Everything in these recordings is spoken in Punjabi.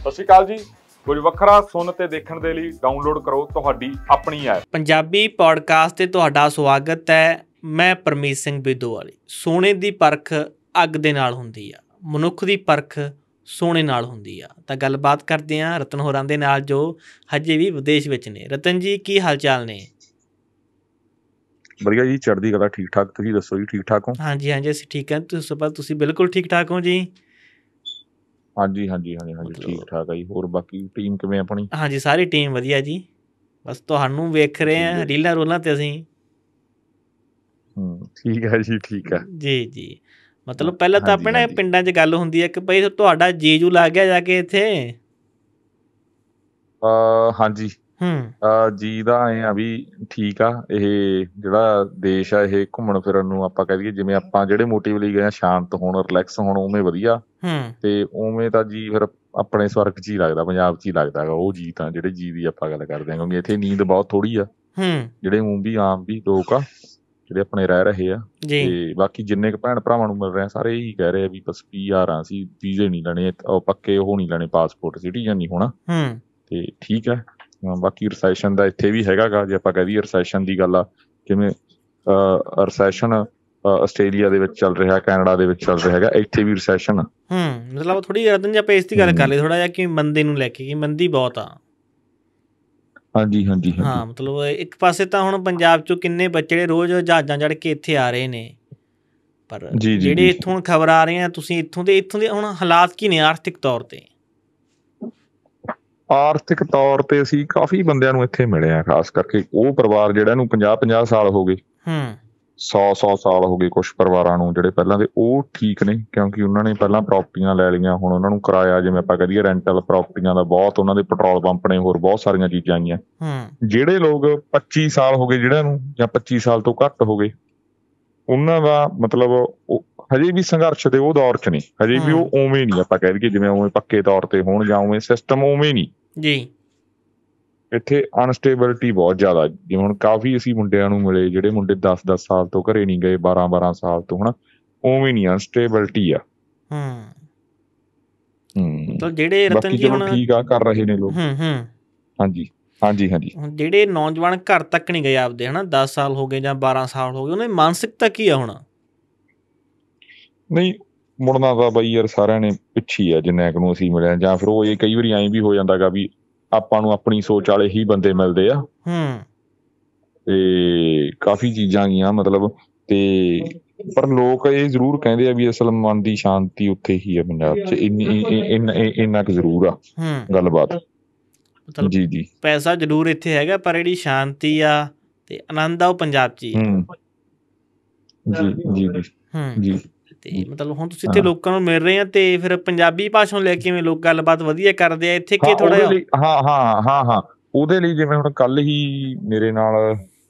ਸਤਿ ਸ਼੍ਰੀ ਅਕਾਲ ਜੀ ਕੁਝ ਵੱਖਰਾ ਸੁਣ ਤੇ ਦੇਖਣ ਦੇ ਲਈ ਡਾਊਨਲੋਡ ਕਰੋ ਤੁਹਾਡੀ ਆਪਣੀ ਐਪ ਪੰਜਾਬੀ ਪੋਡਕਾਸਟ ਤੇ ਤੁਹਾਡਾ ਸਵਾਗਤ ਹੈ ਮੈਂ ਪਰਮੀਤ ਸਿੰਘ ਵਿਦੋਵਾਲੀ ਸੋਨੇ ਦੀ ਪਰਖ ਅੱਗ ਦੇ ਨਾਲ ਹੁੰਦੀ ਆ ਮਨੁੱਖ ਦੀ ਪਰਖ ਸੋਨੇ ਨਾਲ ਹੁੰਦੀ ਆ ਤਾਂ ਗੱਲਬਾਤ ਕਰਦੇ ਆ ਰਤਨ ਹੋਰਾਂ ਦੇ ਨਾਲ ਜੋ ਹਜੇ ਵੀ ਵਿਦੇਸ਼ ਵਿੱਚ ਨੇ ਰਤਨ ਜੀ ਕੀ ਹਾਲਚਾਲ ਨੇ ਬੜੀਆ ਜੀ ਚੜ੍ਹਦੀ ਕਲਾ ਠੀਕ ਠਾਕ ਤੁਸੀਂ ਦੱਸੋ ਜੀ ਠੀਕ ਠਾਕ ਹੋ ਹਾਂਜੀ ਹਾਂਜੀ ਅਸੀਂ ਠੀਕ ਹਾਂ ਤੁਸੀਂ ਸਭ ਤੁਸੀਂ ਬਿਲਕੁਲ ਠੀਕ ਠਾਕ ਹੋ ਜੀ ਹਾਂਜੀ ਹਾਂਜੀ ਹਾਂਜੀ ਹਾਂਜੀ ਠੀਕ ਠਾਕ ਆ ਜੀ ਹੋਰ ਬਾਕੀ ਟੀਮ ਕਿਵੇਂ ਆਪਣੀ ਹਾਂਜੀ ਸਾਰੀ ਟੀਮ ਵਧੀਆ ਜੀ ਬਸ ਤੁਹਾਨੂੰ ਵੇਖ ਰਹੇ ਆ ਰੀਲਾਂ ਰੋਲਾਂ ਤੇ ਅਸੀਂ ਹੂੰ ਠੀਕ ਆ ਜੀ ਠੀਕ ਆ ਜੀ ਜੀ ਮਤਲਬ ਪਹਿਲਾਂ ਤਾਂ ਆਪਣੇ ਪਿੰਡਾਂ 'ਚ ਗੱਲ ਹੁੰਦੀ ਹੈ ਕਿ ਭਾਈ ਤੁਹਾਡਾ ਜੀਜੂ ਲੱਗ ਗਿਆ ਜਾ ਕੇ ਇੱਥੇ ਹਾਂਜੀ ਹੂੰ ਜੀ ਦਾ ਐ ਆ ਵੀ ਠੀਕ ਆ ਇਹ ਜਿਹੜਾ ਦੇਸ਼ ਆ ਇਹ ਘੁੰਮਣ ਫਿਰਨ ਨੂੰ ਆਪਾਂ ਕਹਿ ਦਈਏ ਜਿਵੇਂ ਆਪਾਂ ਜਿਹੜੇ ਮੋਟਿਵ ਲਈ ਗਏ ਆ ਸ਼ਾਂਤ ਹੋਣ ਰਿਲੈਕਸ ਹੋਣ ਉਵੇਂ ਵਧੀਆ ਹੂੰ ਤੇ ਉਵੇਂ ਤਾਂ ਜੀ ਫਿਰ ਆਪਣੇ ਸਵਰਗ 'ਚ ਹੀ ਲੱਗਦਾ ਪੰਜਾਬ 'ਚ ਹੀ ਲੱਗਦਾ ਹੈਗਾ ਉਹ ਜੀ ਤਾਂ ਜਿਹੜੇ ਜੀ ਦੀ ਆਪਾਂ ਗੱਲ ਕਰਦੇ ਆ ਕਿਉਂਕਿ ਇੱਥੇ ਨੀਂਦ ਬਹੁਤ ਥੋੜੀ ਆ ਹੂੰ ਜਿਹੜੇ ਉਂ ਵੀ ਆਮ ਵੀ ਲੋਕ ਆ ਜਿਹੜੇ ਆਪਣੇ ਰਹਿ ਰਹੇ ਆ ਤੇ ਬਾਕੀ ਜਿੰਨੇ ਕ ਭੈਣ ਭਰਾਵਾਂ ਨੂੰ ਮਿਲ ਰਹੇ ਆ ਸਾਰੇ ਇਹੀ ਕਹਿ ਰਹੇ ਆ ਵੀ ਬਸ ਪੀਆਰ ਆ ਸੀ ਵੀਜ਼ੇ ਨਹੀਂ ਲੈਣੇ ਪੱਕੇ ਉਹ ਨਹੀਂ ਲੈਣੇ ਪਾਸਪੋਰਟ ਸਿਟੀਜ਼ਨ ਨਹੀਂ ਹੋਣਾ ਹੂੰ ਤੇ ਠੀਕ ਆ ਬਾਕੀ ਰਿਸੈਸ਼ਨ ਦਾ ਇੱਥੇ ਵੀ ਹੈਗਾਗਾ ਜੇ ਆਪਾਂ ਕਹਦੇ ਰਿਸੈਸ਼ਨ ਦੀ ਗੱਲ ਆ ਕਿਵੇਂ ਅ ਰਿਸੈਸ਼ਨ ਆਸਟ੍ਰੇਲੀਆ ਦੇ ਵਿੱਚ ਚੱਲ ਰਿਹਾ ਕੈਨੇਡਾ ਦੇ ਵਿੱਚ ਚੱਲ ਰਿਹਾ ਹੈਗਾ ਇੱਥੇ ਵੀ ਰਿਸੈਸ਼ਨ ਆ ਹੂੰ ਮਤਲਬ ਥੋੜੀ ਰਤਨ ਜੀ ਆਪਾਂ ਇਸ ਦੀ ਗੱਲ ਕਰ ਲਈ ਥੋੜਾ ਜਿਹਾ ਕਿ ਮੰਦੀ ਨੂੰ ਲੈ ਕੇ ਕਿ ਮੰਦੀ ਬਹੁਤ ਆ ਹਾਂਜੀ ਹਾਂਜੀ ਹਾਂ ਮਤਲਬ ਇੱਕ ਪਾਸੇ ਤਾਂ ਹੁਣ ਪੰਜਾਬ ਚੋਂ ਕਿੰਨੇ ਬੱਚੇ ਰੋਜ਼ ਜਹਾਜ਼ਾਂ ਚੜ ਕੇ ਇੱਥੇ ਆ ਰਹੇ ਨੇ ਪਰ ਜਿਹੜੇ ਇੱਥੋਂ ਖਬਰ ਆ ਰਹੀਆਂ ਤੁਸੀਂ ਇੱਥੋਂ ਦੇ ਇੱਥੋਂ ਦੇ ਹੁਣ ਹਾਲਾਤ ਕੀ ਨੇ ਆਰਥਿਕ ਤੌਰ ਤੇ ਆਰਥਿਕ ਤੌਰ ਤੇ ਅਸੀਂ ਕਾਫੀ ਬੰਦਿਆਂ ਨੂੰ ਇੱਥੇ ਮਿਲੇ ਆ ਖਾਸ ਕਰਕੇ ਉਹ ਪਰਿਵਾਰ ਜਿਹੜਾ ਨੂੰ 50 50 ਸਾਲ ਹੋ ਗਏ ਹੂੰ 100 100 ਸਾਲ ਹੋ ਗਏ ਕੁਝ ਪਰਿਵਾਰਾਂ ਨੂੰ ਜਿਹੜੇ ਪਹਿਲਾਂ ਦੇ ਉਹ ਠੀਕ ਨੇ ਕਿਉਂਕਿ ਉਹਨਾਂ ਨੇ ਪਹਿਲਾਂ ਪ੍ਰਾਪਰਟੀਆਂ ਲੈ ਲਈਆਂ ਹੁਣ ਉਹਨਾਂ ਨੂੰ ਕਿਰਾਇਆ ਜਿਵੇਂ ਆਪਾਂ ਕਹਦੇ ਰੈਂਟਲ ਪ੍ਰਾਪਰਟੀਆਂ ਦਾ ਬਹੁਤ ਉਹਨਾਂ ਦੇ ਪੈਟਰੋਲ ਪੰਪ ਨੇ ਹੋਰ ਬਹੁਤ ਸਾਰੀਆਂ ਚੀਜ਼ਾਂ ਆਈਆਂ ਹੂੰ ਜਿਹੜੇ ਲੋਕ 25 ਸਾਲ ਹੋ ਗਏ ਜਿਹੜਾ ਨੂੰ ਜਾਂ 25 ਸਾਲ ਤੋਂ ਘੱਟ ਹੋ ਗਏ ਉਹਨਾਂ ਦਾ ਮਤਲਬ ਹਜੇ ਵੀ ਸੰਘਰਸ਼ ਦੇ ਉਹ ਦੌਰ 'ਚ ਨਹੀਂ ਹਜੇ ਵੀ ਉਹ ਉਵੇਂ ਨਹੀਂ ਆਪਾਂ ਕਹਿ ਲਈਏ ਜਿਵੇਂ ਉਵੇਂ ਪੱਕੇ ਤੌਰ ਤੇ ਹੋਣ ਜਾਂ ਉਵੇਂ ਸਿਸਟਮ ਉਵੇਂ ਨਹੀਂ ਜੀ ਇੱਥੇ ਅਨਸਟੇਬਿਲਟੀ ਬਹੁਤ ਜ਼ਿਆਦਾ ਜਿਵੇਂ ਹੁਣ ਕਾਫੀ ਅਸੀਂ ਮੁੰਡਿਆਂ ਨੂੰ ਮਿਲੇ ਜਿਹੜੇ ਮੁੰਡੇ 10-10 ਸਾਲ ਤੋਂ ਘਰੇ ਨਹੀਂ ਗਏ 12-12 ਸਾਲ ਤੋਂ ਹਨਾ ਉਵੇਂ ਨਹੀਂ ਅਨਸਟੇਬਿਲਟੀ ਆ ਹੂੰ ਹੂੰ ਤਾਂ ਜਿਹੜੇ ਰਤਨ ਜੀ ਹੁਣ ਠੀਕ ਆ ਕਰ ਰਹੇ ਨੇ ਲੋਕ ਹੂੰ ਹੂੰ ਹਾਂਜੀ ਹਾਂਜੀ ਹਾਂਜੀ ਜਿਹੜੇ ਨੌਜਵਾਨ ਘਰ ਤੱਕ ਨਹੀਂ ਗਏ ਆਪਦੇ ਹਨਾ 10 ਸਾਲ ਹੋ ਗਏ ਜਾਂ 12 ਸਾਲ ਹੋ ਗਏ ਉਹਨਾਂ ਦੀ ਮਾਨਸਿਕਤਾ ਕੀ ਆ ਹੁਣ ਨਹੀਂ ਮੁੜਨਾ ਤਾਂ ਬਾਈ ਯਾਰ ਸਾਰਿਆਂ ਨੇ ਪਿੱਛੀ ਆ ਜਿੰਨਾ ਨੂੰ ਅਸੀਂ ਮਿਲਿਆ ਜਾਂ ਫਿਰ ਉਹ ਇਹ ਕਈ ਵਾਰੀ ਐਂ ਵੀ ਹੋ ਜਾਂਦਾਗਾ ਵੀ ਆਪਾਂ ਨੂੰ ਆਪਣੀ ਸੋਚ ਵਾਲੇ ਹੀ ਬੰਦੇ ਮਿਲਦੇ ਆ ਹੂੰ ਤੇ ਕਾਫੀ ਚੀਜ਼ਾਂ ਗਈਆਂ ਮਤਲਬ ਤੇ ਪਰ ਲੋਕ ਇਹ ਜ਼ਰੂਰ ਕਹਿੰਦੇ ਆ ਵੀ ਅਸਲ ਮਨ ਦੀ ਸ਼ਾਂਤੀ ਉੱਥੇ ਹੀ ਆ ਪੰਜਾਬ 'ਚ ਇੰਨੀ ਇੰਨਾ ਕਿ ਜ਼ਰੂਰ ਆ ਹੂੰ ਗੱਲਬਾਤ ਜੀ ਜੀ ਪੈਸਾ ਜ਼ਰੂਰ ਇੱਥੇ ਹੈਗਾ ਪਰ ਜਿਹੜੀ ਸ਼ਾਂਤੀ ਆ ਤੇ ਆਨੰਦ ਆ ਉਹ ਪੰਜਾਬ 'ਚ ਹੀ ਜੀ ਜੀ ਹੂੰ ਜੀ ਤੇ ਮਤਲਬ ਹੁਣ ਤੁਸੀਂ ਇੱਥੇ ਲੋਕਾਂ ਨੂੰ ਮਿਲ ਰਹੇ ਆ ਤੇ ਫਿਰ ਪੰਜਾਬੀ ਭਾਸ਼ਾ ਨੂੰ ਲੈ ਕੇ ਕਿਵੇਂ ਲੋਕ ਗੱਲਬਾਤ ਵਧੀਆ ਕਰਦੇ ਆ ਇੱਥੇ ਕਿ ਥੋੜਾ ਹਾਂ ਹਾਂ ਹਾਂ ਹਾਂ ਉਹਦੇ ਲਈ ਜਿਵੇਂ ਹੁਣ ਕੱਲ ਹੀ ਮੇਰੇ ਨਾਲ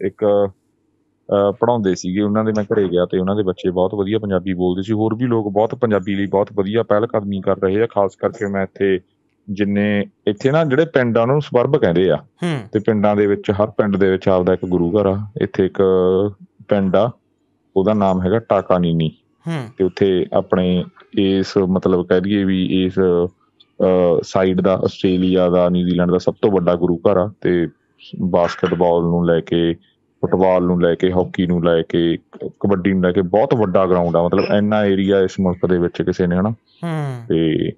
ਇੱਕ ਪੜਾਉਂਦੇ ਸੀਗੇ ਉਹਨਾਂ ਦੇ ਮੈਂ ਘਰੇ ਗਿਆ ਤੇ ਉਹਨਾਂ ਦੇ ਬੱਚੇ ਬਹੁਤ ਵਧੀਆ ਪੰਜਾਬੀ ਬੋਲਦੇ ਸੀ ਹੋਰ ਵੀ ਲੋਕ ਬਹੁਤ ਪੰਜਾਬੀ ਲਈ ਬਹੁਤ ਵਧੀਆ ਪਹਿਲ ਕਦਮੀ ਕਰ ਰਹੇ ਆ ਖਾਸ ਕਰਕੇ ਮੈਂ ਇੱਥੇ ਜਿੰਨੇ ਇੱਥੇ ਨਾ ਜਿਹੜੇ ਪਿੰਡਾਂ ਨੂੰ ਸਵਰਬ ਕਹਿੰਦੇ ਆ ਤੇ ਪਿੰਡਾਂ ਦੇ ਵਿੱਚ ਹਰ ਪਿੰਡ ਦੇ ਵਿੱਚ ਆਪਦਾ ਇੱਕ ਗੁਰੂ ਘਰ ਆ ਇੱਥੇ ਇੱਕ ਪਿੰਡ ਆ ਉਹਦਾ ਨਾਮ ਹੈਗਾ ਟਾਕਾਨੀਨੀ ਤੇ ਉੱਥੇ ਆਪਣੇ ਇਸ ਮਤਲਬ ਕਹਿ ਲਈਏ ਵੀ ਇਸ ਸਾਈਡ ਦਾ ਆਸਟ੍ਰੇਲੀਆ ਦਾ ਨਿਊਜ਼ੀਲੈਂਡ ਦਾ ਸਭ ਤੋਂ ਵੱਡਾ ਗੁਰੂ ਘਰ ਆ ਤੇ ਬਾਸਕਟਬਾਲ ਨੂੰ ਲੈ ਕੇ ਫੁੱਟਬਾਲ ਨੂੰ ਲੈ ਕੇ ਹਾਕੀ ਨੂੰ ਲੈ ਕੇ ਕਬੱਡੀ ਨੂੰ ਲੈ ਕੇ ਬਹੁਤ ਵੱਡਾ ਗਰਾਊਂਡ ਆ ਮਤਲਬ ਇੰਨਾ ਏਰੀਆ ਇਸ ਮੁਲਕ ਦੇ ਵਿੱਚ ਕਿਸੇ ਨੇ ਹਨਾ ਤੇ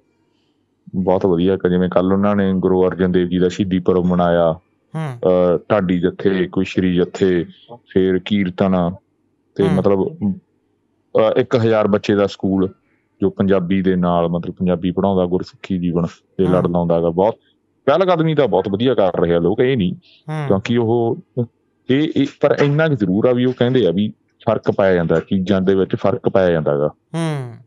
ਬਹੁਤ ਵਧੀਆ ਜਿਵੇਂ ਕੱਲ ਉਹਨਾਂ ਨੇ ਗੁਰੂ ਅਰਜਨ ਦੇਵ ਜੀ ਦਾ ਸ਼ਹੀਦੀ ਪਰਵ ਮਨਾਇਆ ਟਾਡੀ ਜੱਥੇ ਕੋਈ ਸ਼੍ਰੀ ਜੱਥੇ ਫੇਰ ਕੀਰਤਨ ਤੇ ਮਤਲਬ 1000 ਬੱਚੇ ਦਾ ਸਕੂਲ ਜੋ ਪੰਜਾਬੀ ਦੇ ਨਾਲ ਮਤਲਬ ਪੰਜਾਬੀ ਪੜਾਉਂਦਾ ਗੁਰਸਿੱਖੀ ਜੀਵਨ ਤੇ ਲੜ ਹੈਗਾ ਬਹੁਤ ਪਹਿਲ ਕਦਮੀ ਤਾਂ ਬਹੁਤ ਵਧੀਆ ਕਰ ਰਹੇ ਆ ਲੋਕ ਇਹ ਨਹੀਂ ਕਿਉਂਕਿ ਉਹ ਇਹ ਪਰ ਇੰਨਾ ਕਿ ਜ਼ਰੂਰ ਆ ਵੀ ਉਹ ਕਹਿੰਦੇ ਆ ਵੀ ਫਰਕ ਪਾਇਆ ਜਾਂਦਾ ਚੀਜ਼ਾਂ ਦੇ ਵਿੱਚ ਫਰਕ ਪਾਇਆ ਜਾਂਦਾਗਾ ਹੂੰ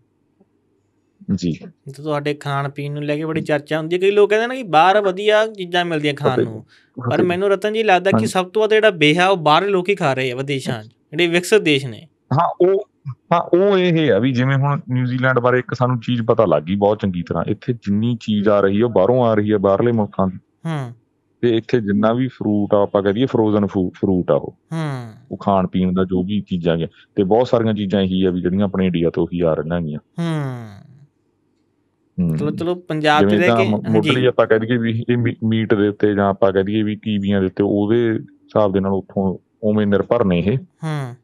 ਜੀ ਤੁਹਾਡੇ ਖਾਣ ਪੀਣ ਨੂੰ ਲੈ ਕੇ ਬੜੀ ਚਰਚਾ ਹੁੰਦੀ ਹੈ ਕਈ ਲੋਕ ਕਹਿੰਦੇ ਨੇ ਕਿ ਬਾਹਰ ਵਧੀਆ ਚੀਜ਼ਾਂ ਮਿਲਦੀਆਂ ਖਾਣ ਨੂੰ ਪਰ ਮੈਨੂੰ ਰਤਨ ਜੀ ਲੱਗਦਾ ਕਿ ਸਭ ਤੋਂ ਵੱਧ ਜਿਹੜਾ ਬੇਹਾ ਉਹ ਬਾਹਰ ਲੋਕ ਹੀ ਖਾ ਰਹੇ ਆ ਵਿਦੇਸ਼ਾਂ ਜਿਹੜੇ ਵਿਕਸਿਤ ਦੇਸ਼ ਨੇ ਹਾਂ ਉਹ ਹਾਂ ਉਹ ਇਹ ਹੈ ਵੀ ਜਿਵੇਂ ਹੁਣ ਨਿਊਜ਼ੀਲੈਂਡ ਬਾਰੇ ਇੱਕ ਸਾਨੂੰ ਚੀਜ਼ ਪਤਾ ਲੱਗ ਗਈ ਬਹੁਤ ਚੰਗੀ ਤਰ੍ਹਾਂ ਇੱਥੇ ਜਿੰਨੀ ਚੀਜ਼ ਆ ਰਹੀ ਹੈ ਬਾਹਰੋਂ ਆ ਰਹੀ ਹੈ ਬਾਹਰਲੇ ਮੁਲਕਾਂ ਦੀ ਹੂੰ ਤੇ ਇੱਥੇ ਜਿੰਨਾ ਵੀ ਫਰੂਟ ਆ ਆਪਾਂ ਕਹਦੇ ਫਰੋਜ਼ਨ ਫਰੂਟ ਆ ਉਹ ਹੂੰ ਉਹ ਖਾਣ ਪੀਣ ਦਾ ਜੋ ਵੀ ਚੀਜ਼ਾਂ ਗਿਆ ਤੇ ਬਹੁਤ ਸਾਰੀਆਂ ਚੀਜ਼ਾਂ ਇਹੀ ਆ ਵੀ ਜਿਹੜੀਆਂ ਆਪਣੇ ਇੰਡੀਆ ਤੋਂ ਹੀ ਆ ਰਹੀਆਂ ਗੀਆਂ ਹੂੰ ਚਲੋ ਚਲੋ ਪੰਜਾਬ ਦੇ ਕੇ ਮੋਢਲੀ ਆਪਾਂ ਕਹਦੇ ਵੀ ਇਹ ਮੀਟ ਦੇ ਉੱਤੇ ਜਾਂ ਆਪਾਂ ਕਹਦੇ ਵੀ ਟੀਵੀਆਂ ਦੇ ਉੱਤੇ ਉਹਦੇ ਹਿਸਾਬ ਦੇ ਨਾਲ ਉੱਥੋਂ ਉਵੇਂ ਨਿਰਭਰ ਨੇ ਇਹ ਹੂੰ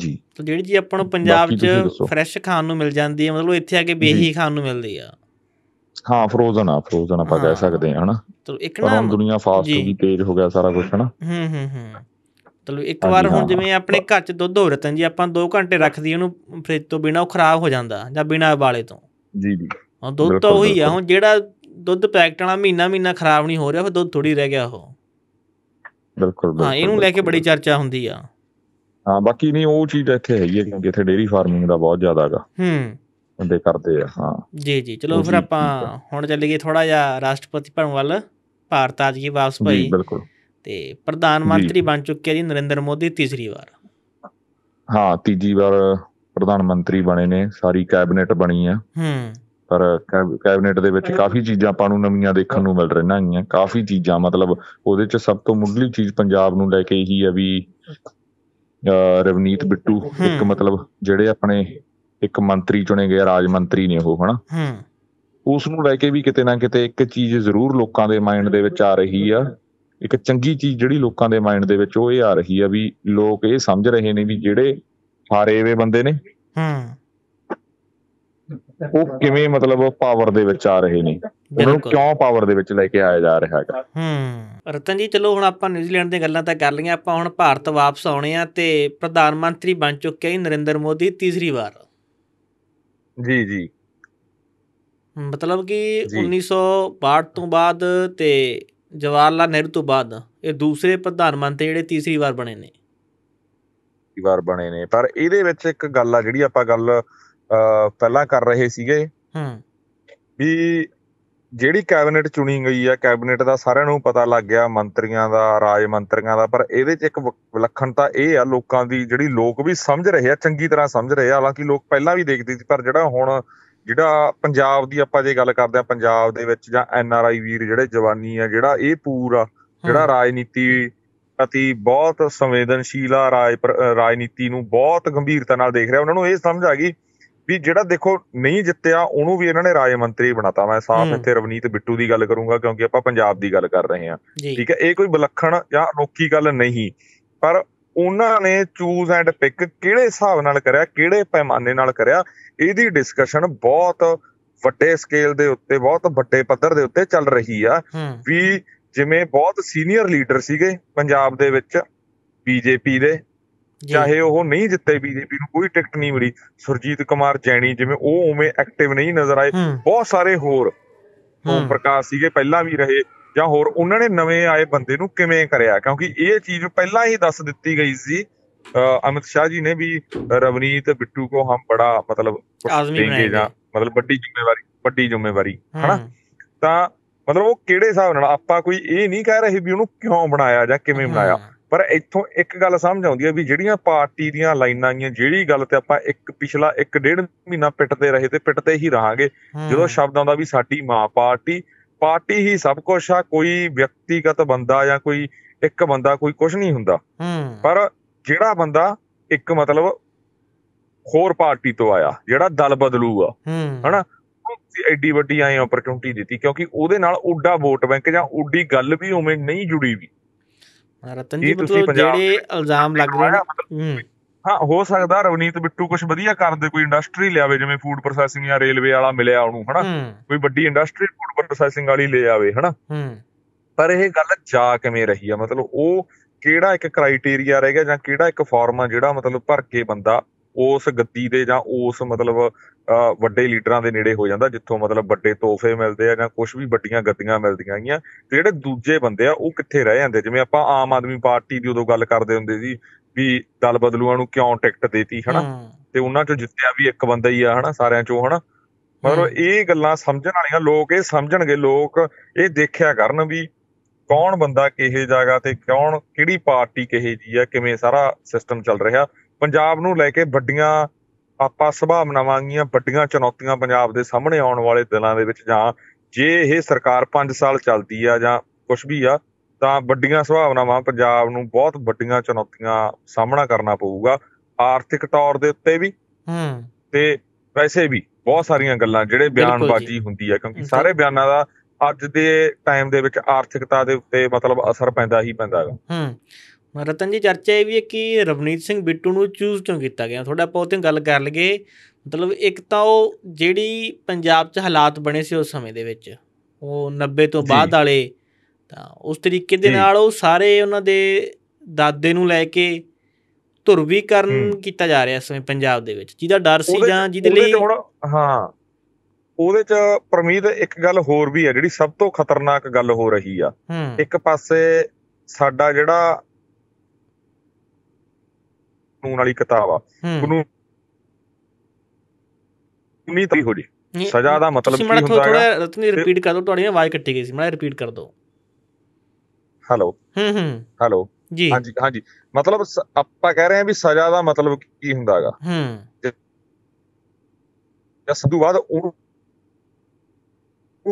ਜੀ ਤਾਂ ਜਿਹੜੀ ਜੀ ਆਪਾਂ ਨੂੰ ਪੰਜਾਬ 'ਚ ਫਰੈਸ਼ ਖਾਣ ਨੂੰ ਮਿਲ ਜਾਂਦੀ ਹੈ ਮਤਲਬ ਇੱਥੇ ਆ ਕੇ ਬੇਹੀ ਖਾਣ ਨੂੰ ਮਿਲਦੀ ਆ ਹਾਂ ਫਰੋਜ਼ਨ ਆ ਫਰੋਜ਼ਨ ਆਪਾਂ ਕਹਿ ਸਕਦੇ ਹਾਂ ਹਨਾ ਤਾਂ ਇੱਕ ਨਾ ਦੁਨੀਆ ਫਾਸਟ ਵੀ ਤੇਜ਼ ਹੋ ਗਿਆ ਸਾਰਾ ਕੁਝ ਹਨਾ ਹੂੰ ਹੂੰ ਹੂੰ ਤਲੋ ਇੱਕ ਵਾਰ ਹੁਣ ਜਿਵੇਂ ਆਪਣੇ ਘਰ 'ਚ ਦੁੱਧ ਹੋ ਰਤਨ ਜੀ ਆਪਾਂ 2 ਘੰਟੇ ਰੱਖਦੀ ਉਹਨੂੰ ਫ੍ਰਿਜ ਤੋਂ ਬਿਨਾ ਉਹ ਖਰਾਬ ਹੋ ਜਾਂਦਾ ਜਾਂ ਬਿਨਾ ਉਬਾਲੇ ਤੋਂ ਜੀ ਜੀ ਹਾਂ ਦੁੱਧ ਤਾਂ ਉਹੀ ਆ ਹੁਣ ਜਿਹੜਾ ਦੁੱਧ ਪੈਕਟ ਵਾਲਾ ਮਹੀਨਾ ਮਹੀਨਾ ਖਰਾਬ ਨਹੀਂ ਹੋ ਰਿਹਾ ਫਿਰ ਦੁੱਧ ਥੋੜੀ ਰਹਿ ਗਿਆ ਉਹ ਬਿਲਕੁਲ ਹਾਂ ਇਹਨੂੰ ਲੈ ਕੇ ਬੜੀ ਚਰਚਾ ਹੁੰਦੀ ਆ ਹਾਂ ਬਾਕੀ ਨਹੀਂ ਉਹ ਚੀਜ਼ ਇੱਥੇ ਹੈਗੀ ਹੈ ਕਿਉਂਕਿ ਇੱਥੇ ਡੇਰੀ ਫਾਰਮਿੰਗ ਦਾ ਬਹੁਤ ਜ਼ਿਆਦਾ ਹੈਗਾ ਹੂੰ ਬੰਦੇ ਕਰਦੇ ਆ ਹਾਂ ਜੀ ਜੀ ਚਲੋ ਫਿਰ ਆਪਾਂ ਹੁਣ ਚੱਲੀਏ ਥੋੜਾ ਜਿਹਾ ਰਾਸ਼ਟਰਪਤੀ ਭਵਨ ਵੱਲ ਭਾਰਤ ਆ ਜੀ ਵਾਪਸ ਭਾਈ ਜੀ ਬਿਲਕੁਲ ਤੇ ਪ੍ਰਧਾਨ ਮੰਤਰੀ ਬਣ ਚੁੱਕੇ ਆ ਜੀ ਨਰਿੰਦਰ ਮੋਦੀ ਤੀਸਰੀ ਵਾਰ ਹਾਂ ਤੀਜੀ ਵਾਰ ਪ੍ਰਧਾਨ ਮੰਤਰੀ ਬਣੇ ਨੇ ਸਾਰੀ ਕੈਬਨਿਟ ਬਣੀ ਆ ਹੂੰ ਪਰ ਕੈਬਨਿਟ ਦੇ ਵਿੱਚ ਕਾਫੀ ਚੀਜ਼ਾਂ ਆਪਾਂ ਨੂੰ ਨਵੀਆਂ ਦੇਖਣ ਨੂੰ ਮਿਲ ਰਹੀਆਂ ਨੇ ਕਾਫੀ ਚੀਜ਼ਾਂ ਮਤਲਬ ਉਹਦੇ ਚ ਸਭ ਤੋਂ ਮੁੱਢਲੀ ਚੀਜ਼ ਪੰਜਾਬ ਨੂੰ ਲੈ ਕੇ ਇਹੀ ਆ ਵੀ ਰਵਨੀਤ ਬਿੱਟੂ ਇੱਕ ਮਤਲਬ ਜਿਹੜੇ ਆਪਣੇ ਇੱਕ ਮੰਤਰੀ ਚੁਣੇ ਗਏ ਰਾਜ ਮੰਤਰੀ ਨੇ ਉਹ ਹਨਾ ਉਸ ਨੂੰ ਲੈ ਕੇ ਵੀ ਕਿਤੇ ਨਾ ਕਿਤੇ ਇੱਕ ਚੀਜ਼ ਜ਼ਰੂਰ ਲੋਕਾਂ ਦੇ ਮਾਈਂਡ ਦੇ ਵਿੱਚ ਆ ਰਹੀ ਆ ਇੱਕ ਚੰਗੀ ਚੀਜ਼ ਜਿਹੜੀ ਲੋਕਾਂ ਦੇ ਮਾਈਂਡ ਦੇ ਵਿੱਚ ਉਹ ਇਹ ਆ ਰਹੀ ਆ ਵੀ ਲੋਕ ਇਹ ਸਮਝ ਰਹੇ ਨੇ ਵੀ ਜਿਹੜੇ ਹਾਰੇਵੇਂ ਵੇ ਬੰਦੇ ਨੇ ਹੂੰ ਉਹ ਕਿਵੇਂ ਮਤਲਬ ਉਹ ਪਾਵਰ ਦੇ ਵਿੱਚ ਆ ਰਹੇ ਨੇ ਉਹਨੂੰ ਕਿਉਂ ਪਾਵਰ ਦੇ ਵਿੱਚ ਲੈ ਕੇ ਆਇਆ ਜਾ ਰਿਹਾ ਹੈਗਾ ਹੂੰ ਰਤਨ ਜੀ ਚਲੋ ਹੁਣ ਆਪਾਂ ਨਿਊਜ਼ੀਲੈਂਡ ਦੀਆਂ ਗੱਲਾਂ ਤਾਂ ਕਰ ਲਈਆਂ ਆਪਾਂ ਹੁਣ ਭਾਰਤ ਵਾਪਸ ਆਉਣੇ ਆ ਤੇ ਪ੍ਰਧਾਨ ਮੰਤਰੀ ਬਣ ਚੁੱਕੇ ਹੈ ਨਰਿੰਦਰ ਮੋਦੀ ਤੀਸਰੀ ਵਾਰ ਜੀ ਜੀ ਮਤਲਬ ਕਿ 1962 ਤੋਂ ਬਾਅਦ ਤੇ ਜਵਾਹਰ ਲਾਲ ਨਹਿਰੂ ਤੋਂ ਬਾਅਦ ਇਹ ਦੂਸਰੇ ਪ੍ਰਧਾਨ ਮੰਤਰੀ ਜਿਹੜੇ ਤੀਸਰੀ ਵਾਰ ਬਣੇ ਨੇ ਤੀਸਰੀ ਵਾਰ ਬਣੇ ਨੇ ਪਰ ਇਹਦੇ ਵਿੱਚ ਇੱਕ ਗੱਲ ਆ ਜਿਹੜੀ ਆਪਾਂ ਗੱਲ ਪਹਿਲਾਂ ਕਰ ਰਹੇ ਸੀਗੇ ਹੂੰ ਵੀ ਜਿਹੜੀ ਕੈਬਨਿਟ ਚੁਣੀ ਗਈ ਆ ਕੈਬਨਿਟ ਦਾ ਸਾਰਿਆਂ ਨੂੰ ਪਤਾ ਲੱਗ ਗਿਆ ਮੰਤਰੀਆਂ ਦਾ ਰਾਜ ਮੰਤਰੀਆਂ ਦਾ ਪਰ ਇਹਦੇ 'ਚ ਇੱਕ ਵਿਲੱਖਣਤਾ ਇਹ ਆ ਲੋਕਾਂ ਦੀ ਜਿਹੜੀ ਲੋਕ ਵੀ ਸਮਝ ਰਹੇ ਆ ਚੰਗੀ ਤਰ੍ਹਾਂ ਸਮਝ ਰਹੇ ਆ ਹਾਲਾਂਕਿ ਲੋਕ ਪਹਿਲਾਂ ਵੀ ਦੇਖਦੇ ਸੀ ਪਰ ਜਿਹੜਾ ਹੁਣ ਜਿਹੜਾ ਪੰਜਾਬ ਦੀ ਆਪਾਂ ਜੇ ਗੱਲ ਕਰਦੇ ਆ ਪੰਜਾਬ ਦੇ ਵਿੱਚ ਜਾਂ ਐਨ ਆਰ ਆਈ ਵੀਰ ਜਿਹੜੇ ਜਵਾਨੀ ਆ ਜਿਹੜਾ ਇਹ ਪੂਰਾ ਜਿਹੜਾ ਰਾਜਨੀਤੀ ਪ੍ਰਤੀ ਬਹੁਤ ਸੰਵੇਦਨਸ਼ੀਲ ਆ ਰਾਜ ਰਾਜਨੀਤੀ ਨੂੰ ਬਹੁਤ ਗੰਭੀਰਤਾ ਨਾਲ ਦੇਖ ਰਿਹਾ ਉਹਨਾਂ ਨੂੰ ਇਹ ਸਮਝ ਆ ਗਈ ਵੀ ਜਿਹੜਾ ਦੇਖੋ ਨਹੀਂ ਜਿੱਤਿਆ ਉਹਨੂੰ ਵੀ ਇਹਨਾਂ ਨੇ ਰਾਜ ਮੰਤਰੀ ਬਣਾਤਾ ਮੈਂ ਸਾਫ਼ ਇੱਥੇ ਰਵਨੀਤ ਬਿੱਟੂ ਦੀ ਗੱਲ ਕਰੂੰਗਾ ਕਿਉਂਕਿ ਆਪਾਂ ਪੰਜਾਬ ਦੀ ਗੱਲ ਕਰ ਰਹੇ ਹਾਂ ਠੀਕ ਹੈ ਇਹ ਕੋਈ ਵਿਲੱਖਣ ਜਾਂ ਅਨੋਖੀ ਗੱਲ ਨਹੀਂ ਪਰ ਉਹਨਾਂ ਨੇ ਚੂਜ਼ ਐਂਡ ਪਿਕ ਕਿਹੜੇ ਹਿਸਾਬ ਨਾਲ ਕਰਿਆ ਕਿਹੜੇ ਪੈਮਾਨੇ ਨਾਲ ਕਰਿਆ ਇਹਦੀ ਡਿਸਕਸ਼ਨ ਬਹੁਤ ਵੱਡੇ ਸਕੇਲ ਦੇ ਉੱਤੇ ਬਹੁਤ ਵੱਡੇ ਪੱਧਰ ਦੇ ਉੱਤੇ ਚੱਲ ਰਹੀ ਆ ਵੀ ਜਿਵੇਂ ਬਹੁਤ ਸੀਨੀਅਰ ਲੀਡਰ ਸੀਗੇ ਪੰਜਾਬ ਦੇ ਵਿੱਚ ਬੀਜੇਪੀ ਦੇ ਚਾਹੇ ਉਹ ਨਹੀਂ ਜਿੱਤੇ ਬੀਜੇਪੀ ਨੂੰ ਕੋਈ ਟਿਕਟ ਨਹੀਂ ਮਿਲੀ ਸੁਰਜੀਤ ਕੁਮਾਰ ਜੈਣੀ ਜਿਵੇਂ ਉਹ ਉਵੇਂ ਐਕਟਿਵ ਨਹੀਂ ਨਜ਼ਰ ਆਏ ਬਹੁਤ ਸਾਰੇ ਹੋਰ ਉਹ ਪ੍ਰਕਾਸ਼ ਸੀਗੇ ਪਹਿਲਾਂ ਵੀ ਰਹੇ ਜਾਂ ਹੋਰ ਉਹਨਾਂ ਨੇ ਨਵੇਂ ਆਏ ਬੰਦੇ ਨੂੰ ਕਿਵੇਂ ਕਰਿਆ ਕਿਉਂਕਿ ਇਹ ਚੀਜ਼ ਪਹਿਲਾਂ ਹੀ ਦੱਸ ਦਿੱਤੀ ਗਈ ਸੀ ਅਮਿਤ ਸ਼ਾਹ ਜੀ ਨੇ ਵੀ ਰਵਨੀਤ ਬਿੱਟੂ ਕੋ ਹਮ ਬੜਾ ਮਤਲਬ ਦੇਂਗੇ ਜਾਂ ਮਤਲਬ ਵੱਡੀ ਜ਼ਿੰਮੇਵਾਰੀ ਵੱਡੀ ਜ਼ਿੰਮੇਵਾਰੀ ਹਨਾ ਤਾਂ ਮਤਲਬ ਉਹ ਕਿਹੜੇ ਹਿਸਾਬ ਨਾਲ ਆਪਾਂ ਕੋਈ ਇਹ ਨਹੀਂ ਕਹਿ ਰਹੇ ਵੀ ਉਹਨੂੰ ਕਿਉਂ ਬਣਾਇਆ ਜਾਂ ਕਿਵੇਂ ਬਣਾਇਆ ਪਰ ਇੱਥੋਂ ਇੱਕ ਗੱਲ ਸਮਝ ਆਉਂਦੀ ਹੈ ਵੀ ਜਿਹੜੀਆਂ ਪਾਰਟੀ ਦੀਆਂ ਲਾਈਨਾਂ ਆਈਆਂ ਜਿਹੜੀ ਗੱਲ ਤੇ ਆਪਾਂ ਇੱਕ ਪਿਛਲਾ ਇੱਕ ਡੇਢ ਮਹੀਨਾ ਪਿੱਟਦੇ ਰਹੇ ਤੇ ਪਿੱਟਦੇ ਹੀ ਰਹਾਂਗੇ ਜਦੋਂ ਸ਼ਬਦਾਂ ਦਾ ਵੀ ਸਾਡੀ ਮਾਂ ਪਾਰਟੀ ਪਾਰਟੀ ਹੀ ਸਭ ਕੁਝ ਆ ਕੋਈ ਵਿਅਕਤੀਗਤ ਬੰਦਾ ਜਾਂ ਕੋਈ ਇੱਕ ਬੰਦਾ ਕੋਈ ਕੁਝ ਨਹੀਂ ਹੁੰਦਾ ਪਰ ਜਿਹੜਾ ਬੰਦਾ ਇੱਕ ਮਤਲਬ ਹੋਰ ਪਾਰਟੀ ਤੋਂ ਆਇਆ ਜਿਹੜਾ ਦਲ ਬਦਲੂ ਆ ਹਨਾ ਐਡੀ ਵੱਡੀ ਆਏ ਓਪਰਚੁਨਿਟੀ ਦਿੱਤੀ ਕਿਉਂਕਿ ਉਹਦੇ ਨਾਲ ਓਡਾ ਵੋਟ ਬੈਂਕ ਜਾਂ ਓਡੀ ਗੱਲ ਵੀ ਉਵੇਂ ਨਹੀਂ ਜੁੜੀ ਵੀ ਰਤਨ ਜੀ ਮਤਲਬ ਜਿਹੜੇ ਇਲਜ਼ਾਮ ਲੱਗ ਰਹੇ ਨੇ ਹਾਂ ਹੋ ਸਕਦਾ ਰਵਨੀਤ ਬਿੱਟੂ ਕੁਝ ਵਧੀਆ ਕਰਦੇ ਕੋਈ ਇੰਡਸਟਰੀ ਲਿਆਵੇ ਜਿਵੇਂ ਫੂਡ ਪ੍ਰੋਸੈਸਿੰਗ ਜਾਂ ਰੇਲਵੇ ਵਾਲਾ ਮਿਲਿਆ ਉਹਨੂੰ ਹਨਾ ਕੋਈ ਵੱਡੀ ਇੰਡਸਟਰੀ ਫੂਡ ਪ੍ਰੋਸੈਸਿੰਗ ਵਾਲੀ ਲੈ ਆਵੇ ਹਨਾ ਪਰ ਇਹ ਗੱਲ ਜਾ ਕਿਵੇਂ ਰਹੀ ਆ ਮਤਲਬ ਉਹ ਕਿਹੜਾ ਇੱਕ ਕ੍ਰਾਈਟੇਰੀਆ ਰਹਿ ਗਿਆ ਜਾਂ ਕਿਹੜਾ ਇੱਕ ਫਾਰਮ ਆ ਜਿਹੜਾ ਮਤਲਬ ਭਰ ਕੇ ਬੰਦਾ ਉਸ ਗੱਦੀ ਦੇ ਜਾਂ ਉਸ ਮਤਲਬ ਵੱਡੇ ਲੀਡਰਾਂ ਦੇ ਨੇੜੇ ਹੋ ਜਾਂਦਾ ਜਿੱਥੋਂ ਮਤਲਬ ਵੱਡੇ ਤੋਹਫੇ ਮਿਲਦੇ ਆ ਜਾਂ ਕੁਝ ਵੀ ਵੱਡੀਆਂ ਗੱਦੀਆਂ ਮਿਲਦੀਆਂ ਆਈਆਂ ਤੇ ਜਿਹੜੇ ਦੂਜੇ ਬੰਦੇ ਆ ਉਹ ਕਿੱਥੇ ਰਹਿ ਜਾਂਦੇ ਜਿਵੇਂ ਆਪਾਂ ਆਮ ਆਦਮੀ ਪਾਰਟੀ ਦੀ ਉਦੋਂ ਗੱਲ ਕਰਦੇ ਹੁੰਦੇ ਸੀ ਵੀ ਦਲ ਬਦਲੂਆਂ ਨੂੰ ਕਿਉਂ ਟਿਕਟ ਦੇਤੀ ਹਨਾ ਤੇ ਉਹਨਾਂ ਚੋਂ ਜਿੱਤਿਆ ਵੀ ਇੱਕ ਬੰਦਾ ਹੀ ਆ ਹਨਾ ਸਾਰਿਆਂ ਚੋਂ ਹਨਾ ਮਤਲਬ ਇਹ ਗੱਲਾਂ ਸਮਝਣ ਵਾਲੀਆਂ ਲੋਕ ਇਹ ਸਮਝਣਗੇ ਲੋਕ ਇਹ ਦੇਖਿਆ ਕਰਨ ਵੀ ਕੌਣ ਬੰਦਾ ਕਿਹੇ ਜਗ੍ਹਾ ਤੇ ਕੌਣ ਕਿਹੜੀ ਪਾਰਟੀ ਕਿਹੇ ਜੀ ਆ ਕਿਵੇਂ ਸਾਰਾ ਸਿਸਟਮ ਚੱਲ ਰਿਹਾ ਪੰਜਾਬ ਨੂੰ ਲੈ ਕੇ ਵੱਡੀਆਂ ਆਪਾਂ ਸੁਭਾਵਨਾਵਾਂ ਗੀਆਂ ਵੱਡੀਆਂ ਚੁਣੌਤੀਆਂ ਪੰਜਾਬ ਦੇ ਸਾਹਮਣੇ ਆਉਣ ਵਾਲੇ ਦਿਨਾਂ ਦੇ ਵਿੱਚ ਜਾਂ ਜੇ ਇਹ ਸਰਕਾਰ 5 ਸਾਲ ਚੱਲਦੀ ਆ ਜਾਂ ਕੁਝ ਵੀ ਆ ਤਾਂ ਵੱਡੀਆਂ ਸੁਭਾਵਨਾਵਾਂ ਪੰਜਾਬ ਨੂੰ ਬਹੁਤ ਵੱਡੀਆਂ ਚੁਣੌਤੀਆਂ ਸਾਹਮਣਾ ਕਰਨਾ ਪਊਗਾ ਆਰਥਿਕ ਤੌਰ ਦੇ ਉੱਤੇ ਵੀ ਹੂੰ ਤੇ ਵੈਸੇ ਵੀ ਬਹੁਤ ਸਾਰੀਆਂ ਗੱਲਾਂ ਜਿਹੜੇ ਬਿਆਨਬਾਜ਼ੀ ਹੁੰਦੀ ਆ ਕਿਉਂਕਿ ਸਾਰੇ ਬਿਆਨਾਂ ਦਾ ਅੱਜ ਦੇ ਟਾਈਮ ਦੇ ਵਿੱਚ ਆਰਥਿਕਤਾ ਦੇ ਉੱਤੇ ਮਤਲਬ ਅਸਰ ਪੈਂਦਾ ਹੀ ਪੈਂਦਾ ਹੈ ਹੂੰ ਰਤਨ ਜੀ ਚਰਚਾ ਇਹ ਵੀ ਹੈ ਕਿ ਰਵਨੀਤ ਸਿੰਘ ਬਿੱਟੂ ਨੂੰ ਚੂਜ਼ ਕਿਉਂ ਕੀਤਾ ਗਿਆ ਥੋੜਾ ਆਪਾਂ ਉਹਤੇ ਗੱਲ ਕਰ ਲਈਏ ਮਤਲਬ ਇੱਕ ਤਾਂ ਉਹ ਜਿਹੜੀ ਪੰਜਾਬ 'ਚ ਹਾਲਾਤ ਬਣੇ ਸੀ ਉਸ ਸਮੇਂ ਦੇ ਵਿੱਚ ਉਹ 90 ਤੋਂ ਬਾਅਦ ਵਾਲੇ ਤਾਂ ਉਸ ਤਰੀਕੇ ਦੇ ਨਾਲ ਉਹ ਸਾਰੇ ਉਹਨਾਂ ਦੇ ਦਾਦੇ ਨੂੰ ਲੈ ਕੇ ਧੁਰਵੀਕਰਨ ਕੀਤਾ ਜਾ ਰਿਹਾ ਇਸ ਸਮੇਂ ਪੰਜਾਬ ਦੇ ਵਿੱਚ ਜਿਹਦਾ ਡਰ ਸੀ ਜਾਂ ਜਿਹਦੇ ਲਈ ਹਾਂ ਉਹਦੇ ਚ ਪਰਮੀਤ ਇੱਕ ਗੱਲ ਹੋਰ ਵੀ ਹੈ ਜਿਹੜੀ ਸਭ ਤੋਂ ਖਤਰਨਾਕ ਗੱਲ ਹੋ ਰਹੀ ਆ ਇੱਕ ਪਾਸੇ ਸਾਡਾ ਜਿਹੜਾ ਕਾਨੂੰਨ ਵਾਲੀ ਕਿਤਾਬ ਆ ਕਾਨੂੰਨ ਨਹੀਂ ਤਰੀ ਹੋ ਜੀ ਸਜ਼ਾ ਦਾ ਮਤਲਬ ਕੀ ਹੁੰਦਾ ਹੈ ਥੋੜਾ ਰਤਨੀ ਰਿਪੀਟ ਕਰ ਦੋ ਤੁਹਾਡੀ ਆਵਾਜ਼ ਕੱਟੀ ਗਈ ਸੀ ਮੈਂ ਰਿਪੀਟ ਕਰ ਦੋ ਹੈਲੋ ਹੂੰ ਹੂੰ ਹੈਲੋ ਜੀ ਹਾਂਜੀ ਹਾਂਜੀ ਮਤਲਬ ਆਪਾਂ ਕਹਿ ਰਹੇ ਹਾਂ ਵੀ ਸਜ਼ਾ ਦਾ ਮਤਲਬ ਕੀ ਹੁੰਦਾ ਹੈਗਾ ਹੂੰ ਜਾਂ ਸਿੱਧੂ ਬਾਦ ਉਹ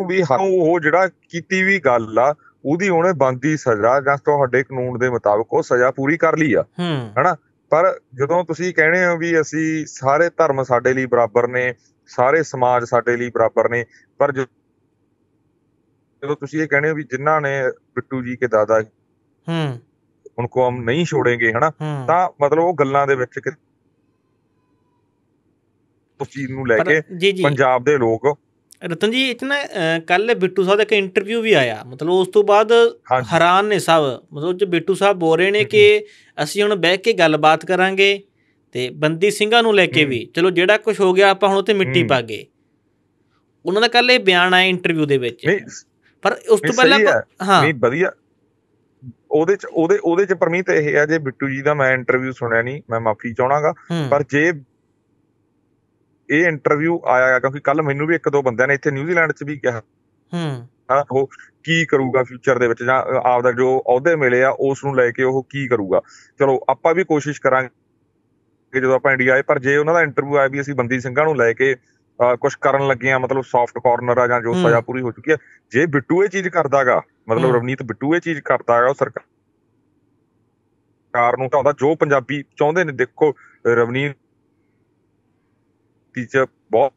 ਵੀ ਹਾਂ ਉਹ ਜਿਹੜਾ ਕੀਤੀ ਵੀ ਗੱਲ ਆ ਉਹਦੀ ਉਹਨੇ ਬੰਦੀ ਸਜ਼ਾ ਜਾਂ ਤੁਹਾਡੇ ਕਾਨੂੰਨ ਦੇ ਮੁਤਾਬਕ ਉਹ ਸਜ਼ਾ ਪੂਰੀ ਕਰ ਲਈ ਆ ਹਨਾ ਪਰ ਜਦੋਂ ਤੁਸੀਂ ਕਹਿੰਦੇ ਹੋ ਵੀ ਅਸੀਂ ਸਾਰੇ ਧਰਮ ਸਾਡੇ ਲਈ ਬਰਾਬਰ ਨੇ ਸਾਰੇ ਸਮਾਜ ਸਾਡੇ ਲਈ ਬਰਾਬਰ ਨੇ ਪਰ ਜਦੋਂ ਤੁਸੀਂ ਇਹ ਕਹਿੰਦੇ ਹੋ ਵੀ ਜਿਨ੍ਹਾਂ ਨੇ ਬਿੱਟੂ ਜੀ ਕੇ ਦਾਦਾ ਹੂੰ ਹੁਣ ਕੋ ਹਮ ਨਹੀਂ ਛੋੜेंगे ਹਨਾ ਤਾਂ ਮਤਲਬ ਉਹ ਗੱਲਾਂ ਦੇ ਵਿੱਚ ਉਸ ਚੀਜ਼ ਨੂੰ ਲੈ ਕੇ ਪੰਜਾਬ ਦੇ ਲੋਕ ਰਤਨ ਜੀ ਇਤਨਾ ਕੱਲ ਬਿੱਟੂ ਸਾਹਿਬ ਦਾ ਇੱਕ ਇੰਟਰਵਿਊ ਵੀ ਆਇਆ ਮਤਲਬ ਉਸ ਤੋਂ ਬਾਅਦ ਹੈਰਾਨ ਨੇ ਸਭ ਮਤਲਬ ਜੋ ਬਿੱਟੂ ਸਾਹਿਬ ਬੋਲ ਰਹੇ ਨੇ ਕਿ ਅਸੀਂ ਹੁਣ ਬਹਿ ਕੇ ਗੱਲਬਾਤ ਕਰਾਂਗੇ ਤੇ ਬੰਦੀ ਸਿੰਘਾਂ ਨੂੰ ਲੈ ਕੇ ਵੀ ਚਲੋ ਜਿਹੜਾ ਕੁਝ ਹੋ ਗਿਆ ਆਪਾਂ ਹੁਣ ਉਤੇ ਮਿੱਟੀ ਪਾ ਗਏ ਉਹਨਾਂ ਦਾ ਕੱਲ ਇਹ ਬਿਆਨ ਆਇਆ ਇੰਟਰਵਿਊ ਦੇ ਵਿੱਚ ਪਰ ਉਸ ਤੋਂ ਪਹਿਲਾਂ ਹਾਂ ਨਹੀਂ ਵਧੀਆ ਉਹਦੇ ਚ ਉਹਦੇ ਉਹਦੇ ਚ ਪਰਮੀਤ ਇਹ ਆ ਜੇ ਬਿੱਟੂ ਜੀ ਦਾ ਮੈਂ ਇੰਟਰਵਿਊ ਸੁਣਿਆ ਨਹੀਂ ਮੈਂ ਮਾਫੀ ਚਾਹਣਾਗਾ ਪਰ ਜੇ ਇਹ ਇੰਟਰਵਿਊ ਆਇਆ ਕਿਉਂਕਿ ਕੱਲ ਮੈਨੂੰ ਵੀ ਇੱਕ ਦੋ ਬੰਦਿਆਂ ਨੇ ਇੱਥੇ ਨਿਊਜ਼ੀਲੈਂਡ 'ਚ ਵੀ ਕਿਹਾ ਹੂੰ ਉਹ ਕੀ ਕਰੂਗਾ ਫਿਊਚਰ ਦੇ ਵਿੱਚ ਜਾਂ ਆਪ ਦਾ ਜੋ ਅਹੁਦੇ ਮਿਲੇ ਆ ਉਸ ਨੂੰ ਲੈ ਕੇ ਉਹ ਕੀ ਕਰੂਗਾ ਚਲੋ ਆਪਾਂ ਵੀ ਕੋਸ਼ਿਸ਼ ਕਰਾਂਗੇ ਜਦੋਂ ਆਪਾਂ ਇੰਡੀਆ ਆਏ ਪਰ ਜੇ ਉਹਨਾਂ ਦਾ ਇੰਟਰਵਿਊ ਆਇਆ ਵੀ ਅਸੀਂ ਬੰਦੀ ਸਿੰਘਾਂ ਨੂੰ ਲੈ ਕੇ ਕੁਝ ਕਰਨ ਲੱਗੇ ਆ ਮਤਲਬ ਸੌਫਟ ਕਾਰਨਰ ਆ ਜਾਂ ਜੋ ਸਜ਼ਾ ਪੂਰੀ ਹੋ ਚੁੱਕੀ ਹੈ ਜੇ ਬਿੱਟੂ ਇਹ ਚੀਜ਼ ਕਰਦਾਗਾ ਮਤਲਬ ਰਵਨੀਤ ਬਿੱਟੂ ਇਹ ਚੀਜ਼ ਕਰਦਾਗਾ ਉਹ ਸਰਕਾਰ ਸਰਕਾਰ ਨੂੰ ਚਾਹੁੰਦਾ ਜੋ ਪੰਜਾਬੀ ਚਾਹੁੰਦੇ ਨੇ ਦੇਖੋ ਰਵਨੀਤ ਚ ਬਹੁਤ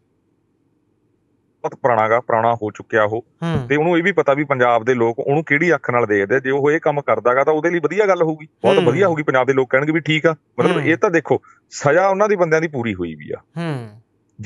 ਬਹੁਤ ਪੁਰਾਣਾਗਾ ਪੁਰਾਣਾ ਹੋ ਚੁੱਕਿਆ ਉਹ ਤੇ ਉਹਨੂੰ ਇਹ ਵੀ ਪਤਾ ਵੀ ਪੰਜਾਬ ਦੇ ਲੋਕ ਉਹਨੂੰ ਕਿਹੜੀ ਅੱਖ ਨਾਲ ਦੇਖਦੇ ਜੇ ਉਹ ਇਹ ਕੰਮ ਕਰਦਾਗਾ ਤਾਂ ਉਹਦੇ ਲਈ ਵਧੀਆ ਗੱਲ ਹੋਊਗੀ ਬਹੁਤ ਵਧੀਆ ਹੋਊਗੀ ਪੰਜਾਬ ਦੇ ਲੋਕ ਕਹਿਣਗੇ ਵੀ ਠੀਕ ਆ ਮਤਲਬ ਇਹ ਤਾਂ ਦੇਖੋ ਸਜ਼ਾ ਉਹਨਾਂ ਦੀ ਬੰਦਿਆਂ ਦੀ ਪੂਰੀ ਹੋਈ ਵੀ ਆ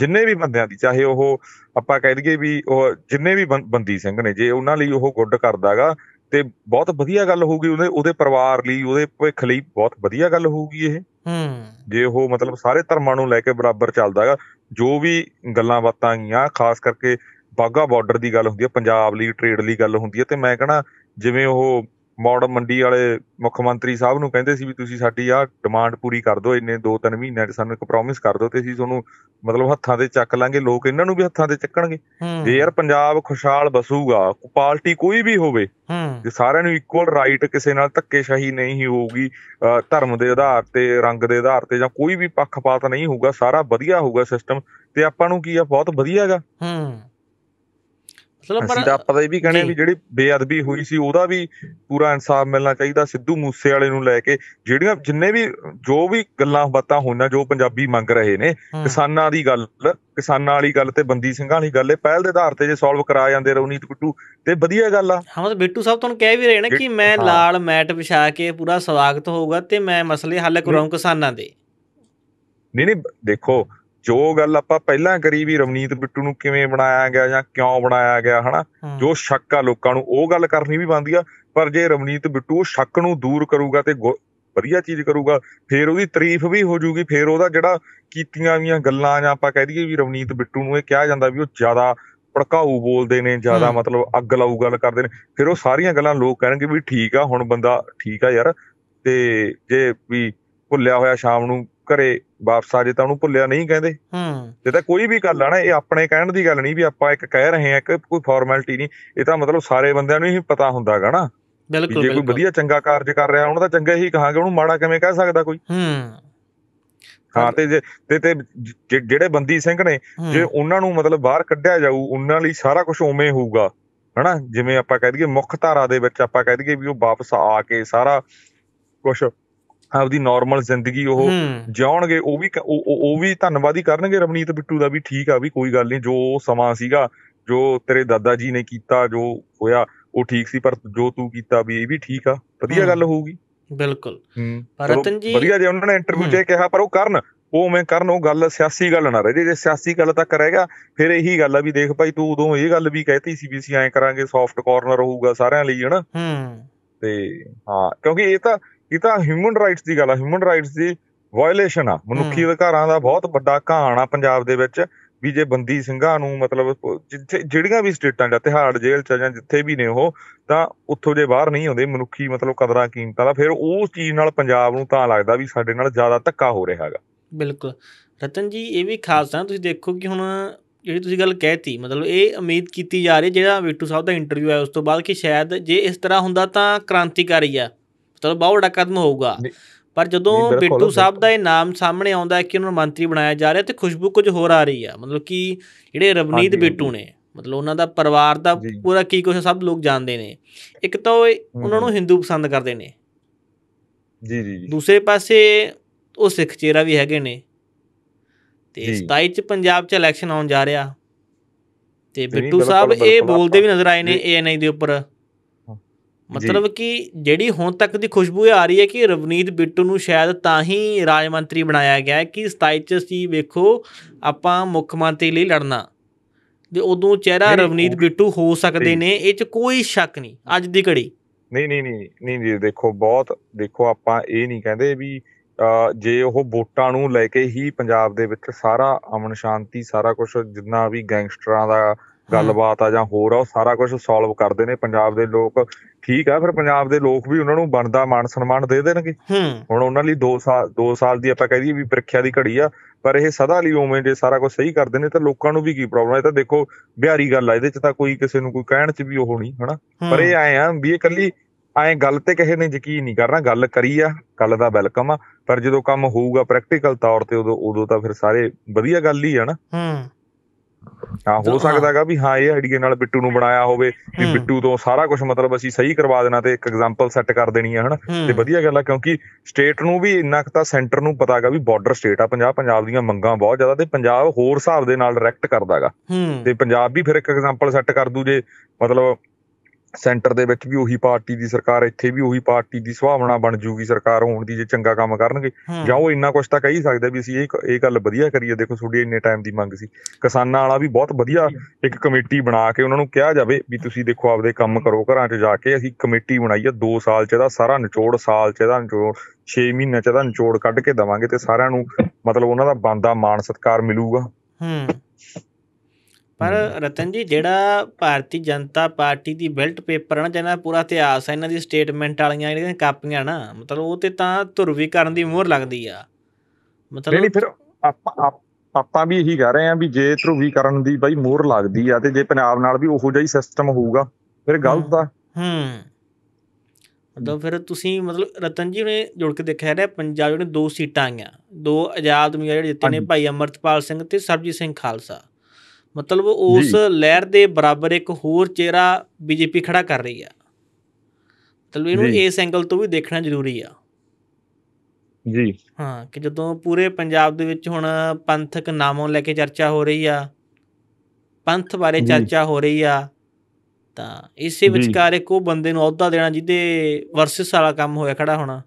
ਜਿੰਨੇ ਵੀ ਬੰਦਿਆਂ ਦੀ ਚਾਹੇ ਉਹ ਆਪਾਂ ਕਹਿ ਦਈਏ ਵੀ ਉਹ ਜਿੰਨੇ ਵੀ ਬੰਦੀ ਸਿੰਘ ਨੇ ਜੇ ਉਹਨਾਂ ਲਈ ਉਹ ਗੁੱਡ ਕਰਦਾਗਾ ਤੇ ਬਹੁਤ ਵਧੀਆ ਗੱਲ ਹੋਊਗੀ ਉਹਦੇ ਉਹਦੇ ਪਰਿਵਾਰ ਲਈ ਉਹਦੇ ਭਵਿੱਖ ਲਈ ਬਹੁਤ ਵਧੀਆ ਗੱਲ ਹੋਊਗੀ ਇਹ ਹੂੰ ਜੇ ਉਹ ਮਤਲਬ ਸਾਰੇ ਧਰਮਾਂ ਨੂੰ ਲੈ ਕੇ ਬਰਾਬਰ ਚੱਲਦਾ ਹੈਗਾ ਜੋ ਵੀ ਗੱਲਾਂ ਬਾਤਾਂ ਆਈਆਂ ਖਾਸ ਕਰਕੇ ਬਾਗਾ ਬਾਰਡਰ ਦੀ ਗੱਲ ਹੁੰਦੀ ਹੈ ਪੰਜਾਬ ਲਈ ਟ੍ਰੇਡ ਲਈ ਗੱਲ ਹੁੰਦੀ ਹੈ ਤੇ ਮੈਂ ਕਹਣਾ ਜਿਵੇਂ ਉਹ ਮੌੜ ਮੰਡੀ ਵਾਲੇ ਮੁੱਖ ਮੰਤਰੀ ਸਾਹਿਬ ਨੂੰ ਕਹਿੰਦੇ ਸੀ ਵੀ ਤੁਸੀਂ ਸਾਡੀ ਆ ਡਿਮਾਂਡ ਪੂਰੀ ਕਰ ਦਿਓ ਇੰਨੇ 2-3 ਮਹੀਨਿਆਂ ਚ ਸਾਨੂੰ ਇੱਕ ਪ੍ਰੋਮਿਸ ਕਰ ਦਿਓ ਤੇ ਅਸੀਂ ਤੁਹਾਨੂੰ ਮਤਲਬ ਹੱਥਾਂ ਦੇ ਚੱਕ ਲਾਂਗੇ ਲੋਕ ਇਹਨਾਂ ਨੂੰ ਵੀ ਹੱਥਾਂ ਦੇ ਚੱਕਣਗੇ ਜੇ ਯਾਰ ਪੰਜਾਬ ਖੁਸ਼ਹਾਲ ਬਸੂਗਾ ਪਾਰਟੀ ਕੋਈ ਵੀ ਹੋਵੇ ਜੇ ਸਾਰਿਆਂ ਨੂੰ ਇਕੁਅਲ ਰਾਈਟ ਕਿਸੇ ਨਾਲ ਧੱਕੇਸ਼ਾਹੀ ਨਹੀਂ ਹੋਊਗੀ ਧਰਮ ਦੇ ਆਧਾਰ ਤੇ ਰੰਗ ਦੇ ਆਧਾਰ ਤੇ ਜਾਂ ਕੋਈ ਵੀ ਪੱਖਪਾਤ ਨਹੀਂ ਹੋਊਗਾ ਸਾਰਾ ਵਧੀਆ ਹੋਊਗਾ ਸਿਸਟਮ ਤੇ ਆਪਾਂ ਨੂੰ ਕੀ ਆ ਬਹੁਤ ਵਧੀਆ ਹੈਗਾ ਹੂੰ ਪਰ ਅਸੀਂ ਤਾਂ ਆਪਾਂ ਤਾਂ ਇਹ ਵੀ ਕਹਿੰਦੇ ਵੀ ਜਿਹੜੀ ਬੇਅਦਬੀ ਹੋਈ ਸੀ ਉਹਦਾ ਵੀ ਪੂਰਾ ਇਨਸਾਫ ਮਿਲਣਾ ਚਾਹੀਦਾ ਸਿੱਧੂ ਮੂਸੇ ਵਾਲੇ ਨੂੰ ਲੈ ਕੇ ਜਿਹੜੀਆਂ ਜਿੰਨੇ ਵੀ ਜੋ ਵੀ ਗੱਲਾਂ ਬਾਤਾਂ ਹੋਣਾ ਜੋ ਪੰਜਾਬੀ ਮੰਗ ਰਹੇ ਨੇ ਕਿਸਾਨਾਂ ਦੀ ਗੱਲ ਕਿਸਾਨਾਂ ਵਾਲੀ ਗੱਲ ਤੇ ਬੰਦੀ ਸਿੰਘਾਂ ਵਾਲੀ ਗੱਲ ਇਹ ਪਹਿਲ ਦੇ ਆਧਾਰ ਤੇ ਜੇ ਸੋਲਵ ਕਰਾ ਜਾਂਦੇ ਰੌਨੀਤ ਗੁੱਟੂ ਤੇ ਵਧੀਆ ਗੱਲ ਆ ਹਾਂ ਮਤਲਬ ਬਿੱਟੂ ਸਾਹਿਬ ਤੁਹਾਨੂੰ ਕਹਿ ਵੀ ਰਹੇ ਨੇ ਕਿ ਮੈਂ ਲਾਲ ਮੈਟ ਵਿਛਾ ਕੇ ਪੂਰਾ ਸਵਾਗਤ ਹੋਊਗਾ ਤੇ ਮੈਂ ਮਸਲੇ ਹੱਲ ਕਰਾਂ ਕਿਸਾਨਾਂ ਦੇ ਨਹੀਂ ਨਹੀਂ ਦੇਖੋ ਜੋ ਗੱਲ ਆਪਾਂ ਪਹਿਲਾਂ ਕਰੀ ਵੀ ਰਵਨੀਤ ਬਿੱਟੂ ਨੂੰ ਕਿਵੇਂ ਬਣਾਇਆ ਗਿਆ ਜਾਂ ਕਿਉਂ ਬਣਾਇਆ ਗਿਆ ਹਨਾ ਜੋ ਸ਼ੱਕ ਆ ਲੋਕਾਂ ਨੂੰ ਉਹ ਗੱਲ ਕਰਨੀ ਵੀ ਬੰਦੀ ਆ ਪਰ ਜੇ ਰਵਨੀਤ ਬਿੱਟੂ ਸ਼ੱਕ ਨੂੰ ਦੂਰ ਕਰੂਗਾ ਤੇ ਵਧੀਆ ਚੀਜ਼ ਕਰੂਗਾ ਫੇਰ ਉਹਦੀ ਤਾਰੀਫ ਵੀ ਹੋ ਜੂਗੀ ਫੇਰ ਉਹਦਾ ਜਿਹੜਾ ਕੀਤੀਆਂ ਵੀਆਂ ਗੱਲਾਂ ਜਾਂ ਆਪਾਂ ਕਹਿ ਦਈਏ ਵੀ ਰਵਨੀਤ ਬਿੱਟੂ ਨੂੰ ਇਹ ਕਿਹਾ ਜਾਂਦਾ ਵੀ ਉਹ ਜ਼ਿਆਦਾ ਪੜਕਾਉ ਬੋਲਦੇ ਨੇ ਜ਼ਿਆਦਾ ਮਤਲਬ ਅੱਗ ਲਾਊ ਗੱਲ ਕਰਦੇ ਨੇ ਫਿਰ ਉਹ ਸਾਰੀਆਂ ਗੱਲਾਂ ਲੋਕ ਕਹਿਣਗੇ ਵੀ ਠੀਕ ਆ ਹੁਣ ਬੰਦਾ ਠੀਕ ਆ ਯਾਰ ਤੇ ਜੇ ਵੀ ਭੁੱਲਿਆ ਹੋਇਆ ਸ਼ਾਮ ਨੂੰ ਘਰੇ ਵਾਪਸ ਆ ਜੇ ਤਾਂ ਉਹਨੂੰ ਭੁੱਲਿਆ ਨਹੀਂ ਕਹਿੰਦੇ ਹੂੰ ਜੇ ਤਾਂ ਕੋਈ ਵੀ ਗੱਲ ਆ ਨਾ ਇਹ ਆਪਣੇ ਕਹਿਣ ਦੀ ਗੱਲ ਨਹੀਂ ਵੀ ਆਪਾਂ ਇੱਕ ਕਹਿ ਰਹੇ ਹਾਂ ਕਿ ਕੋਈ ਫਾਰਮੈਲਿਟੀ ਨਹੀਂ ਇਹ ਤਾਂ ਮਤਲਬ ਸਾਰੇ ਬੰਦਿਆਂ ਨੂੰ ਹੀ ਪਤਾ ਹੁੰਦਾਗਾ ਨਾ ਬਿਲਕੁਲ ਜੇ ਕੋਈ ਵਧੀਆ ਚੰਗਾ ਕਾਰਜ ਕਰ ਰਿਹਾ ਉਹਨਾਂ ਦਾ ਚੰਗਾ ਹੀ ਕਹਾਂਗੇ ਉਹਨੂੰ ਮਾੜਾ ਕਿਵੇਂ ਕਹਿ ਸਕਦਾ ਕੋਈ ਹੂੰ ਹਾਂ ਤੇ ਤੇ ਤੇ ਜਿਹੜੇ ਬੰਦੀ ਸਿੰਘ ਨੇ ਜੇ ਉਹਨਾਂ ਨੂੰ ਮਤਲਬ ਬਾਹਰ ਕੱਢਿਆ ਜਾਊ ਉਹਨਾਂ ਲਈ ਸਾਰਾ ਕੁਝ ਉਵੇਂ ਹੋਊਗਾ ਹਨਾ ਜਿਵੇਂ ਆਪਾਂ ਕਹਿ ਦਈਏ ਮੁੱਖ ਧਾਰਾ ਦੇ ਵਿੱਚ ਆਪਾਂ ਕਹਿ ਦਈਏ ਵੀ ਉਹ ਵਾਪਸ ਆ ਕੇ ਸਾਰਾ ਕੁਝ ਆਪਦੀ ਨਾਰਮਲ ਜ਼ਿੰਦਗੀ ਉਹ ਜਿਉਣਗੇ ਉਹ ਵੀ ਉਹ ਵੀ ਧੰਨਵਾਦੀ ਕਰਨਗੇ ਰਵਨੀਤ ਬਿੱਟੂ ਦਾ ਵੀ ਠੀਕ ਆ ਵੀ ਕੋਈ ਗੱਲ ਨਹੀਂ ਜੋ ਸਮਾਂ ਸੀਗਾ ਜੋ ਤੇਰੇ ਦਾਦਾ ਜੀ ਨੇ ਕੀਤਾ ਜੋ ਹੋਇਆ ਉਹ ਠੀਕ ਸੀ ਪਰ ਜੋ ਤੂੰ ਕੀਤਾ ਵੀ ਇਹ ਵੀ ਠੀਕ ਆ ਵਧੀਆ ਗੱਲ ਹੋਊਗੀ ਬਿਲਕੁਲ ਰਤਨ ਜੀ ਵਧੀਆ ਜੇ ਉਹਨਾਂ ਨੇ ਇੰਟਰਵਿਊ 'ਚ ਕਿਹਾ ਪਰ ਉਹ ਕਰਨ ਉਹ ਮੈਂ ਕਰਨ ਉਹ ਗੱਲ ਸਿਆਸੀ ਗੱਲ ਨਾ ਰਹੇ ਜੇ ਸਿਆਸੀ ਗੱਲ ਤੱਕ ਰਹੇਗਾ ਫਿਰ ਇਹੀ ਗੱਲ ਆ ਵੀ ਦੇਖ ਭਾਈ ਤੂੰ ਉਦੋਂ ਇਹ ਗੱਲ ਵੀ ਕਹਿਤੀ ਸੀ ਵੀ ਅਸੀਂ ਐਂ ਕਰਾਂਗੇ ਸੌਫਟ ਕਾਰਨਰ ਹੋਊਗਾ ਸਾਰਿਆਂ ਲਈ ਹਨ ਹੂੰ ਤੇ ਹਾਂ ਕਿਉਂਕਿ ਇਹ ਤਾਂ ਇਹ ਤਾਂ ਹਿਊਮਨ ਰਾਈਟਸ ਦੀ ਗੱਲ ਆ ਹਿਊਮਨ ਰਾਈਟਸ ਦੀ ਵਾਇਲੇਸ਼ਨ ਆ ਮਨੁੱਖੀ ਅਧਿਕਾਰਾਂ ਦਾ ਬਹੁਤ ਵੱਡਾ ਘਾਣ ਆ ਪੰਜਾਬ ਦੇ ਵਿੱਚ ਵੀ ਜੇ ਬੰਦੀ ਸਿੰਘਾਂ ਨੂੰ ਮਤਲਬ ਜਿੱਥੇ ਜਿਹੜੀਆਂ ਵੀ ਸਟੇਟਾਂ ਜਾਂ ਤਿਹਾੜ ਜੇਲ੍ਹ ਚ ਜਾਂ ਜਿੱਥੇ ਵੀ ਨੇ ਉਹ ਤਾਂ ਉੱਥੋਂ ਦੇ ਬਾਹਰ ਨਹੀਂ ਆਉਂਦੇ ਮਨੁੱਖੀ ਮਤਲਬ ਕਦਰਾਂ ਕੀਮਤਾਂ ਦਾ ਫਿਰ ਉਸ ਚੀਜ਼ ਨਾਲ ਪੰਜਾਬ ਨੂੰ ਤਾਂ ਲੱਗਦਾ ਵੀ ਸਾਡੇ ਨਾਲ ਜ਼ਿਆਦਾ ਧੱਕਾ ਹੋ ਰਿਹਾ ਹੈਗਾ ਬਿਲਕੁਲ ਰਤਨ ਜੀ ਇਹ ਵੀ ਖਾਸ ਤਾਂ ਤੁਸੀਂ ਦੇਖੋ ਕਿ ਹੁਣ ਜਿਹੜੀ ਤੁਸੀਂ ਗੱਲ ਕਹਿਤੀ ਮਤਲਬ ਇਹ ਉਮੀਦ ਕੀਤੀ ਜਾ ਰਹੀ ਜਿਹੜਾ ਵਿਟੂ ਸਾਹਿਬ ਦਾ ਇੰਟਰਵਿਊ ਆਇਆ ਉਸ ਤੋਂ ਬਾਅਦ ਕਿ ਸ਼ਾਇਦ ਜੇ ਇਸ ਤਰ੍ਹਾਂ ਹੁੰਦਾ ਤਾਂ ਕ੍ਰਾਂਤੀਕਾਰੀ ਆ ਚਲੋ ਬਹੁਤ ਵੱਡਾ ਕਦਮ ਹੋਊਗਾ ਪਰ ਜਦੋਂ ਬਿੱਟੂ ਸਾਹਿਬ ਦਾ ਇਹ ਨਾਮ ਸਾਹਮਣੇ ਆਉਂਦਾ ਕਿ ਉਹਨਾਂ ਨੂੰ ਮੰਤਰੀ ਬਣਾਇਆ ਜਾ ਰਿਹਾ ਤੇ ਖੁਸ਼ਬੂ ਕੁਝ ਹੋਰ ਆ ਰਹੀ ਆ ਮਤਲਬ ਕਿ ਜਿਹੜੇ ਰਵਨੀਤ ਬਿੱਟੂ ਨੇ ਮਤਲਬ ਉਹਨਾਂ ਦਾ ਪਰਿਵਾਰ ਦਾ ਪੂਰਾ ਕੀ ਕੁਝ ਸਭ ਲੋਕ ਜਾਣਦੇ ਨੇ ਇੱਕ ਤਾਂ ਉਹ ਉਹਨਾਂ ਨੂੰ ਹਿੰਦੂ ਪਸੰਦ ਕਰਦੇ ਨੇ ਜੀ ਜੀ ਦੂਸਰੇ ਪਾਸੇ ਉਹ ਸਿੱਖ ਚਿਹਰਾ ਵੀ ਹੈਗੇ ਨੇ ਤੇ 27 ਚ ਪੰਜਾਬ ਚ ਇਲੈਕਸ਼ਨ ਆਉਣ ਜਾ ਰਿਹਾ ਤੇ ਬਿੱਟੂ ਸਾਹਿਬ ਇਹ ਬੋਲਦੇ ਵੀ ਨਜ਼ਰ ਆਏ ਨੇ ਏਐਨਆਈ ਦੇ ਉੱਪਰ ਮਤਲਬ ਕਿ ਜਿਹੜੀ ਹੁਣ ਤੱਕ ਦੀ ਖੁਸ਼ਬੂ ਆ ਰਹੀ ਹੈ ਕਿ ਰਵਨੀਤ ਬਿੱਟੂ ਨੂੰ ਸ਼ਾਇਦ ਤਾਂ ਹੀ ਰਾਜ ਮੰਤਰੀ ਬਣਾਇਆ ਗਿਆ ਹੈ ਕਿ 27 ਚ ਸੀ ਵੇਖੋ ਆਪਾਂ ਮੁੱਖ ਮੰਤਰੀ ਲਈ ਲੜਨਾ ਤੇ ਉਦੋਂ ਚਿਹਰਾ ਰਵਨੀਤ ਬਿੱਟੂ ਹੋ ਸਕਦੇ ਨੇ ਇਹ ਚ ਕੋਈ ਸ਼ੱਕ ਨਹੀਂ ਅੱਜ ਦੀ ਘੜੀ ਨਹੀਂ ਨਹੀਂ ਨਹੀਂ ਨਹੀਂ ਜੀ ਦੇਖੋ ਬਹੁਤ ਦੇਖੋ ਆਪਾਂ ਇਹ ਨਹੀਂ ਕਹਿੰਦੇ ਵੀ ਜੇ ਉਹ ਵੋਟਾਂ ਨੂੰ ਲੈ ਕੇ ਹੀ ਪੰਜਾਬ ਦੇ ਵਿੱਚ ਸਾਰਾ ਅਮਨ ਸ਼ਾਂਤੀ ਸਾਰਾ ਕੁਝ ਜਿੰਨਾ ਵੀ ਗੈਂਗਸਟਰਾਂ ਦਾ ਗੱਲਬਾਤ ਆ ਜਾਂ ਹੋਰ ਆ ਉਹ ਸਾਰਾ ਕੁਝ ਸੋਲਵ ਕਰਦੇ ਨੇ ਪੰਜਾਬ ਦੇ ਲੋਕ ਠੀਕ ਆ ਫਿਰ ਪੰਜਾਬ ਦੇ ਲੋਕ ਵੀ ਉਹਨਾਂ ਨੂੰ ਬਣਦਾ ਮਾਨ ਸਨਮਾਨ ਦੇ ਦੇਣਗੇ ਹੁਣ ਉਹਨਾਂ ਲਈ 2 ਸਾਲ 2 ਸਾਲ ਦੀ ਆਪਾਂ ਕਹਿ ਦਈਏ ਵੀ ਪ੍ਰੀਖਿਆ ਦੀ ਘੜੀ ਆ ਪਰ ਇਹ ਸਦਾ ਲਈ ਉਵੇਂ ਜੇ ਸਾਰਾ ਕੁਝ ਸਹੀ ਕਰਦੇ ਨੇ ਤਾਂ ਲੋਕਾਂ ਨੂੰ ਵੀ ਕੀ ਪ੍ਰੋਬਲਮ ਹੈ ਤਾਂ ਦੇਖੋ ਬਿਹਾਰੀ ਗੱਲ ਆ ਇਹਦੇ ਚ ਤਾਂ ਕੋਈ ਕਿਸੇ ਨੂੰ ਕੋਈ ਕਹਿਣ ਚ ਵੀ ਉਹ ਨਹੀਂ ਹਨਾ ਪਰ ਇਹ ਆਏ ਆ ਵੀ ਇਹ ਕੱਲੀ ਐ ਗੱਲ ਤੇ ਕਿਸੇ ਨੇ ਯਕੀਨ ਨਹੀਂ ਕਰਨਾ ਗੱਲ ਕਰੀ ਆ ਕੱਲ ਦਾ ਵੈਲਕਮ ਆ ਪਰ ਜਦੋਂ ਕੰਮ ਹੋਊਗਾ ਪ੍ਰੈਕਟੀਕਲ ਤੌਰ ਤੇ ਉਦੋਂ ਉਦੋਂ ਤਾਂ ਫਿਰ ਸਾਰੇ ਵਧੀਆ ਗੱਲ ਹੀ ਆ ਨਾ ਹੂੰ ਹਾਂ ਹੋ ਸਕਦਾ ਹੈਗਾ ਵੀ ਹਾਂ ਇਹ ਆਈਡੀਆ ਨਾਲ ਬਿੱਟੂ ਨੂੰ ਬਣਾਇਆ ਹੋਵੇ ਵੀ ਬਿੱਟੂ ਤੋਂ ਸਾਰਾ ਕੁਝ ਮਤਲਬ ਅਸੀਂ ਸਹੀ ਕਰਵਾ ਦੇਣਾ ਤੇ ਇੱਕ ਐਗਜ਼ਾਮਪਲ ਸੈੱਟ ਕਰ ਦੇਣੀ ਹੈ ਹਨਾ ਤੇ ਵਧੀਆ ਗੱਲ ਹੈ ਕਿਉਂਕਿ ਸਟੇਟ ਨੂੰ ਵੀ ਇੰਨਾ ਕੁ ਤਾਂ ਸੈਂਟਰ ਨੂੰ ਪਤਾ ਹੈਗਾ ਵੀ ਬਾਰਡਰ ਸਟੇਟ ਆ ਪੰਜਾਬ ਪੰਜਾਬ ਦੀਆਂ ਮੰਗਾਂ ਬਹੁਤ ਜ਼ਿਆਦਾ ਤੇ ਪੰਜਾਬ ਹੋਰ ਹਿਸਾਬ ਦੇ ਨਾਲ ਡਾਇਰੈਕਟ ਕਰਦਾਗਾ ਤੇ ਪੰਜਾਬ ਵੀ ਫਿਰ ਇੱਕ ਐਗਜ਼ਾਮਪਲ ਸੈੱਟ ਕਰ ਦੂ ਜੇ ਮਤਲਬ ਸੈਂਟਰ ਦੇ ਵਿੱਚ ਵੀ ਉਹੀ ਪਾਰਟੀ ਦੀ ਸਰਕਾਰ ਇੱਥੇ ਵੀ ਉਹੀ ਪਾਰਟੀ ਦੀ ਸੁਭਾਵਨਾ ਬਣ ਜੂਗੀ ਸਰਕਾਰ ਹੋਣ ਦੀ ਜੇ ਚੰਗਾ ਕੰਮ ਕਰਨਗੇ ਜਾਂ ਉਹ ਇੰਨਾ ਕੁਝ ਤਾਂ ਕਹੀ ਸਕਦੇ ਵੀ ਅਸੀਂ ਇਹ ਇਹ ਗੱਲ ਵਧੀਆ ਕਰੀਏ ਦੇਖੋ ਤੁਹਾਡੀ ਇੰਨੇ ਟਾਈਮ ਦੀ ਮੰਗ ਸੀ ਕਿਸਾਨਾਂ ਵਾਲਾ ਵੀ ਬਹੁਤ ਵਧੀਆ ਇੱਕ ਕਮੇਟੀ ਬਣਾ ਕੇ ਉਹਨਾਂ ਨੂੰ ਕਿਹਾ ਜਾਵੇ ਵੀ ਤੁਸੀਂ ਦੇਖੋ ਆਪਦੇ ਕੰਮ ਕਰੋ ਘਰਾਂ 'ਚ ਜਾ ਕੇ ਅਸੀਂ ਕਮੇਟੀ ਬਣਾਈ ਆ 2 ਸਾਲ 'ਚ ਇਹਦਾ ਸਾਰਾ ਨਿਚੋੜ ਸਾਲ 'ਚ ਇਹਦਾ ਨਿਚੋੜ 6 ਮਹੀਨੇ 'ਚ ਇਹਦਾ ਨਿਚੋੜ ਕੱਢ ਕੇ ਦਵਾਂਗੇ ਤੇ ਸਾਰਿਆਂ ਨੂੰ ਮਤਲਬ ਉਹਨਾਂ ਦਾ ਬੰਦਾ ਮਾਣ ਸਤਕਾਰ ਮਿਲੂਗਾ ਹੂੰ ਪਰ ਰਤਨ ਜੀ ਜਿਹੜਾ ਭਾਰਤੀ ਜਨਤਾ ਪਾਰਟੀ ਦੀ ਬਿਲਟ ਪੇਪਰ ਹਨ ਜਿਹਨਾਂ ਦਾ ਪੂਰਾ ਇਤਿਹਾਸ ਹੈ ਇਹਨਾਂ ਦੀ ਸਟੇਟਮੈਂਟ ਵਾਲੀਆਂ ਜਿਹੜੀਆਂ ਕਾਪੀਆਂ ਨਾ ਮਤਲਬ ਉਹ ਤੇ ਤਾਂ ਧੁਰਵੀ ਕਰਨ ਦੀ ਮੋਹਰ ਲੱਗਦੀ ਆ ਮਤਲਬ ਨਹੀਂ ਫਿਰ ਆਪਾਂ ਆਪਾਂ ਵੀ ਇਹੀ ਕਹਿ ਰਹੇ ਆ ਵੀ ਜੇ ਧੁਰਵੀ ਕਰਨ ਦੀ ਬਾਈ ਮੋਹਰ ਲੱਗਦੀ ਆ ਤੇ ਜੇ ਪੰਜਾਬ ਨਾਲ ਵੀ ਉਹੋ ਜਿਹਾ ਹੀ ਸਿਸਟਮ ਹੋਊਗਾ ਫਿਰ ਗਲਤ ਆ ਹੂੰ ਤਾਂ ਫਿਰ ਤੁਸੀਂ ਮਤਲਬ ਰਤਨ ਜੀ ਨੇ ਜੁੜ ਕੇ ਦੇਖਿਆ ਰਿਹਾ ਪੰਜਾਬ ਨੇ ਦੋ ਸੀਟਾਂ ਆਈਆਂ ਦੋ ਆਜ਼ਾਦ ਮੀਆਂ ਜਿਹੜੇ ਜਿੱਤੇ ਨੇ ਭਾਈ ਅਮਰਤਪਾਲ ਸਿੰਘ ਤੇ ਸਰਬਜੀਤ ਸਿੰਘ ਖਾਲਸਾ ਮਤਲਬ ਉਸ ਲਹਿਰ ਦੇ ਬਰਾਬਰ ਇੱਕ ਹੋਰ ਚਿਹਰਾ ਬੀਜੇਪੀ ਖੜਾ ਕਰ ਰਹੀ ਆ ਮਤਲਬ ਇਹਨੂੰ ਇਸ ਐਂਗਲ ਤੋਂ ਵੀ ਦੇਖਣਾ ਜ਼ਰੂਰੀ ਆ ਜੀ ਹਾਂ ਕਿ ਜਦੋਂ ਪੂਰੇ ਪੰਜਾਬ ਦੇ ਵਿੱਚ ਹੁਣ ਪੰਥਕ ਨਾਮੋਂ ਲੈ ਕੇ ਚਰਚਾ ਹੋ ਰਹੀ ਆ ਪੰਥ ਬਾਰੇ ਚਰਚਾ ਹੋ ਰਹੀ ਆ ਤਾਂ ਇਸੇ ਵਿਚਕਾਰ ਇੱਕ ਉਹ ਬੰਦੇ ਨੂੰ ਅਹੁਦਾ ਦੇਣਾ ਜਿਹਦੇ ਵਰਸਸ ਵਾਲਾ ਕੰਮ ਹੋਇਆ ਖੜਾ ਹੋਣਾ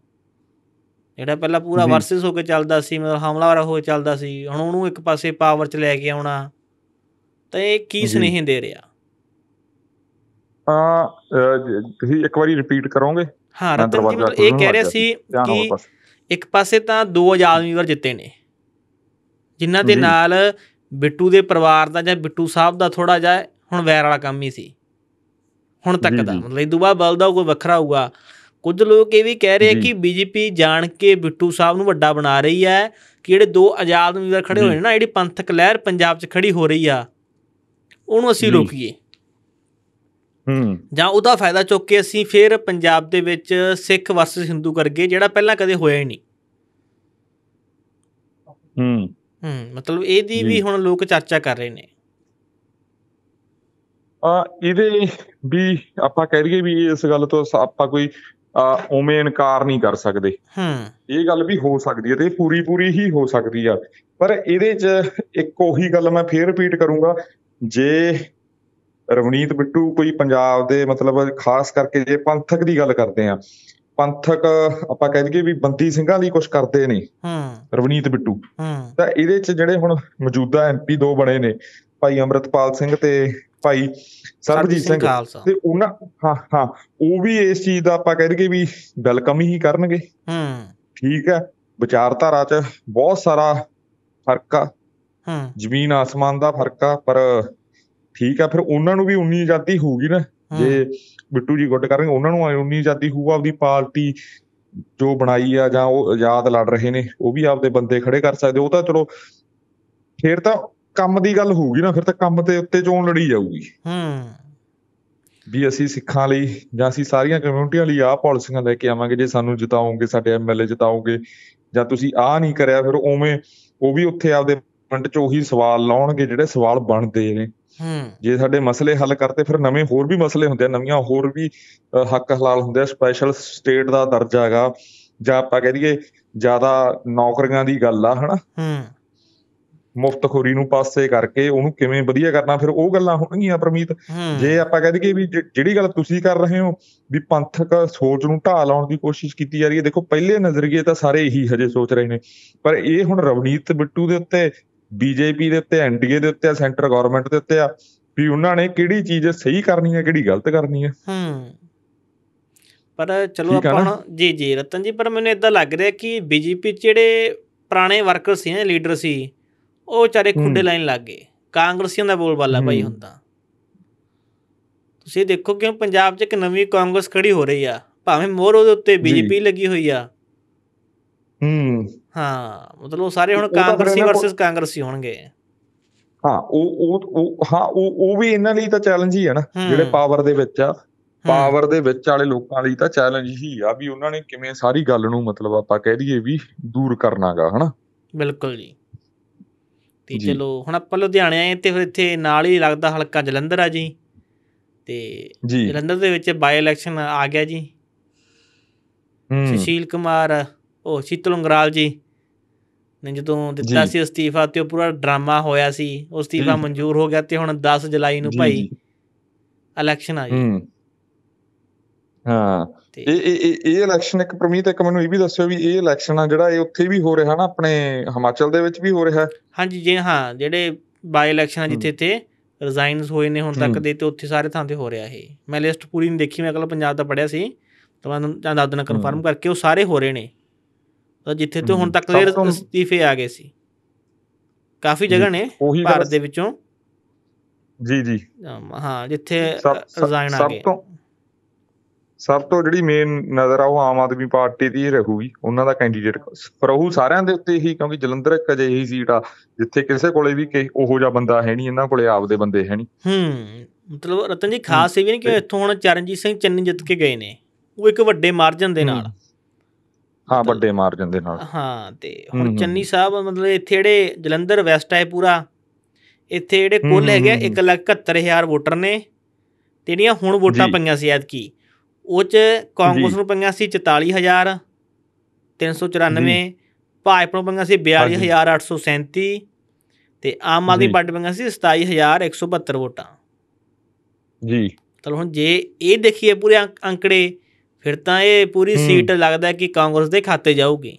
ਜਿਹੜਾ ਪਹਿਲਾਂ ਪੂਰਾ ਵਰਸਸ ਹੋ ਕੇ ਚੱਲਦਾ ਸੀ ਮਤਲਬ ਹਮਲਾਵਰ ਹੋ ਕੇ ਚੱਲਦਾ ਸੀ ਹੁਣ ਉਹਨੂੰ ਇੱਕ ਪਾਸੇ ਪਾਵਰ 'ਚ ਲੈ ਕੇ ਆਉਣਾ ਤਾਂ ਇਹ ਕੀ ਸਨੇਹ ਦੇ ਰਿਹਾ ਆ ਤੁਸੀਂ ਇੱਕ ਵਾਰੀ ਰਿਪੀਟ ਕਰੋਗੇ ਹਾਂ ਰਤਨ ਜੀ ਮਤਲਬ ਇਹ ਕਹਿ ਰਿਹਾ ਸੀ ਕਿ ਇੱਕ ਪਾਸੇ ਤਾਂ ਦੋ ਆਜ਼ਾਦ ਉਮੀਦਵਾਰ ਜਿੱਤੇ ਨੇ ਜਿਨ੍ਹਾਂ ਦੇ ਨਾਲ ਬਿੱਟੂ ਦੇ ਪਰਿਵਾਰ ਦਾ ਜਾਂ ਬਿੱਟੂ ਸਾਹਿਬ ਦਾ ਥੋੜਾ ਜਿਹਾ ਹੁਣ ਵੈਰ ਵਾਲਾ ਕੰਮ ਹੀ ਸੀ ਹੁਣ ਤੱਕ ਦਾ ਮਤਲਬ ਇਹ ਬਾਅਦ ਬਲਦਾ ਕੋਈ ਵੱਖਰਾ ਹੋਊਗਾ ਕੁਝ ਲੋਕ ਇਹ ਵੀ ਕਹਿ ਰਹੇ ਕਿ ਬੀਜੇਪੀ ਜਾਣ ਕੇ ਬਿੱਟੂ ਸਾਹਿਬ ਨੂੰ ਵੱਡਾ ਬਣਾ ਰਹੀ ਹੈ ਕਿ ਜਿਹੜੇ ਦੋ ਆਜ਼ਾਦ ਉਮੀਦਵਾਰ ਖੜੇ ਹੋਏ ਨੇ ਨਾ ਜਿਹੜੀ ਪੰਥਕ ਲਹਿਰ ਪੰਜਾਬ 'ਚ ਖੜੀ ਹੋ ਰਹੀ ਆ ਉਹਨੂੰ ਅਸੀਂ ਰੋਕੀਏ ਹੂੰ ਜਾਂ ਉਹਦਾ ਫਾਇਦਾ ਚੁੱਕ ਕੇ ਅਸੀਂ ਫੇਰ ਪੰਜਾਬ ਦੇ ਵਿੱਚ ਸਿੱਖ ਵਰਸਸ ਹਿੰਦੂ ਕਰਕੇ ਜਿਹੜਾ ਪਹਿਲਾਂ ਕਦੇ ਹੋਇਆ ਹੀ ਨਹੀਂ ਹੂੰ ਹੂੰ ਮਤਲਬ ਇਹਦੀ ਵੀ ਹੁਣ ਲੋਕ ਚਰਚਾ ਕਰ ਰਹੇ ਨੇ ਆ ਇਹਦੇ ਵੀ ਆਪਾਂ ਕਹਿ ਲਈਏ ਵੀ ਇਸ ਗੱਲ ਤੋਂ ਆਪਾਂ ਕੋਈ ਉਵੇਂ ਇਨਕਾਰ ਨਹੀਂ ਕਰ ਸਕਦੇ ਹੂੰ ਇਹ ਗੱਲ ਵੀ ਹੋ ਸਕਦੀ ਹੈ ਤੇ ਪੂਰੀ ਪੂਰੀ ਹੀ ਹੋ ਸਕਦੀ ਆ ਪਰ ਇਹਦੇ ਚ ਇੱਕ ਉਹੀ ਗੱਲ ਮੈਂ ਫੇਰ ਰਿਪੀਟ ਕਰੂੰਗਾ ਜੇ ਰਵਨੀਤ ਬਿੱਟੂ ਕੋਈ ਪੰਜਾਬ ਦੇ ਮਤਲਬ ਖਾਸ ਕਰਕੇ ਜੇ ਪੰਥਕ ਦੀ ਗੱਲ ਕਰਦੇ ਆ ਪੰਥਕ ਆਪਾਂ ਕਹਿ ਦਈਏ ਵੀ ਬੰਤੀ ਸਿੰਘਾਂ ਲਈ ਕੁਝ ਕਰਦੇ ਨੇ ਹਾਂ ਰਵਨੀਤ ਬਿੱਟੂ ਹਾਂ ਤਾਂ ਇਹਦੇ ਚ ਜਿਹੜੇ ਹੁਣ ਮੌਜੂਦਾ ਐਮਪੀ ਦੋ ਬਣੇ ਨੇ ਭਾਈ ਅਮਰਤਪਾਲ ਸਿੰਘ ਤੇ ਭਾਈ ਸਰਬਜੀਤ ਸਿੰਘ ਤੇ ਉਹਨਾਂ ਹਾਂ ਹਾਂ ਉਹ ਵੀ ਇਸ ਚੀਜ਼ ਦਾ ਆਪਾਂ ਕਹਿ ਦਈਏ ਵੀ ਵੈਲਕਮ ਹੀ ਕਰਨਗੇ ਹਾਂ ਠੀਕ ਹੈ ਵਿਚਾਰਧਾਰਾ ਚ ਬਹੁਤ ਸਾਰਾ ਫਰਕ ਆ ਹੂੰ ਜ਼ਮੀਨ ਆਸਮਾਨ ਦਾ ਫਰਕ ਆ ਪਰ ਠੀਕ ਆ ਫਿਰ ਉਹਨਾਂ ਨੂੰ ਵੀ ਉਨੀ ਆਜ਼ਾਦੀ ਹੋਊਗੀ ਨਾ ਜੇ ਬਿੱਟੂ ਜੀ ਗੁੱਡ ਕਰਨਗੇ ਉਹਨਾਂ ਨੂੰ ਉਨੀ ਆਜ਼ਾਦੀ ਹੋਊ ਆਪਦੀ ਪਾਰਟੀ ਜੋ ਬਣਾਈ ਆ ਜਾਂ ਉਹ ਆਜ਼ਾਦ ਲੜ ਰਹੇ ਨੇ ਉਹ ਵੀ ਆਪਦੇ ਬੰਦੇ ਖੜੇ ਕਰ ਸਕਦੇ ਉਹ ਤਾਂ ਚਲੋ ਫੇਰ ਤਾਂ ਕੰਮ ਦੀ ਗੱਲ ਹੋਊਗੀ ਨਾ ਫਿਰ ਤਾਂ ਕੰਮ ਤੇ ਉੱਤੇ ਚੋਣ ਲੜੀ ਜਾਊਗੀ ਹੂੰ ਵੀ ਅਸੀਂ ਸਿੱਖਾਂ ਲਈ ਜਾਂ ਅਸੀਂ ਸਾਰੀਆਂ ਕਮਿਊਨਿਟੀਆਂ ਲਈ ਆਹ ਪਾਲਿਸੀਆਂ ਲੈ ਕੇ ਆਵਾਂਗੇ ਜੇ ਸਾਨੂੰ ਜਿਤਾਉਂਗੇ ਸਾਡੇ ਐਮਐਲਏ ਜਿਤਾਉਂਗੇ ਜਾਂ ਤੁਸੀਂ ਆਹ ਨਹੀਂ ਕਰਿਆ ਫਿਰ ਉਵੇਂ ਉਹ ਵੀ ਉੱਥੇ ਆਪਦੇ ਸਟੇਟਮੈਂਟ 'ਚ ਉਹੀ ਸਵਾਲ ਲਾਉਣਗੇ ਜਿਹੜੇ ਸਵਾਲ ਬਣਦੇ ਨੇ ਹੂੰ ਜੇ ਸਾਡੇ ਮਸਲੇ ਹੱਲ ਕਰਤੇ ਫਿਰ ਨਵੇਂ ਹੋਰ ਵੀ ਮਸਲੇ ਹੁੰਦੇ ਆ ਨਵੀਆਂ ਹੋਰ ਵੀ ਹੱਕ ਹਲਾਲ ਹੁੰਦੇ ਆ ਸਪੈਸ਼ਲ ਸਟੇਟ ਦਾ ਦਰਜਾ ਹੈਗਾ ਜਾਂ ਆਪਾਂ ਕਹਿ ਦਈਏ ਜ਼ਿਆਦਾ ਨੌਕਰੀਆਂ ਦੀ ਗੱਲ ਆ ਹਨਾ ਹੂੰ ਮੁਫਤਖੋਰੀ ਨੂੰ ਪਾਸੇ ਕਰਕੇ ਉਹਨੂੰ ਕਿਵੇਂ ਵਧੀਆ ਕਰਨਾ ਫਿਰ ਉਹ ਗੱਲਾਂ ਹੋਣਗੀਆਂ ਪਰਮੀਤ ਜੇ ਆਪਾਂ ਕਹਿ ਦਈਏ ਵੀ ਜਿਹੜੀ ਗੱਲ ਤੁਸੀਂ ਕਰ ਰਹੇ ਹੋ ਵੀ ਪੰਥਕ ਸੋਚ ਨੂੰ ਢਾਹ ਲਾਉਣ ਦੀ ਕੋਸ਼ਿਸ਼ ਕੀਤੀ ਜਾ ਰਹੀ ਹੈ ਦੇਖੋ ਪਹਿਲੇ ਨਜ਼ਰੀਏ ਤਾਂ ਸਾਰੇ ਇਹੀ ਹਜੇ ਸੋਚ ਰਹੇ ਨੇ ਪਰ ਇਹ ਹੁਣ ਰਵਨੀਤ ਬਿੱਟੂ ਦੇ ਉੱਤੇ ਬੀਜੇਪੀ ਦੇ ਉੱਤੇ ਐਨਡੀਏ ਦੇ ਉੱਤੇ ਆ ਸੈਂਟਰ ਗਵਰਨਮੈਂਟ ਦੇ ਉੱਤੇ ਆ ਵੀ ਉਹਨਾਂ ਨੇ ਕਿਹੜੀ ਚੀਜ਼ ਸਹੀ ਕਰਨੀ ਹੈ ਕਿਹੜੀ ਗਲਤ ਕਰਨੀ ਹੈ ਹੂੰ ਪਰ ਚਲੋ ਆਪਾਂ ਜੀ ਜੀ ਰਤਨ ਜੀ ਪਰ ਮੈਨੂੰ ਇਦਾਂ ਲੱਗ ਰਿਹਾ ਕਿ ਬੀਜੇਪੀ ਜਿਹੜੇ ਪੁਰਾਣੇ ਵਰਕਰ ਸੀ ਨਾ ਲੀਡਰ ਸੀ ਉਹ ਵਿਚਾਰੇ ਖੁੱਡੇ ਲਾਈਨ ਲੱਗ ਗਏ ਕਾਂਗਰਸੀਆਂ ਦਾ ਬੋਲਬਾਲਾ ਭਾਈ ਹੁੰਦਾ ਤੁਸੀਂ ਦੇਖੋ ਕਿ ਪੰਜਾਬ 'ਚ ਇੱਕ ਨਵੀਂ ਕਾਂਗਰਸ ਖੜੀ ਹੋ ਰਹੀ ਆ ਭਾਵੇਂ ਮੋਰ ਉਹਦੇ ਉੱਤੇ ਬੀਜੇਪੀ ਲੱਗੀ ਹੋਈ ਆ ਹੂੰ ਹਾਂ ਮਤਲਬ ਉਹ ਸਾਰੇ ਹੁਣ ਕਾਂਗਰਸੀ ਵਰਸਸ ਕਾਂਗਰਸੀ ਹੋਣਗੇ ਹਾਂ ਉਹ ਉਹ ਹਾਂ ਉਹ ਉਹ ਵੀ ਇਹਨਾਂ ਲਈ ਤਾਂ ਚੈਲੰਜ ਹੀ ਹੈ ਨਾ ਜਿਹੜੇ ਪਾਵਰ ਦੇ ਵਿੱਚ ਆ ਪਾਵਰ ਦੇ ਵਿੱਚ ਵਾਲੇ ਲੋਕਾਂ ਲਈ ਤਾਂ ਚੈਲੰਜ ਹੀ ਆ ਵੀ ਉਹਨਾਂ ਨੇ ਕਿਵੇਂ ਸਾਰੀ ਗੱਲ ਨੂੰ ਮਤਲਬ ਆਪਾਂ ਕਹਿ ਦਈਏ ਵੀ ਦੂਰ ਕਰਨਾਗਾ ਹਨਾ ਬਿਲਕੁਲ ਜੀ ਤੇ ਚਲੋ ਹੁਣ ਆਪਾਂ ਲੁਧਿਆਣੇ ਆਏ ਤੇ ਫਿਰ ਇੱਥੇ ਨਾਲ ਹੀ ਲੱਗਦਾ ਹਲਕਾ ਜਲੰਧਰ ਆ ਜੀ ਤੇ ਜਲੰਧਰ ਦੇ ਵਿੱਚ ਬਾਈ ਇਲੈਕਸ਼ਨ ਆ ਗਿਆ ਜੀ ਸੁਸ਼ੀਲ ਕੁਮਾਰ ਉਹ ਸ਼ੀਤਲੰਗਰਾਲ ਜੀ ਨੇ ਜਦੋਂ ਦਿੱਤਾ ਸੀ ਅਸਤੀਫਾ ਤੇ ਉਹ ਪੂਰਾ ਡਰਾਮਾ ਹੋਇਆ ਸੀ ਉਹ ਅਸਤੀਫਾ ਮਨਜ਼ੂਰ ਹੋ ਗਿਆ ਤੇ ਹੁਣ 10 ਜੁਲਾਈ ਨੂੰ ਭਾਈ ਇਲੈਕਸ਼ਨ ਆ ਗਈ ਹਾਂ ਇਹ ਇਹ ਇਹ ਇਲੈਕਸ਼ਨ ਇੱਕ ਪ੍ਰਮੀਤ ਇੱਕ ਮੈਨੂੰ ਇਹ ਵੀ ਦੱਸਿਓ ਵੀ ਇਹ ਇਲੈਕਸ਼ਨ ਆ ਜਿਹੜਾ ਇਹ ਉੱਥੇ ਵੀ ਹੋ ਰਿਹਾ ਨਾ ਆਪਣੇ ਹਿਮਾਚਲ ਦੇ ਵਿੱਚ ਵੀ ਹੋ ਰਿਹਾ ਹਾਂਜੀ ਜੀ ਹਾਂ ਜਿਹੜੇ ਬਾਈ ਇਲੈਕਸ਼ਨ ਜਿੱਥੇ ਤੇ ਰਿਜ਼ਾਈਨਸ ਹੋਏ ਨੇ ਹੁਣ ਤੱਕ ਦੇ ਤੇ ਉੱਥੇ ਸਾਰੇ ਥਾਂ ਤੇ ਹੋ ਰਿਹਾ ਇਹ ਮੈਂ ਲਿਸਟ ਪੂਰੀ ਨਹੀਂ ਦੇਖੀ ਮੈਂ ਅਗਲਾ ਪੰਜਾਬ ਦਾ ਪੜਿਆ ਸੀ ਤਾਂ ਮੈਂ ਤੁਹਾਨੂੰ ਦੱਸ ਦੇਣਾ ਕਨਫਰਮ ਕਰਕੇ ਉਹ ਸਾਰੇ ਹੋ ਰਹੇ ਨੇ ਤਾਂ ਜਿੱਥੇ ਤੋਂ ਹੁਣ ਤੱਕ ਦੇ ਅਸਤੀਫੇ ਆ ਗਏ ਸੀ ਕਾਫੀ ਜਗ੍ਹਾ ਨੇ ਭਾਰਤ ਦੇ ਵਿੱਚੋਂ ਜੀ ਜੀ ਹਾਂ ਜਿੱਥੇ ਰਿਜ਼ਾਈਨ ਆ ਗਏ ਸਭ ਤੋਂ ਸਭ ਤੋਂ ਜਿਹੜੀ ਮੇਨ ਨਜ਼ਰ ਆ ਉਹ ਆਮ ਆਦਮੀ ਪਾਰਟੀ ਦੀ ਰਹੂਗੀ ਉਹਨਾਂ ਦਾ ਕੈਂਡੀਡੇਟ ਰਹੂ ਸਾਰਿਆਂ ਦੇ ਉੱਤੇ ਹੀ ਕਿਉਂਕਿ ਜਲੰਧਰ ਇੱਕ ਅਜਿਹੀ ਸੀਟ ਆ ਜਿੱਥੇ ਕਿਸੇ ਕੋਲੇ ਵੀ ਕੋਈ ਉਹੋ ਜਿਹਾ ਬੰਦਾ ਹੈ ਨਹੀਂ ਇਹਨਾਂ ਕੋਲੇ ਆਪਦੇ ਬੰਦੇ ਹੈ ਨਹੀਂ ਹੂੰ ਮਤਲਬ ਰਤਨ ਜੀ ਖਾਸ ਇਹ ਵੀ ਨਹੀਂ ਕਿ ਇੱਥੋਂ ਹੁਣ ਚਰਨਜੀਤ ਸਿੰਘ ਚੰਨੀ ਜਿੱਤ ਕੇ ਗਏ ਨੇ ਉਹ ਇੱਕ ਵੱਡੇ ਮਾਰਜਨ ਦੇ ਨਾਲ ਹਾਂ ਵੱਡੇ ਮਾਰਜਨ ਦੇ ਨਾਲ ਹਾਂ ਤੇ ਹੁਣ ਚੰਨੀ ਸਾਹਿਬ ਮਤਲਬ ਇੱਥੇ ਜਿਹੜੇ ਜਲੰਧਰ ਵੈਸਟ ਹੈ ਪੂਰਾ ਇੱਥੇ ਜਿਹੜੇ ਕੁੱਲ ਹੈਗੇ 171000 ਵੋਟਰ ਨੇ ਤੇ ਜਿਹੜੀਆਂ ਹੁਣ ਵੋਟਾਂ ਪਈਆਂ ਸੀ ਐਤ ਕੀ ਉਹ ਚ ਕਾਂਗਰਸ ਨੂੰ ਪਈਆਂ ਸੀ 44000 394 ਭਾਜਪਾ ਨੂੰ ਪਈਆਂ ਸੀ 42837 ਤੇ ਆਮ ਆਦਮੀ ਪਾਰਟੀ ਪਈਆਂ ਸੀ 27172 ਵੋਟਾਂ ਜੀ ਤਾਂ ਹੁਣ ਜੇ ਇਹ ਦੇਖੀਏ ਪੂਰੇ ਅੰਕੜੇ ਫਿਰ ਤਾਂ ਇਹ ਪੂਰੀ ਸੀਟ ਲੱਗਦਾ ਕਿ ਕਾਂਗਰਸ ਦੇ ਖਾਤੇ ਜਾਊਗੀ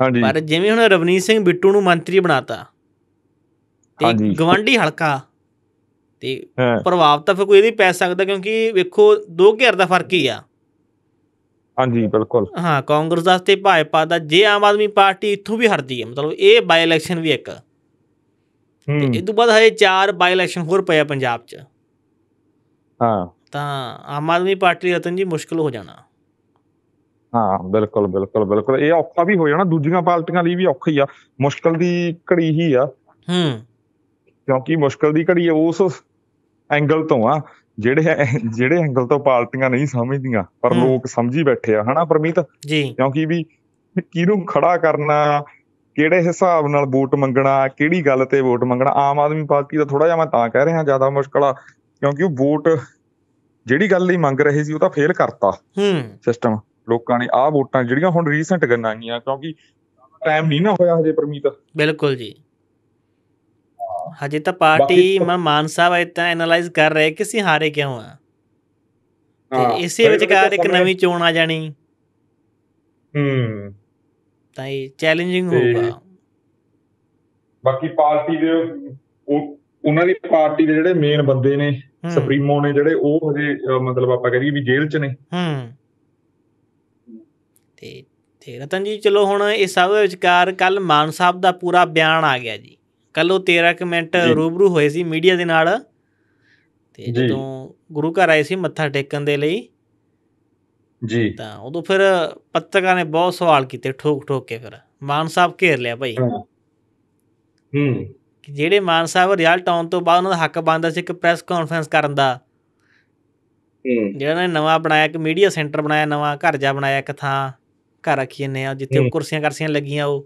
ਹਾਂਜੀ ਪਰ ਜਿਵੇਂ ਹੁਣ ਰਵਨੀਤ ਸਿੰਘ ਬਿੱਟੂ ਨੂੰ ਮੰਤਰੀ ਬਣਾਤਾ ਤੇ ਗਵਾਂਢੀ ਹਲਕਾ ਤੇ ਪ੍ਰਭਾਵ ਤਾਂ ਫਿਰ ਕੋਈ ਇਹਦੀ ਪੈ ਸਕਦਾ ਕਿਉਂਕਿ ਵੇਖੋ ਦੋ ਘੇਰ ਦਾ ਫਰਕ ਹੀ ਆ ਹਾਂਜੀ ਬਿਲਕੁਲ ਹਾਂ ਕਾਂਗਰਸ ਦਾ ਤੇ ਭਾਜਪਾ ਦਾ ਜੇ ਆਮ ਆਦਮੀ ਪਾਰਟੀ ਇੱਥੋਂ ਵੀ ਹਰਦੀ ਹੈ ਮਤਲਬ ਇਹ ਬਾਈ ਇਲੈਕਸ਼ਨ ਵੀ ਇੱਕ ਤੇ ਇਸ ਤੋਂ ਬਾਅਦ ਹਜੇ ਚਾਰ ਬਾਈ ਇਲੈਕਸ਼ਨ ਹੋਰ ਪਏ ਪੰਜਾਬ 'ਚ ਹਾਂ ਤਾਂ ਆਮ ਆਦਮੀ ਪਾਰਟੀ ਰਤਨ ਜੀ ਮੁਸ਼ਕਲ ਹੋ ਜਾਣਾ ਹਾਂ ਬਿਲਕੁਲ ਬਿਲਕੁਲ ਬਿਲਕੁਲ ਇਹ ਔਖਾ ਵੀ ਹੋ ਜਾਣਾ ਦੂਜੀਆਂ ਪਾਰਟੀਆਂ ਲਈ ਵੀ ਹੀ ਆ ਮੁਸ਼ਕਲ ਦੀ ਘੜੀ ਹੀ ਆ ਹੂੰ ਕਿਉਂਕਿ ਮੁਸ਼ਕਲ ਦੀ ਘੜੀ ਉਸ ਐਂਗਲ ਤੋਂ ਆ ਜਿਹੜੇ ਜਿਹੜੇ ਐਂਗਲ ਤੋਂ ਪਾਰਟੀਆਂ ਨਹੀਂ ਸਮਝਦੀਆਂ ਪਰ ਲੋਕ ਸਮਝੀ ਬੈਠੇ ਆ ਹਨਾ ਪਰਮੀਤ ਜੀ ਕਿਉਂਕਿ ਵੀ ਕਿਹਨੂੰ ਖੜਾ ਕਰਨਾ ਕਿਹੜੇ ਹਿਸਾਬ ਨਾਲ ਵੋਟ ਮੰਗਣਾ ਕਿਹੜੀ ਗੱਲ ਤੇ ਵੋਟ ਮੰਗਣਾ ਆਮ ਆਦਮੀ ਪਾਰਟੀ ਦਾ ਥੋੜਾ ਜਿਹਾ ਮੈਂ ਤਾਂ ਕਹਿ ਰਿਹਾ ਜ਼ਿਆਦਾ ਮੁਸ਼ਕਲ ਆ ਕਿਉਂਕਿ ਉਹ ਵੋਟ ਜਿਹੜੀ ਗੱਲ ਲਈ ਮੰਗ ਰਹੇ ਸੀ ਉਹ ਤਾਂ ਫੇਲ ਕਰਤਾ ਹੂੰ ਸਿਸਟਮ ਲੋਕਾਂ ਨੇ ਆ ਵੋਟਾਂ ਜਿਹੜੀਆਂ ਹੁਣ ਰੀਸੈਂਟ ਗੰਨਾਂ ਆਈਆਂ ਕਿਉਂਕਿ ਟਾਈਮ ਨਹੀਂ ਨਾ ਹੋਇਆ ਹਜੇ ਪਰਮੀਤ ਬਿਲਕੁਲ ਜੀ ਹਜੇ ਤਾਂ ਪਾਰਟੀ ਮਾਨ ਸਾਹਿਬ ਇਤਾਂ ਐਨਾਲਾਈਜ਼ ਕਰ ਰਹੇ ਕਿ ਸੀ ਹਾਰੇ ਕਿਉਂ ਆ ਤੇ ਇਸੇ ਵਿਚਕਾਰ ਇੱਕ ਨਵੀਂ ਚੋਣ ਆ ਜਾਣੀ ਹੂੰ ਤਾਂ ਇਹ ਚੈਲੰਜਿੰਗ ਹੋਊਗਾ ਬਾਕੀ ਪਾਰਟੀ ਦੇ ਉਹ ਉਹਨਾਂ ਦੀ ਪਾਰਟੀ ਦੇ ਜਿਹੜੇ ਮੇਨ ਬੰਦੇ ਨੇ ਸੁਪਰੀਮੋ ਨੇ ਜਿਹੜੇ ਉਹ ਹਜੇ ਮਤਲਬ ਆਪਾਂ ਕਹਿੰਦੇ ਵੀ ਜੇਲ੍ਹ 'ਚ ਨੇ ਹੂੰ ਤੇ ਤੇ ਰਤਨ ਜੀ ਚਲੋ ਹੁਣ ਇਹ ਸਭ ਵਿਚਕਾਰ ਕੱਲ ਮਾਨ ਸਾਹਿਬ ਦਾ ਪੂਰਾ ਬਿਆਨ ਆ ਗਿਆ ਜੀ ਕੱਲ ਉਹ 13 ਮਿੰਟ ਰੂਬਰੂ ਹੋਏ ਸੀ ਮੀਡੀਆ ਦੇ ਨਾਲ ਤੇ ਜਦੋਂ ਗੁਰੂ ਘਰ ਆਏ ਸੀ ਮੱਥਾ ਟੇਕਣ ਦੇ ਲਈ ਜੀ ਤਾਂ ਉਦੋਂ ਫਿਰ ਪੱਤਰਕਾਰਾਂ ਨੇ ਬਹੁਤ ਸਵਾਲ ਕੀਤੇ ਠੋਕ ਠੋਕ ਕੇ ਫਿਰ ਮਾਨ ਸਾਹਿਬ ਘੇਰ ਲਿਆ ਭਾਈ ਹੂੰ ਜਿਹੜੇ ਮਾਨ ਸਾਹਿਬ ਰਿਜ਼ਲਟ ਆਉਣ ਤੋਂ ਬਾਅਦ ਉਹਨਾਂ ਦਾ ਹੱਕ ਬੰਦਾ ਸੀ ਇੱਕ ਪ੍ਰੈਸ ਕਾਨਫਰੰਸ ਕਰਨ ਦਾ ਜਿਹੜਾ ਨੇ ਨਵਾਂ ਬਣਾਇਆ ਇੱਕ ਮੀਡੀਆ ਸੈਂਟਰ ਬਣਾਇਆ ਨਵਾਂ ਘਰ ਜਾ ਬਣਾਇਆ ਇੱਕ ਥਾਂ ਘਰ ਰੱਖੀ ਨੇ ਆ ਜਿੱਥੇ ਕੁਰਸੀਆਂ ਕਰਸੀਆਂ ਲੱਗੀਆਂ ਉਹ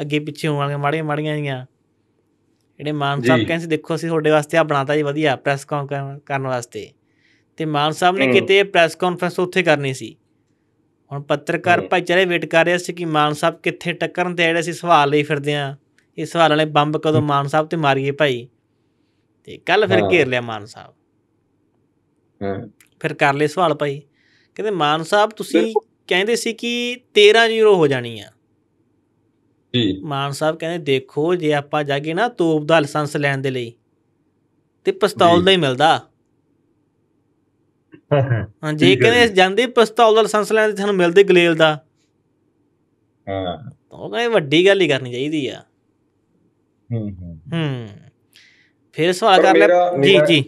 ਅੱਗੇ ਪਿੱਛੇ ਹੋਣ ਵਾਲੀਆਂ ਮਾੜੀਆਂ ਮਾੜੀਆਂ ਜੀਆਂ ਜਿਹੜੇ ਮਾਨ ਸਾਹਿਬ ਕਹਿੰਦੇ ਸੀ ਦੇਖੋ ਅਸੀਂ ਤੁਹਾਡੇ ਵਾਸਤੇ ਆ ਬਣਾਤਾ ਜੀ ਵਧੀਆ ਪ੍ਰੈਸ ਕਾਨਫਰੰਸ ਕਰਨ ਵਾਸਤੇ ਤੇ ਮਾਨ ਸਾਹਿਬ ਨੇ ਕਿਤੇ ਪ੍ਰੈਸ ਕਾਨਫਰੰਸ ਉੱਥੇ ਕਰਨੀ ਸੀ ਹੁਣ ਪੱਤਰਕਾਰ ਭਾਈ ਚਾਰੇ ਵੇਟ ਕਰ ਰਿਹਾ ਸੀ ਕਿ ਮਾਨ ਸਾਹਿਬ ਕਿੱਥੇ ਟੱਕਰਨ ਤੇ ਜਿਹੜੇ ਅਸੀਂ ਸਵਾਲ ਲਈ ਫਿਰਦੇ ਆ ਇਸ ਸਵਾਲ ਵਾਲੇ ਬੰਬ ਕਦੋਂ ਮਾਨ ਸਾਹਿਬ ਤੇ ਮਾਰੀਏ ਭਾਈ ਤੇ ਕੱਲ ਫਿਰ ਘੇਰ ਲਿਆ ਮਾਨ ਸਾਹਿਬ ਹਾਂ ਫਿਰ ਕਰ ਲਏ ਸਵਾਲ ਭਾਈ ਕਹਿੰਦੇ ਮਾਨ ਸਾਹਿਬ ਤੁਸੀਂ ਕਹਿੰਦੇ ਸੀ ਕਿ 13 ਜੀਰੋ ਹੋ ਜਾਣੀ ਆ ਜੀ ਮਾਨ ਸਾਹਿਬ ਕਹਿੰਦੇ ਦੇਖੋ ਜੇ ਆਪਾਂ ਜਾਗੇ ਨਾ ਤੋਪ ਦਾ ਲਾਇਸੈਂਸ ਲੈਣ ਦੇ ਲਈ ਤੇ ਪਿਸਤੌਲ ਦਾ ਹੀ ਮਿਲਦਾ ਹਾਂ ਜੇ ਕਹਿੰਦੇ ਜਾਂਦੇ ਪਿਸਤੌਲ ਦਾ ਲਾਇਸੈਂਸ ਲੈਣ ਤੇ ਤੁਹਾਨੂੰ ਮਿਲਦੇ ਗਲੇਲ ਦਾ ਹਾਂ ਉਹ ਕਹਿੰਦੇ ਵੱਡੀ ਗੱਲ ਹੀ ਕਰਨੀ ਚਾਹੀਦੀ ਆ ਹੂੰ ਫਿਰ ਸਵਾਲ ਕਰ ਲੈ ਜੀ ਜੀ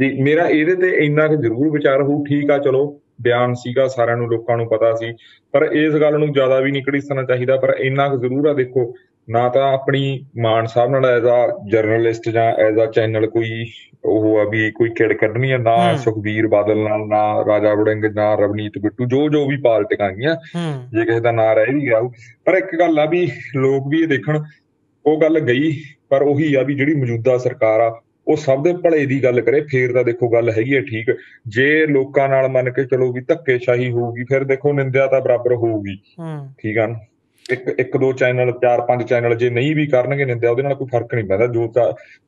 ਜੀ ਮੇਰਾ ਇਹਦੇ ਤੇ ਇੰਨਾ ਕਿ ਜ਼ਰੂਰ ਵਿਚਾਰ ਹੋਊ ਠੀਕ ਆ ਚਲੋ ਬਿਆਨ ਸੀਗਾ ਸਾਰਿਆਂ ਨੂੰ ਲੋਕਾਂ ਨੂੰ ਪਤਾ ਸੀ ਪਰ ਇਸ ਗੱਲ ਨੂੰ ਜ਼ਿਆਦਾ ਵੀ ਨਿਕੜੀ ਸਣਾ ਚਾਹੀਦਾ ਪਰ ਇੰਨਾ ਕਿ ਜ਼ਰੂਰ ਆ ਦੇਖੋ ਨਾ ਤਾਂ ਆਪਣੀ ਮਾਨ ਸਾਹਿਬ ਨਾਲ ਐਜ਼ ਆ ਜਰਨਲਿਸਟ ਜਾਂ ਐਜ਼ ਆ ਚੈਨਲ ਕੋਈ ਉਹ ਆ ਵੀ ਕੋਈ ਕਿੜ ਕੱਢਣੀ ਆ ਨਾ ਸੁਖਵੀਰ ਬਾਦਲ ਨਾਲ ਨਾ ਰਾਜਾ ਵੜਿੰਗ ਨਾ ਰਵਨੀਤ ਬਿੱਟੂ ਜੋ ਜੋ ਵੀ ਪਾਲਟਿਕਾਂ ਗਈਆਂ ਜੇ ਕਿਸੇ ਦਾ ਨਾਂ ਰਹਿ ਵੀ ਗਿਆ ਪਰ ਇੱਕ ਗੱਲ ਆ ਵੀ ਲੋਕ ਵੀ ਇਹ ਦੇਖਣ ਉਹ ਗੱਲ ਗਈ ਪਰ ਉਹੀ ਆ ਵੀ ਜਿਹੜੀ ਮੌਜੂਦਾ ਸਰਕਾਰ ਆ ਉਹ ਸਭ ਦੇ ਭਲੇ ਦੀ ਗੱਲ ਕਰੇ ਫੇਰ ਤਾਂ ਦੇਖੋ ਗੱਲ ਹੈਗੀ ਹੈ ਠੀਕ ਜੇ ਲੋਕਾਂ ਨਾਲ ਮੰਨ ਕੇ ਚਲੋ ਵੀ ਧੱਕੇਸ਼ਾਹੀ ਹੋਊਗੀ ਫਿਰ ਦੇਖੋ ਨਿੰਦਿਆ ਤਾਂ ਬਰਾਬਰ ਹੋਊਗੀ ਠੀਕ ਆ ਇੱਕ ਇੱਕ ਦੋ ਚੈਨਲ ਚਾਰ ਪੰਜ ਚੈਨਲ ਜੇ ਨਹੀਂ ਵੀ ਕਰਨਗੇ ਨਿੰਦਿਆ ਉਹਦੇ ਨਾਲ ਕੋਈ ਫਰਕ ਨਹੀਂ ਪੈਂਦਾ ਜੋ ਤਾਂ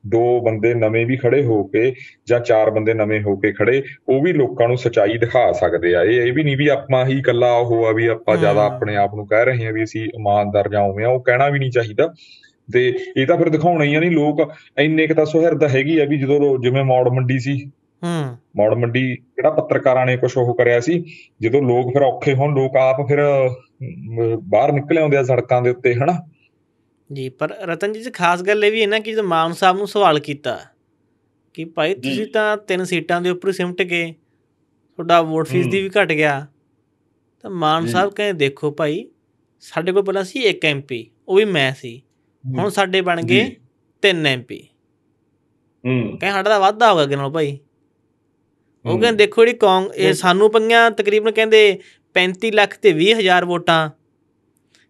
ਦੋ ਬੰਦੇ ਨਵੇਂ ਵੀ ਖੜੇ ਹੋ ਕੇ ਜਾਂ ਚਾਰ ਬੰਦੇ ਨਵੇਂ ਹੋ ਕੇ ਖੜੇ ਉਹ ਵੀ ਲੋਕਾਂ ਨੂੰ ਸਚਾਈ ਦਿਖਾ ਸਕਦੇ ਆ ਇਹ ਇਹ ਵੀ ਨਹੀਂ ਵੀ ਆਪਾਂ ਹੀ ਇਕੱਲਾ ਉਹ ਆ ਵੀ ਆਪਾਂ ਜ਼ਿਆਦਾ ਆਪਣੇ ਆਪ ਨੂੰ ਕਹਿ ਰਹੇ ਆ ਵੀ ਅਸੀਂ ਇਮਾਨਦਾਰ ਜਾਂ ਉਵੇਂ ਆ ਉਹ ਕਹਿਣਾ ਵੀ ਨਹੀਂ ਚਾਹੀਦਾ ਤੇ ਇਹ ਤਾਂ ਫਿਰ ਦਿਖਾਉਣਾ ਹੀ ਆ ਨਹੀਂ ਲੋਕ ਇੰਨੇ ਕ ਤਾਂ ਸੁਹਿਰਦ ਹੈਗੀ ਆ ਵੀ ਜਦੋਂ ਜਿਵੇਂ ਮੌੜ ਮੰਡੀ ਸੀ ਹੂੰ ਮੌੜ ਮੰਡੀ ਜਿਹੜਾ ਪੱਤਰਕਾਰਾਂ ਨੇ ਕੁਝ ਉਹ ਕਰਿਆ ਸੀ ਜਦੋਂ ਲੋਕ ਫਿਰ ਔਖੇ ਹੋਣ ਲੋਕ ਆਪ ਫਿਰ ਬਾਹਰ ਨਿਕਲ ਆਉਂਦੇ ਆ ਸੜਕਾਂ ਦੇ ਉੱਤੇ ਹਨਾ ਜੀ ਪਰ ਰਤਨ ਜੀ ਖਾਸ ਗੱਲ ਇਹ ਵੀ ਹੈ ਨਾ ਕਿ ਜਦੋਂ ਮਾਨ ਸਾਹਿਬ ਨੂੰ ਸਵਾਲ ਕੀਤਾ ਕਿ ਭਾਈ ਤੁਸੀਂ ਤਾਂ ਤਿੰਨ ਸੀਟਾਂ ਦੇ ਉੱਪਰ ਸਿਮਟ ਗਏ ਤੁਹਾਡਾ ਵੋਟ ਫੀਸ ਦੀ ਵੀ ਘਟ ਗਿਆ ਤਾਂ ਮਾਨ ਸਾਹਿਬ ਕਹਿੰਦੇ ਦੇਖੋ ਭਾਈ ਸਾਡੇ ਕੋਲ ਪਹਿਲਾਂ ਸੀ ਇੱਕ ਐਮਪੀ ਉਹ ਵੀ ਮੈਂ ਸੀ ਹੁਣ ਸਾਡੇ ਬਣ ਗਏ 3 ਐਮਪੀ ਹੂੰ ਕਹਿੰਦੇ ਸਾਡਾ ਤਾਂ ਵਾਧਾ ਹੋ ਗਿਆ ਭਾਈ ਉਹ ਕਹਿੰਦੇ ਦੇਖੋ ਜਿਹੜੀ ਕੌਂਗ ਇਹ ਸਾਨੂੰ ਪੰਗਿਆ ਤਕਰੀਬਨ ਕਹਿੰਦੇ 35 ਲੱਖ ਤੇ 20 ਹਜ਼ਾਰ ਵੋਟਾਂ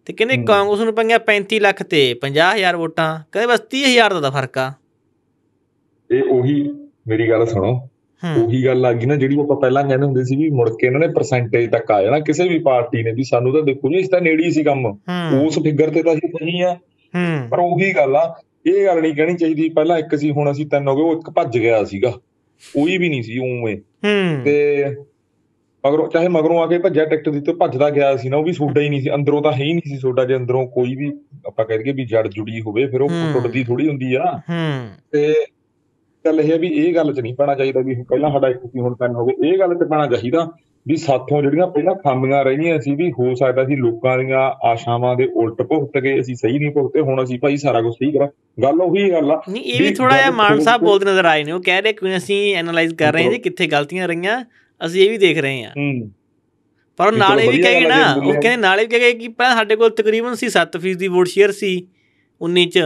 ਤੇ ਕਹਿੰਦੇ ਕਾਂਗਰਸ ਨੂੰ ਪੰਗਿਆ 35 ਲੱਖ ਤੇ 50 ਹਜ਼ਾਰ ਵੋਟਾਂ ਕਹਿੰਦੇ ਬਸ ਹਜ਼ਾਰ ਦਾ ਫਰਕ ਆ ਇਹ ਉਹੀ ਮੇਰੀ ਗੱਲ ਸੁਣੋ ਉਹੀ ਗੱਲ ਆ ਗਈ ਨਾ ਜਿਹੜੀ ਆਪਾਂ ਪਹਿਲਾਂ ਕਹਿੰਦੇ ਹੁੰਦੇ ਸੀ ਵੀ ਮੁੜ ਕੇ ਇਹਨਾਂ ਨੇ ਪਰਸੈਂਟੇਜ ਤੱਕ ਆ ਜਾਣਾ ਕਿਸੇ ਵੀ ਪਾਰਟੀ ਨੇ ਵੀ ਸਾਨੂੰ ਤਾਂ ਦੇਖੋ ਜੀ ਇਸ ਤਾਂ ਨੇੜੇ ਹੀ ਸੀ ਕੰਮ ਉਸ ਫਿਗਰ ਤੇ ਤਾਂ ਅਸੀਂ ਸਹੀ ਆ ਪਰ ਉਹੀ ਗੱਲ ਆ ਇਹ ਗੱਲ ਨਹੀਂ ਕਹਿਣੀ ਚਾਹੀਦੀ ਪਹਿਲਾਂ ਇੱਕ ਸੀ ਹੁਣ ਅਸੀਂ ਤਿੰਨ ਹੋ ਗਏ ਉਹ ਇੱਕ ਭੱਜ ਗਿਆ ਸੀਗਾ ਕੋਈ ਵੀ ਨਹੀਂ ਸੀ ਉਵੇਂ ਤੇ ਮਗਰੋਂ ਚਾਹੇ ਮਗਰੋਂ ਆ ਕੇ ਭੱਜਿਆ ਟਿਕਟ ਦਿੱਤੇ ਭੱਜਦਾ ਗਿਆ ਸੀ ਨਾ ਉਹ ਵੀ ਸੋਡਾ ਹੀ ਨਹੀਂ ਸੀ ਅੰਦਰੋਂ ਤਾਂ ਹੈ ਹੀ ਨਹੀਂ ਸੀ ਸੋਡਾ ਜੇ ਅੰਦਰੋਂ ਕੋਈ ਵੀ ਆਪਾਂ ਕਹਿ ਦਈਏ ਵੀ ਜੜ ਜੁੜੀ ਹੋਵੇ ਫਿਰ ਉਹ ਟੁੱਟਦੀ ਥੋੜੀ ਹੁੰਦੀ ਆ ਤੇ ਗੱਲ ਇਹ ਵੀ ਇਹ ਗੱਲ 'ਚ ਨਹੀਂ ਪਾਣਾ ਚਾਹੀਦਾ ਵੀ ਪਹਿਲਾਂ ਸਾਡਾ ਇੱਕ ਸੀ ਹੁਣ ਤਿੰਨ ਹੋ ਗਏ ਇਹ ਗੱਲ ਤੇ ਪਾਣਾ ਚਾਹੀਦਾ ਵੀ ਸਾਥੋਂ ਜਿਹੜੀਆਂ ਪਹਿਲਾਂ ਖਾਮੀਆਂ ਰਹੀਆਂ ਸੀ ਵੀ ਹੋ ਸਕਦਾ ਸੀ ਲੋਕਾਂ ਦੀਆਂ ਆਸ਼ਾਵਾਂ ਦੇ ਉਲਟ ਭੁਗਤ ਗਏ ਅਸੀਂ ਸਹੀ ਨਹੀਂ ਭੁਗਤੇ ਹੁਣ ਅਸੀਂ ਭਾਈ ਸਾਰਾ ਕੁਝ ਸਹੀ ਕਰਾਂ ਗੱਲ ਉਹੀ ਗੱਲ ਆ ਨਹੀਂ ਇਹ ਵੀ ਥੋੜਾ ਜਿਹਾ ਮਾਨ ਸਾਹਿਬ ਬੋਲਦੇ ਨਜ਼ਰ ਆਏ ਨੇ ਉਹ ਕਹਿ ਰਹੇ ਕਿ ਅਸੀਂ ਐਨਾਲਾਈਜ਼ ਕਰ ਰਹੇ ਹਾਂ ਜੀ ਕਿੱਥੇ ਗਲਤੀਆਂ ਰਹੀਆਂ ਅਸੀਂ ਇਹ ਵੀ ਦੇਖ ਰਹੇ ਹਾਂ ਪਰ ਨਾਲ ਇਹ ਵੀ ਕਹੇ ਨਾ ਉਹ ਕਹਿੰਦੇ ਨਾਲ ਇਹ ਵੀ ਕਹੇ ਕਿ ਪਹਿਲਾਂ ਸਾਡੇ ਕੋਲ ਤਕਰੀਬਨ ਸੀ 7% ਦੀ ਵੋਟ ਸ਼ੇਅਰ ਸੀ 19 ਚ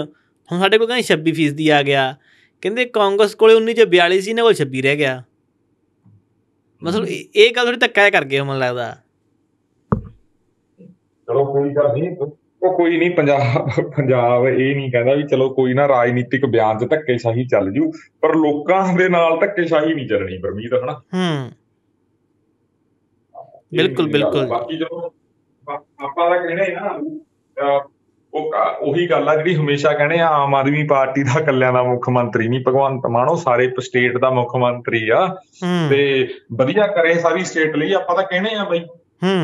ਹੁਣ ਸਾਡੇ ਕੋਲ ਕਹਿੰਦੇ 26% ਦੀ ਆ ਗਿਆ ਕਹਿੰਦੇ ਕਾਂਗਰਸ ਕੋਲੇ 19 ਚ 42 ਸੀ ਨਾ ਕੋਲ 26 ਰਹਿ ਗਿਆ ਮਤਲਬ ਇਹ ਗੱਲ ਥੋੜੀ ਧੱਕਾ ਕਰ ਗਏ ਮਨ ਲੱਗਦਾ ਚਲੋ ਕੋਈ ਗੱਲ ਨਹੀਂ ਉਹ ਕੋਈ ਨਹੀਂ ਪੰਜਾਬ ਪੰਜਾਬ ਇਹ ਨਹੀਂ ਕਹਿੰਦਾ ਵੀ ਚਲੋ ਕੋਈ ਨਾ ਰਾਜਨੀਤਿਕ ਬਿਆਨ ਧੱਕੇ ਧੱਕੇਸ਼ਾਹੀ ਚੱਲ ਜੂ ਪਰ ਲੋਕਾਂ ਦੇ ਨਾਲ ਧੱਕੇਸ਼ਾਹੀ ਨਹੀਂ ਚੱਲਣੀ ਪਰਮੀਤ ਹਨਾ ਹੂੰ ਬਿਲਕੁਲ ਬਿਲਕੁਲ ਬਾਕੀ ਜਦੋਂ ਆਪਾਂ ਦਾ ਕਹਿਣਾ ਹੈ ਨਾ ਉਹ ਉਹੀ ਗੱਲ ਆ ਜਿਹੜੀ ਹਮੇਸ਼ਾ ਕਹਿੰਦੇ ਆ ਆਮ ਆਦਮੀ ਪਾਰਟੀ ਦਾ ਕੱਲਿਆਂ ਦਾ ਮੁੱਖ ਮੰਤਰੀ ਨਹੀਂ ਭਗਵੰਤ ਮਾਨ ਉਹ ਸਾਰੇ ਸਟੇਟ ਦਾ ਮੁੱਖ ਮੰਤਰੀ ਆ ਤੇ ਵਧੀਆ ਕਰੇ ਸਾਰੀ ਸਟੇਟ ਲਈ ਆਪਾਂ ਤਾਂ ਕਹਿੰਦੇ ਆ ਬਈ ਹੂੰ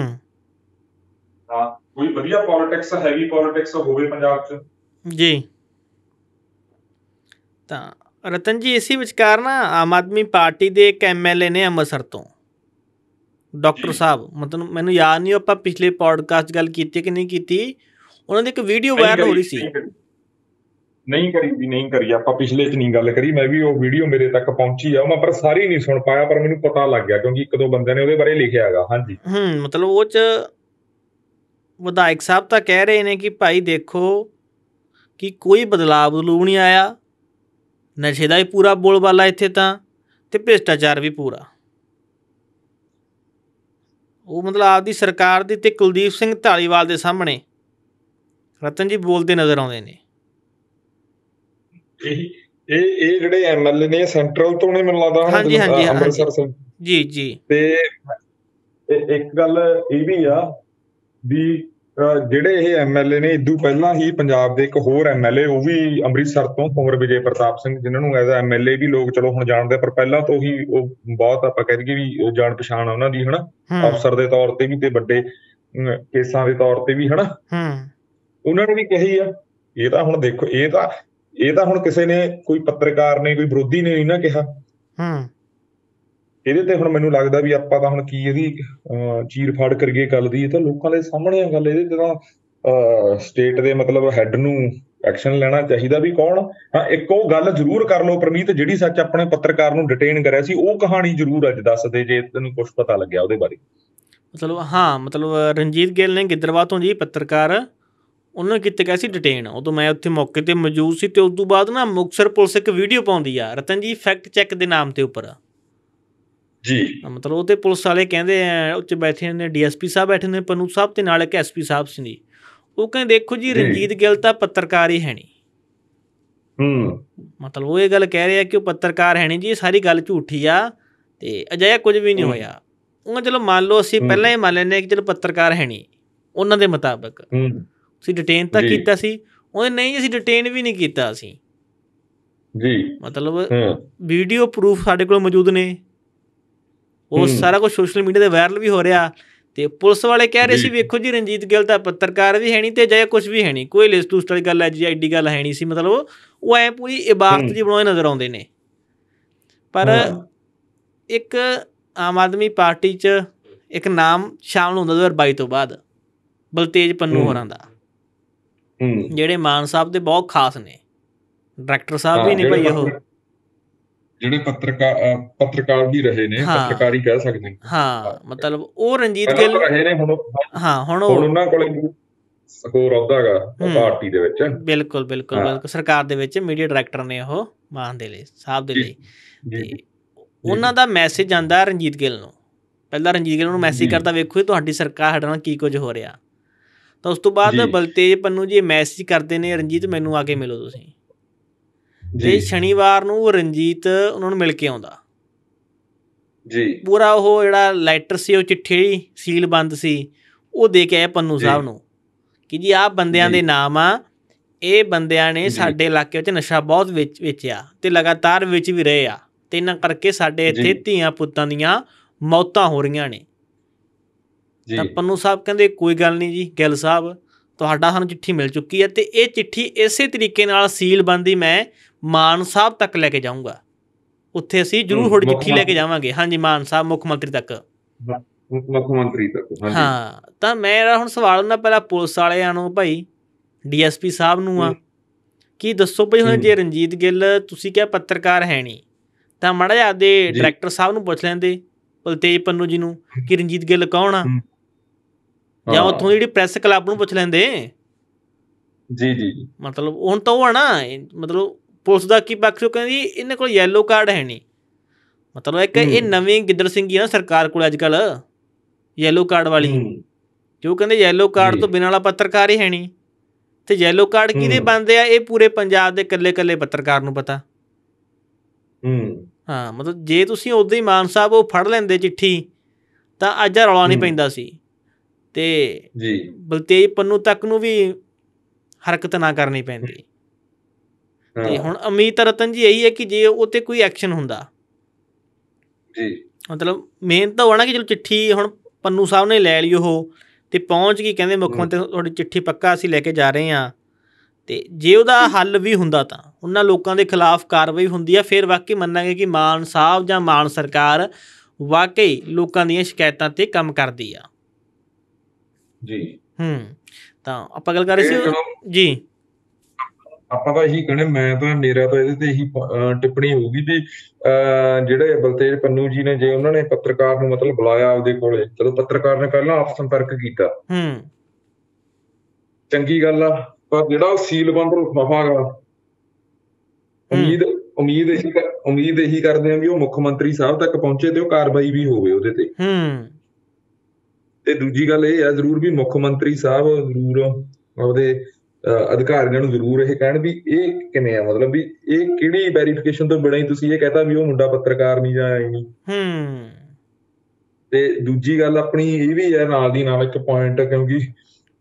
ਹਾਂ ਕੋਈ ਵਧੀਆ ਪੋਲਿਟਿਕਸ ਹੈਵੀ ਪੋਲਿਟਿਕਸ ਹੋਵੇ ਪੰਜਾਬ 'ਚ ਜੀ ਤਾਂ ਰਤਨ ਜੀ ਇਸੇ ਵਿਚਕਾਰ ਨਾ ਆਮ ਆਦਮੀ ਪਾਰਟੀ ਦੇ ਇੱਕ ਐਮਐਲਏ ਨੇ ਅੰਮ੍ਰਿਤਸਰ ਤੋਂ ਡਾਕਟਰ ਸਾਹਿਬ ਮਤਲਬ ਮੈਨੂੰ ਯਾਦ ਨਹੀਂ ਆਪਾਂ ਪਿਛਲੇ ਪੋਡਕਾਸਟ ਗੱਲ ਕੀਤੀ ਕਿ ਨਹੀਂ ਕੀਤੀ ਉਹਨਾਂ ਦੀ ਇੱਕ ਵੀਡੀਓ ਵਾਇਰਲ ਹੋ ਰਹੀ ਸੀ ਨਹੀਂ ਕਰੀ ਵੀ ਨਹੀਂ ਕਰੀ ਆਪਾਂ ਪਿਛਲੇ ਚ ਨਹੀਂ ਗੱਲ ਕਰੀ ਮੈਂ ਵੀ ਉਹ ਵੀਡੀਓ ਮੇਰੇ ਤੱਕ ਪਹੁੰਚੀ ਆ ਮੈਂ ਪਰ ਸਾਰੀ ਨਹੀਂ ਸੁਣ ਪਾਇਆ ਪਰ ਮੈਨੂੰ ਪਤਾ ਲੱਗ ਗਿਆ ਕਿਉਂਕਿ ਇੱਕ ਦੋ ਬੰਦਿਆਂ ਨੇ ਉਹਦੇ ਬਾਰੇ ਲਿਖਿਆ ਹੈਗਾ ਹਾਂਜੀ ਹੂੰ ਮਤਲਬ ਉਹ ਚ ਵਿਧਾਇਕ ਸਾਹਿਬ ਤਾਂ ਕਹਿ ਰਹੇ ਨੇ ਕਿ ਭਾਈ ਦੇਖੋ ਕਿ ਕੋਈ ਬਦਲਾਅ ਬਦਲੂ ਨਹੀਂ ਆਇਆ ਨਸ਼ੇ ਦਾ ਹੀ ਪੂਰਾ ਬੋਲਬਾਲਾ ਇੱਥੇ ਤਾਂ ਤੇ ਭ੍ਰਿਸ਼ਟਾਚਾਰ ਵੀ ਪੂਰਾ ਉਹ ਮਤਲਬ ਆਪਦੀ ਸਰਕਾਰ ਦੀ ਤੇ ਕੁਲਦੀਪ ਸਿੰਘ ਢਾਲੀਵਾਲ ਦੇ ਸਾਹਮਣੇ ਰਤਨ ਜੀ ਬੋਲਦੇ ਨਜ਼ਰ ਆਉਂਦੇ ਨੇ ਇਹ ਇਹ ਜਿਹੜੇ ਐਮਐਲਏ ਨੇ ਸੈਂਟਰਲ ਤੋਂ ਨੇ ਮੈਨੂੰ ਲੱਗਦਾ ਹਾਂਜੀ ਹਾਂਜੀ ਅੰਮ੍ਰਿਤਸਰ ਸਿੰਘ ਜੀ ਜੀ ਤੇ ਇੱਕ ਗੱਲ ਇਹ ਵੀ ਆ ਵੀ ਜਿਹੜੇ ਇਹ ਐਮਐਲਏ ਨੇ ਇਦੋਂ ਪਹਿਲਾਂ ਹੀ ਪੰਜਾਬ ਦੇ ਇੱਕ ਹੋਰ ਐਮਐਲਏ ਉਹ ਵੀ ਅੰਮ੍ਰਿਤਸਰ ਤੋਂ ਕੁਮਰ ਵਿਜੇ ਪ੍ਰਤਾਪ ਸਿੰਘ ਜਿਨ੍ਹਾਂ ਨੂੰ ਐਜ਼ ਐਮਐਲਏ ਵੀ ਲੋਕ ਚਲੋ ਹੁਣ ਜਾਣਦੇ ਪਰ ਪਹਿਲਾਂ ਤੋਂ ਹੀ ਉਹ ਬਹੁਤ ਆਪਾਂ ਕਹਿ ਦਈਏ ਵੀ ਉਹ ਜਾਣ ਪਛਾਣ ਆ ਉਹਨਾਂ ਦੀ ਹਨਾ ਅਫਸਰ ਦੇ ਤੌਰ ਤੇ ਵੀ ਤੇ ਵੱਡੇ ਕੇਸਾਂ ਦੇ ਤੌਰ ਤੇ ਵੀ ਹਨਾ ਉਹਨਾਂ ਨੇ ਵੀ ਕਹੀ ਆ ਇਹ ਤਾਂ ਹੁਣ ਦੇਖੋ ਇਹ ਤਾਂ ਇਹ ਤਾਂ ਹੁਣ ਕਿਸੇ ਨੇ ਕੋਈ ਪੱਤਰਕਾਰ ਨੇ ਕੋਈ ਵਿਰੋਧੀ ਨੇ ਨਹੀਂ ਨਾ ਕਿਹਾ ਹੂੰ ਇਹਦੇ ਤੇ ਹੁਣ ਮੈਨੂੰ ਲੱਗਦਾ ਵੀ ਆਪਾਂ ਤਾਂ ਹੁਣ ਕੀ ਇਹਦੀ ਫਾੜ ਕਰੀਏ ਗੱਲ ਦੀ ਇਹ ਤਾਂ ਲੋਕਾਂ ਦੇ ਸਾਹਮਣੇ ਆ ਗੱਲ ਇਹਦੇ ਤਾਂ ਸਟੇਟ ਦੇ ਮਤਲਬ ਹੈੱਡ ਨੂੰ ਐਕਸ਼ਨ ਲੈਣਾ ਚਾਹੀਦਾ ਵੀ ਕੌਣ ਹਾਂ ਇੱਕ ਉਹ ਗੱਲ ਜ਼ਰੂਰ ਕਰ ਲਓ ਪਰਮੀਤ ਜਿਹੜੀ ਸੱਚ ਆਪਣੇ ਪੱਤਰਕਾਰ ਨੂੰ ਡਿਟੇਨ ਕਰਿਆ ਸੀ ਉਹ ਕਹਾਣੀ ਜ਼ਰੂਰ ਅੱਜ ਦੱਸ ਦੇ ਜੇ ਤੈਨੂੰ ਕੁਝ ਪਤਾ ਲੱਗਿਆ ਉਹਦੇ ਬਾਰੇ ਮਤਲਬ ਹਾਂ ਮਤਲਬ ਰਣਜੀਤ ਗਿੱਲ ਨੇ ਗਿੱਦਰਵਾ ਤੋਂ ਜੀ ਪੱਤਰਕਾਰ ਉਹਨਾਂ ਨੇ ਕਿਤੇ ਸੀ ਡਿਟੇਨ ਉਦੋਂ ਮੈਂ ਉੱਥੇ ਮੌਕੇ ਤੇ ਮੌਜੂਦ ਸੀ ਤੇ ਉਸ ਤੋਂ ਬਾਅਦ ਨਾ ਮੁਕਸਰ ਪੁਲਿਸ ਇੱਕ ਵੀਡੀਓ ਪਾਉਂਦੀ ਆ ਰਤਨ ਜੀ ਫੈਕਟ ਚੈੱਕ ਦੇ ਨਾਮ ਤੇ ਉੱਪਰ ਜੀ ਮਤਲਬ ਉਹ ਤੇ ਪੁਲਿਸ ਵਾਲੇ ਕਹਿੰਦੇ ਆ ਉੱਚ ਬੈਠੇ ਨੇ ਡੀਐਸਪੀ ਸਾਹਿਬ ਬੈਠੇ ਨੇ ਪਨੂ ਸਾਹਿਬ ਤੇ ਨਾਲ ਇੱਕ ਐਸਪੀ ਸਾਹਿਬ ਸੀ ਨੀ ਉਹ ਕਹਿੰਦੇ ਦੇਖੋ ਜੀ ਰਣਜੀਤ ਗਿੱਲ ਤਾਂ ਪੱਤਰਕਾਰ ਹੀ ਹੈ ਨਹੀਂ ਹੂੰ ਮਤਲਬ ਉਹ ਇਹ ਗੱਲ ਕਹਿ ਰਿਹਾ ਕਿ ਉਹ ਪੱਤਰਕਾਰ ਹੈ ਨਹੀਂ ਜੀ ਇਹ ਸਾਰੀ ਗੱਲ ਝੂਠੀ ਆ ਤੇ ਅਜਿਹਾ ਕੁਝ ਵੀ ਨਹੀਂ ਹੋਇਆ ਉਹ ਚਲੋ ਮੰਨ ਲਓ ਅਸੀਂ ਪਹਿਲਾਂ ਹੀ ਮੰਨ ਲੈਨੇ ਕਿ ਚਲੋ ਪੱਤਰਕਾਰ ਹੈ ਨਹੀਂ ਉਹਨਾਂ ਦੇ ਮੁਤਾਬਕ ਹੂੰ ਤੁਸੀਂ ਡਿਟੇਨ ਤਾਂ ਕੀਤਾ ਸੀ ਉਹਨੇ ਨਹੀਂ ਅਸੀਂ ਡਿਟੇਨ ਵੀ ਨਹੀਂ ਕੀਤਾ ਅਸੀਂ ਜੀ ਮਤਲਬ ਵੀਡੀਓ ਪ੍ਰੂਫ ਸਾਡੇ ਕੋਲ ਮੌਜੂਦ ਨੇ ਉਹ ਸਾਰਾ ਕੁਝ ਸੋਸ਼ਲ ਮੀਡੀਆ ਤੇ ਵਾਇਰਲ ਵੀ ਹੋ ਰਿਹਾ ਤੇ ਪੁਲਿਸ ਵਾਲੇ ਕਹਿ ਰਹੇ ਸੀ ਵੇਖੋ ਜੀ ਰਣਜੀਤ ਗਿੱਲ ਦਾ ਪੱਤਰਕਾਰ ਵੀ ਹੈ ਨਹੀਂ ਤੇ ਜਾਇ ਕੁਝ ਵੀ ਹੈ ਨਹੀਂ ਕੋਈ ਲਿਸਟ ਉਸਟ ਵਾਲੀ ਗੱਲ ਹੈ ਜੀ ਐਡੀ ਗੱਲ ਹੈ ਨਹੀਂ ਸੀ ਮਤਲਬ ਉਹ ਐ ਪੂਰੀ ਇਬਾਰਤ ਜੀ ਬਣਾਏ ਨਜ਼ਰ ਆਉਂਦੇ ਨੇ ਪਰ ਇੱਕ ਆਮ ਆਦਮੀ ਪਾਰਟੀ 'ਚ ਇੱਕ ਨਾਮ ਸ਼ਾਮਲ ਹੁੰਦਾ 2022 ਤੋਂ ਬਾਅਦ ਬਲਤੇਜ ਪੰਨੂ ਹੋਰਾਂ ਦਾ ਜਿਹੜੇ ਮਾਨ ਸਾਹਿਬ ਦੇ ਬਹੁਤ ਖਾਸ ਨੇ ਡਾਇਰੈਕਟਰ ਸਾਹਿਬ ਵੀ ਨੇ ਭਾਈ ਉਹ ਜਿਹੜੇ ਪੱਤਰਕਾਰ ਪੱਤਰਕਾਰ ਵੀ ਰਹੇ ਨੇ ਪੱਤਰਕਾਰੀ ਕਹਿ ਸਕਦੇ ਹਾਂ ਮਤਲਬ ਉਹ ਰਣਜੀਤ ਗਿੱਲ ਰਹੇ ਨੇ ਹੁਣ ਹਾਂ ਹੁਣ ਉਹ ਉਹਨਾਂ ਕੋਲੇ ਸਕੋਰ ਆਉਂਦਾਗਾ ਪਾਰਟੀ ਦੇ ਵਿੱਚ ਬਿਲਕੁਲ ਬਿਲਕੁਲ ਬਿਲਕੁਲ ਸਰਕਾਰ ਦੇ ਵਿੱਚ ਮੀਡੀਆ ਡਾਇਰੈਕਟਰ ਨੇ ਉਹ ਮਾਨ ਦੇ ਲਈ ਸਾਹਿਬ ਦੇ ਲਈ ਤੇ ਉਹਨਾਂ ਦਾ ਮੈਸੇਜ ਆਂਦਾ ਰਣਜੀਤ ਗਿੱਲ ਨੂੰ ਪਹਿਲਾਂ ਰਣਜੀਤ ਗਿੱਲ ਨੂੰ ਮੈਸੇਜ ਕਰਦਾ ਵੇਖੋ ਤੁਹਾਡੀ ਸਰਕਾਰ ਸਾਡੇ ਨਾਲ ਕੀ ਕੁਝ ਹੋ ਰਿਹਾ ਤਾਂ ਉਸ ਤੋਂ ਬਾਅਦ ਬਲਤੇਜ ਪੰਨੂ ਜੀ ਮੈਸੇਜ ਕਰਦੇ ਨੇ ਰਣਜੀਤ ਮੈਨੂੰ ਆ ਕੇ ਮਿਲੋ ਤੁਸੀਂ ਜੀ ਸ਼ਨੀਵਾਰ ਨੂੰ ਉਹ ਰਣਜੀਤ ਉਹਨਾਂ ਨੂੰ ਮਿਲ ਕੇ ਆਉਂਦਾ ਜੀ ਪੂਰਾ ਉਹ ਜਿਹੜਾ ਲੈਟਰ ਸੀ ਉਹ ਚਿੱਠੀ ਸੀਲ ਬੰਦ ਸੀ ਉਹ ਦੇ ਕੇ ਆਇਆ ਪੰਨੂ ਸਾਹਿਬ ਨੂੰ ਕਿ ਜੀ ਆਹ ਬੰਦਿਆਂ ਦੇ ਨਾਮ ਆ ਇਹ ਬੰਦਿਆਂ ਨੇ ਸਾਡੇ ਇਲਾਕੇ ਵਿੱਚ ਨਸ਼ਾ ਬਹੁਤ ਵਿੱਚ ਵੇਚਿਆ ਤੇ ਲਗਾਤਾਰ ਵਿੱਚ ਵੀ ਰਹੇ ਆ ਤੇ ਇਹਨਾਂ ਕਰਕੇ ਸਾਡੇ ਇੱਥੇ ਧੀਆਂ ਪੁੱਤਾਂ ਦੀਆਂ ਮੌਤਾਂ ਹੋ ਰਹੀਆਂ ਨੇ ਤਾਂ ਪੰਨੂ ਸਾਹਿਬ ਕਹਿੰਦੇ ਕੋਈ ਗੱਲ ਨਹੀਂ ਜੀ ਗਿੱਲ ਸਾਹਿਬ ਤੁਹਾਡਾ ਸਾਨੂੰ ਚਿੱਠੀ ਮਿਲ ਚੁੱਕੀ ਹੈ ਤੇ ਇਹ ਚਿੱਠੀ ਇਸੇ ਤਰੀਕੇ ਨਾਲ ਸੀਲਬੰਦੀ ਮੈਂ ਮਾਨ ਸਾਹਿਬ ਤੱਕ ਲੈ ਕੇ ਜਾਊਂਗਾ ਉੱਥੇ ਅਸੀਂ ਜ਼ਰੂਰ ਤੁਹਾਡੀ ਚਿੱਠੀ ਲੈ ਕੇ ਜਾਵਾਂਗੇ ਹਾਂਜੀ ਮਾਨ ਸਾਹਿਬ ਮੁੱਖ ਮੰਤਰੀ ਤੱਕ ਮੁੱਖ ਮੰਤਰੀ ਤੱਕ ਹਾਂਜੀ ਹਾਂ ਤਾਂ ਮੇਰਾ ਹੁਣ ਸਵਾਲ ਹੁੰਦਾ ਪਹਿਲਾਂ ਪੁਲਿਸ ਵਾਲਿਆਂ ਨੂੰ ਭਾਈ ਡੀਐਸਪੀ ਸਾਹਿਬ ਨੂੰ ਆ ਕੀ ਦੱਸੋ ਭਾਈ ਹੁਣ ਜੇ ਰਣਜੀਤ ਗਿੱਲ ਤੁਸੀਂ ਕਿਹਾ ਪੱਤਰਕਾਰ ਹੈ ਨਹੀਂ ਤਾਂ ਮੜਾ ਜਿਹਾ ਦੇ ਡਾਇਰੈਕਟਰ ਸਾਹਿਬ ਨੂੰ ਪੁੱਛ ਲੈਂਦੇ ਪਲਤੇਜ ਪੰਨੂ ਜੀ ਨੂੰ ਕਿ ਰਣਜੀਤ ਗਿੱਲ ਕੌਣ ਆ ਜਾਂ ਉੱਥੋਂ ਜਿਹੜੀ ਪ੍ਰੈਸ ਕਲੱਬ ਨੂੰ ਪੁੱਛ ਲੈਂਦੇ ਜੀ ਜੀ ਮਤਲਬ ਹੁਣ ਤਾਂ ਉਹ ਆ ਨਾ ਮਤਲਬ ਪੁਲਿਸ ਦਾ ਕੀ ਪੱਖ ਉਹ ਕਹਿੰਦੀ ਇਹਨਾਂ ਕੋਲ ਯੈਲੋ ਕਾਰਡ ਹੈ ਨਹੀਂ ਮਤਲਬ ਇੱਕ ਇਹ ਨਵੀਂ ਗਿੱਦੜ ਜੀ ਆ ਸਰਕਾਰ ਕੋਲ ਅੱਜ ਕੱਲ ਯੈਲੋ ਕਾਰਡ ਵਾਲੀ ਜੋ ਕਹਿੰਦੇ ਯੈਲੋ ਕਾਰਡ ਤੋਂ ਬਿਨਾਂ ਵਾਲਾ ਪੱਤਰਕਾਰ ਹੀ ਹੈ ਨਹੀਂ ਤੇ ਯੈਲੋ ਕਾਰਡ ਕਿਹਦੇ ਬੰਦੇ ਆ ਇਹ ਪੂਰੇ ਪੰਜਾਬ ਦੇ ਇਕੱਲੇ ਇਕੱਲੇ ਪੱਤਰਕਾਰ ਨੂੰ ਪਤਾ ਹੂੰ ਹਾਂ ਮਤਲਬ ਜੇ ਤੁਸੀਂ ਉਦੋਂ ਹੀ ਮਾਨ ਸਾਹਿਬ ਉਹ ਫੜ ਲੈਂਦੇ ਚਿੱਠੀ ਤਾਂ ਅੱਜ ਰੌਲਾ ਨਹੀਂ ਪੈਂਦਾ ਸੀ ਤੇ ਜੀ ਬਲਤੇਜ ਪੰਨੂ ਤੱਕ ਨੂੰ ਵੀ ਹਰਕਤ ਨਾ ਕਰਨੀ ਪੈਂਦੀ ਤੇ ਹੁਣ ਅਮੀਤ ਰਤਨ ਜੀ ਇਹੀ ਹੈ ਕਿ ਜੇ ਉਤੇ ਕੋਈ ਐਕਸ਼ਨ ਹੁੰਦਾ ਜੀ ਮਤਲਬ ਮੇਨ ਤਾਂ ਹੋਣਾ ਕਿ ਚਲੋ ਚਿੱਠੀ ਹੁਣ ਪੰਨੂ ਸਾਹਿਬ ਨੇ ਲੈ ਲਈ ਉਹ ਤੇ ਪਹੁੰਚ ਗਈ ਕਹਿੰਦੇ ਮੁੱਖ ਮੰਤਰੀ ਤੁਹਾਡੀ ਚਿੱਠੀ ਪੱਕਾ ਅਸੀਂ ਲੈ ਕੇ ਜਾ ਰਹੇ ਹਾਂ ਤੇ ਜੇ ਉਹਦਾ ਹੱਲ ਵੀ ਹੁੰਦਾ ਤਾਂ ਉਹਨਾਂ ਲੋਕਾਂ ਦੇ ਖਿਲਾਫ ਕਾਰਵਾਈ ਹੁੰਦੀ ਆ ਫਿਰ ਵਾਕਈ ਮੰਨਾਂਗੇ ਕਿ ਮਾਨ ਸਾਹਿਬ ਜਾਂ ਮਾਨ ਸਰਕਾਰ ਵਾਕਈ ਲੋਕਾਂ ਦੀਆਂ ਸ਼ਿਕਾਇਤਾਂ ਤੇ ਕੰਮ ਕਰਦੀ ਆ ਜੀ ਹੂੰ ਤਾਂ ਆਪਾਂ ਗੱਲ ਕਰ ਰਹੇ ਸੀ ਜੀ ਆਪਾਂ ਤਾਂ ਇਹੀ ਕਹਿੰਦੇ ਮੈਂ ਤਾਂ ਮੇਰਾ ਤਾਂ ਇਹਦੇ ਤੇ ਇਹੀ ਟਿੱਪਣੀ ਹੋਊਗੀ ਵੀ ਜਿਹੜੇ ਬਲਤੇਜ ਪੰਨੂ ਜੀ ਨੇ ਜੇ ਉਹਨਾਂ ਨੇ ਪੱਤਰਕਾਰ ਨੂੰ ਮਤਲਬ ਬੁਲਾਇਆ ਆਪਦੇ ਕੋਲੇ ਚਲੋ ਪੱਤਰਕਾਰ ਨੇ ਪਹਿਲਾਂ ਆਪ ਸੰਪਰਕ ਕੀਤਾ ਹੂੰ ਚੰਗੀ ਗੱਲ ਆ ਪਰ ਜਿਹੜਾ ਸੀਲਬੰਦ ਲਫਾਫਾਗਾ ਉਮੀਦ ਉਮੀਦ ਇਹੀ ਉਮੀਦ ਇਹੀ ਕਰਦੇ ਆ ਵੀ ਉਹ ਮੁੱਖ ਮੰਤਰੀ ਸਾਹਿਬ ਤੱਕ ਪਹੁੰਚੇ ਤੇ ਉਹ ਕਾਰਵਾਈ ਵੀ ਹੋਵੇ ਉਹਦੇ ਤੇ ਹੂੰ ਤੇ ਦੂਜੀ ਗੱਲ ਇਹ ਹੈ ਜ਼ਰੂਰ ਵੀ ਮੁੱਖ ਮੰਤਰੀ ਸਾਹਿਬ ਜ਼ਰੂਰ ਆਪਦੇ ਅਧਿਕਾਰੀਆਂ ਨੂੰ ਜ਼ਰੂਰ ਇਹ ਕਹਿਣ ਵੀ ਇਹ ਕਿਵੇਂ ਆ ਮਤਲਬ ਵੀ ਇਹ ਕਿਹੜੀ ਵੈਰੀਫਿਕੇਸ਼ਨ ਤੋਂ ਬਿਨਾਂ ਹੀ ਤੁਸੀਂ ਇਹ ਕਹਤਾ ਵੀ ਉਹ ਮੁੰਡਾ ਪੱਤਰਕਾਰ ਨਹੀਂ ਜਾਂ ਆਈ ਨਹੀਂ ਹੂੰ ਤੇ ਦੂਜੀ ਗੱਲ ਆਪਣੀ ਇਹ ਵੀ ਹੈ ਨਾਲ ਦੀ ਨਾਲ ਇੱਕ ਪੁਆਇੰਟ ਕਿਉਂਕਿ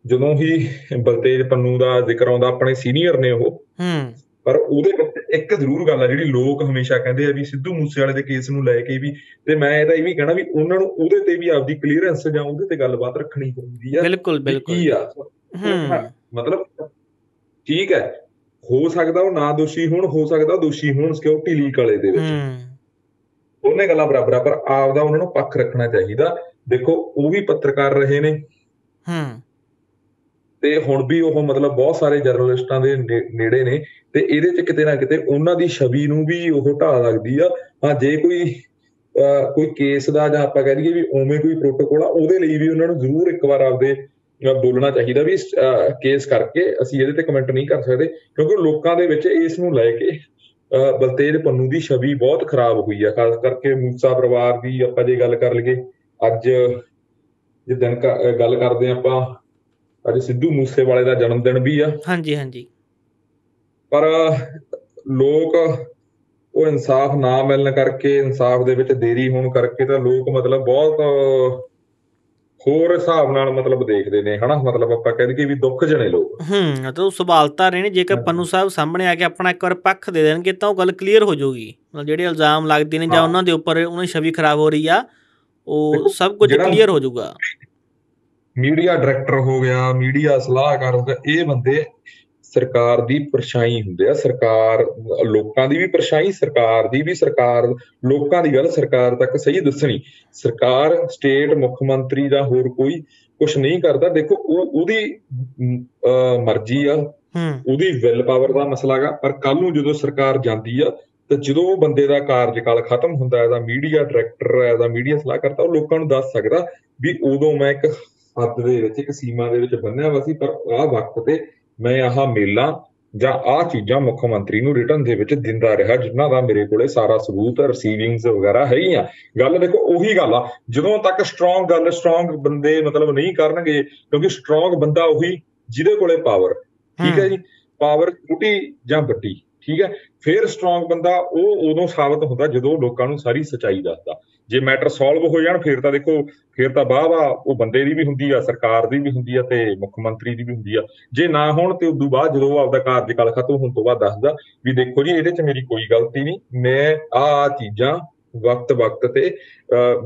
ਜਦੋਂ ਹੀ ਬਲਤੇਜ ਪੰਨੂ ਦਾ ਜ਼ਿਕਰ ਆਉਂਦਾ ਆਪਣੇ ਸੀਨੀਅਰ ਨੇ ਉਹ ਹੂੰ ਪਰ ਉਹਦੇ ਵਿੱਚ ਇੱਕ ਜ਼ਰੂਰ ਗੱਲ ਆ ਜਿਹੜੀ ਲੋਕ ਹਮੇਸ਼ਾ ਕਹਿੰਦੇ ਆ ਵੀ ਸਿੱਧੂ ਮੂਸੇਵਾਲੇ ਦੇ ਕੇਸ ਨੂੰ ਲੈ ਕੇ ਵੀ ਤੇ ਮੈਂ ਇਹਦਾ ਇਹ ਵੀ ਕਹਿਣਾ ਵੀ ਉਹਨਾਂ ਨੂੰ ਉਹਦੇ ਤੇ ਵੀ ਆਪਦੀ ਕਲੀਅਰੈਂਸ ਜਾਂ ਉਹਦੇ ਤੇ ਗੱਲਬਾਤ ਰੱਖਣੀ ਹੁੰਦੀ ਆ ਬਿਲਕੁਲ ਬਿਲਕੁਲ ਕੀ ਆ ਮਤਲਬ ਠੀਕ ਹੈ ਹੋ ਸਕਦਾ ਉਹ ਨਾ ਦੋਸ਼ੀ ਹੋਣ ਹੋ ਸਕਦਾ ਦੋਸ਼ੀ ਹੋਣ ਸਿਕਿਉਰਿਟੀ ਲੀਕ ਵਾਲੇ ਦੇ ਵਿੱਚ ਉਹਨੇ ਗੱਲਾਂ ਬਰਾਬਰ ਆ ਪਰ ਆਪਦਾ ਉਹਨਾਂ ਨੂੰ ਪੱਖ ਰੱਖਣਾ ਚਾਹੀਦਾ ਦੇਖੋ ਉਹ ਵੀ ਪੱਤਰਕਾਰ ਰਹੇ ਨੇ ਹਮ ਤੇ ਹੁਣ ਵੀ ਉਹ ਮਤਲਬ ਬਹੁਤ ਸਾਰੇ ਜਰਨਲਿਸਟਾਂ ਦੇ ਨੇੜੇ ਨੇ ਤੇ ਇਹਦੇ ਚ ਕਿਤੇ ਨਾ ਕਿਤੇ ਉਹਨਾਂ ਦੀ ਛਵੀ ਨੂੰ ਵੀ ਉਹ ਢਾਹ ਲੱਗਦੀ ਆ ਹਾਂ ਜੇ ਕੋਈ ਕੋਈ ਕੇਸ ਦਾ ਜਾਂ ਆਪਾਂ ਕਹਿ ਲਈਏ ਵੀ ਉਵੇਂ ਕੋਈ ਪ੍ਰੋਟੋਕੋਲ ਆ ਉਹਦੇ ਲਈ ਵੀ ਉਹਨਾਂ ਨੂੰ ਜ਼ਰੂਰ ਇੱਕ ਵਾਰ ਆਪਦੇ ਬੋਲਣਾ ਚਾਹੀਦਾ ਵੀ ਕੇਸ ਕਰਕੇ ਅਸੀਂ ਇਹਦੇ ਤੇ ਕਮੈਂਟ ਨਹੀਂ ਕਰ ਸਕਦੇ ਕਿਉਂਕਿ ਲੋਕਾਂ ਦੇ ਵਿੱਚ ਇਸ ਨੂੰ ਲੈ ਕੇ ਬਲਤੇਜ ਪੰਨੂ ਦੀ ਛਵੀ ਬਹੁਤ ਖਰਾਬ ਹੋਈ ਆ ਖਾਸ ਕਰਕੇ ਮੂਸਾ ਪਰਿਵਾਰ ਦੀ ਆਪਾਂ ਜੇ ਗੱਲ ਕਰ ਲਈਏ ਅੱਜ ਜੇ ਗੱਲ ਕਰਦੇ ਆਪਾਂ ਅੱਜ ਸਿੱਧੂ ਵਾਲੇ ਦਾ ਜਨਮ ਦਿਨ ਵੀ ਆ ਹਾਂਜੀ ਹਾਂਜੀ ਪਰ ਲੋਕ ਉਹ ਇਨਸਾਫ ਨਾ ਮਿਲਣ ਕਰਕੇ ਇਨਸਾਫ ਦੇ ਵਿੱਚ ਦੇਰੀ ਹੋਣ ਕਰਕੇ ਤਾਂ ਲੋਕ ਮਤਲਬ ਬਹੁਤ ਹੋਰ ਹਿਸਾਬ ਨਾਲ ਮਤਲਬ ਦੇਖਦੇ ਨੇ ਹਨਾ ਮਤਲਬ ਆਪਾਂ ਕਹਿੰਦੇ ਕਿ ਵੀ ਦੁੱਖ ਜਣੇ ਲੋਕ ਹੂੰ ਤਾਂ ਉਹ ਸਵਾਲਤਾ ਰਹੇ ਨੇ ਜੇਕਰ ਪੰਨੂ ਸਾਹਿਬ ਸਾਹਮਣੇ ਆ ਕੇ ਆਪਣਾ ਇੱਕ ਵਾਰ ਪੱਖ ਦੇ ਦੇਣਗੇ ਤਾਂ ਉਹ ਗੱਲ ਕਲੀਅਰ ਹੋ ਜਾਊਗੀ ਮਤਲਬ ਜਿਹੜੇ ਇਲਜ਼ਾਮ ਲੱਗਦੇ ਨੇ ਜਾਂ ਉਹਨਾਂ ਦੇ ਉੱਪਰ ਉਹਨਾਂ ਦੀ ਛਵੀ ਖਰਾਬ ਹੋ ਰਹੀ ਆ ਉਹ ਸਭ ਕੁਝ ਕਲੀਅਰ ਹੋ ਜਾਊਗਾ ਮੀਡੀਆ ਡਾਇਰੈਕਟਰ ਹੋ ਗਿਆ ਮੀਡੀਆ ਸਲਾਹਕਾਰ ਹੋ ਗਿਆ ਇਹ ਬੰਦੇ ਸਰਕਾਰ ਦੀ ਪਰਛਾਈ ਹੁੰਦੇ ਆ ਸਰਕਾਰ ਲੋਕਾਂ ਦੀ ਵੀ ਪਰਛਾਈ ਸਰਕਾਰ ਦੀ ਵੀ ਸਰਕਾਰ ਲੋਕਾਂ ਦੀ ਗੱਲ ਸਰਕਾਰ ਤੱਕ ਸਹੀ ਦੱਸਣੀ ਸਰਕਾਰ ਸਟੇਟ ਮੁੱਖ ਮੰਤਰੀ ਜਾਂ ਹੋਰ ਕੋਈ ਕੁਝ ਨਹੀਂ ਕਰਦਾ ਦੇਖੋ ਉਹ ਉਹਦੀ ਮਰਜ਼ੀ ਆ ਉਹਦੀ ਵਿਲ ਪਾਵਰ ਦਾ ਮਸਲਾਗਾ ਪਰ ਕੱਲ ਨੂੰ ਜਦੋਂ ਸਰਕਾਰ ਜਾਂਦੀ ਆ ਤੇ ਜਦੋਂ ਉਹ ਬੰਦੇ ਦਾ ਕਾਰਜਕਾਲ ਖਤਮ ਹੁੰਦਾ ਹੈ ਦਾ ਮੀਡੀਆ ਡਾਇਰੈਕਟਰ ਹੈ ਦਾ ਮੀਡੀਆ ਤਾਂ ਉਹ ਲੋਕਾਂ ਨੂੰ ਦੱਸ ਸਕਦਾ ਵੀ ਉਦੋਂ ਮੈਂ ਇੱਕ ਹੱਦ ਦੇ ਵਿੱਚ ਇੱਕ ਸੀਮਾ ਦੇ ਵਿੱਚ ਬੰਨਿਆ ਵਾ ਸੀ ਪਰ ਆਹ ਵਕਤ ਤੇ ਮੈਂ ਆਹ ਮੇਲਾ ਜਾਂ ਆਹ ਚੀਜ਼ਾਂ ਮੁੱਖ ਮੰਤਰੀ ਨੂੰ ਰਿਟਰਨ ਦੇ ਵਿੱਚ ਦਿੰਦਾ ਰਿਹਾ ਜਿੰਨਾ ਦਾ ਮੇਰੇ ਕੋਲੇ ਸਾਰਾ ਸਬੂਤ ਰਿਸੀਵਿੰਗਸ ਵਗੈਰਾ ਹੈ ਆ ਗੱਲ ਦੇਖੋ ਉਹੀ ਗੱਲ ਆ ਜਦੋਂ ਤੱਕ ਸਟਰੋਂਗ ਗੱਲ ਸਟਰੋਂਗ ਬੰਦੇ ਮਤਲਬ ਨਹੀਂ ਕਰਨਗੇ ਕਿਉਂਕਿ ਸਟਰੋਂਗ ਬੰਦਾ ਉਹੀ ਜਿਹਦੇ ਕੋਲੇ ਪਾਵਰ ਠੀਕ ਹੈ ਜੀ ਪਾਵਰ ਛੋਟੀ ਜਾਂ ਵੱਡੀ ਠੀਕ ਹੈ ਫਿਰ ਸਟਰੋਂਗ ਬੰਦਾ ਉਹ ਉਦੋਂ ਸਾਬਤ ਹੁੰਦਾ ਜਦੋਂ ਲੋਕਾਂ ਨੂੰ ਸਾਰੀ ਸਚਾਈ ਦੱਸਦਾ ਜੇ ਮੈਟਰ ਸੋਲਵ ਹੋ ਜਾਣ ਫਿਰ ਤਾਂ ਦੇਖੋ ਫਿਰ ਤਾਂ ਵਾਹ ਵਾਹ ਉਹ ਬੰਦੇ ਦੀ ਵੀ ਹੁੰਦੀ ਆ ਸਰਕਾਰ ਦੀ ਵੀ ਹੁੰਦੀ ਆ ਤੇ ਮੁੱਖ ਮੰਤਰੀ ਦੀ ਵੀ ਹੁੰਦੀ ਆ ਜੇ ਨਾ ਹੋਣ ਤੇ ਉਦੋਂ ਬਾਅਦ ਜਦੋਂ ਆਪਦਾ ਕਾਰਜਕਾਲ ਖਤਮ ਹੋਣ ਤੋਂ ਬਾਅਦ ਦੱਸਦਾ ਵੀ ਦੇਖੋ ਜੀ ਇਹਦੇ 'ਚ ਮੇਰੀ ਕੋਈ ਗਲਤੀ ਨਹੀਂ ਮੈਂ ਆ ਚੀਜ਼ਾਂ ਵਕਤ-ਵਕਤ ਤੇ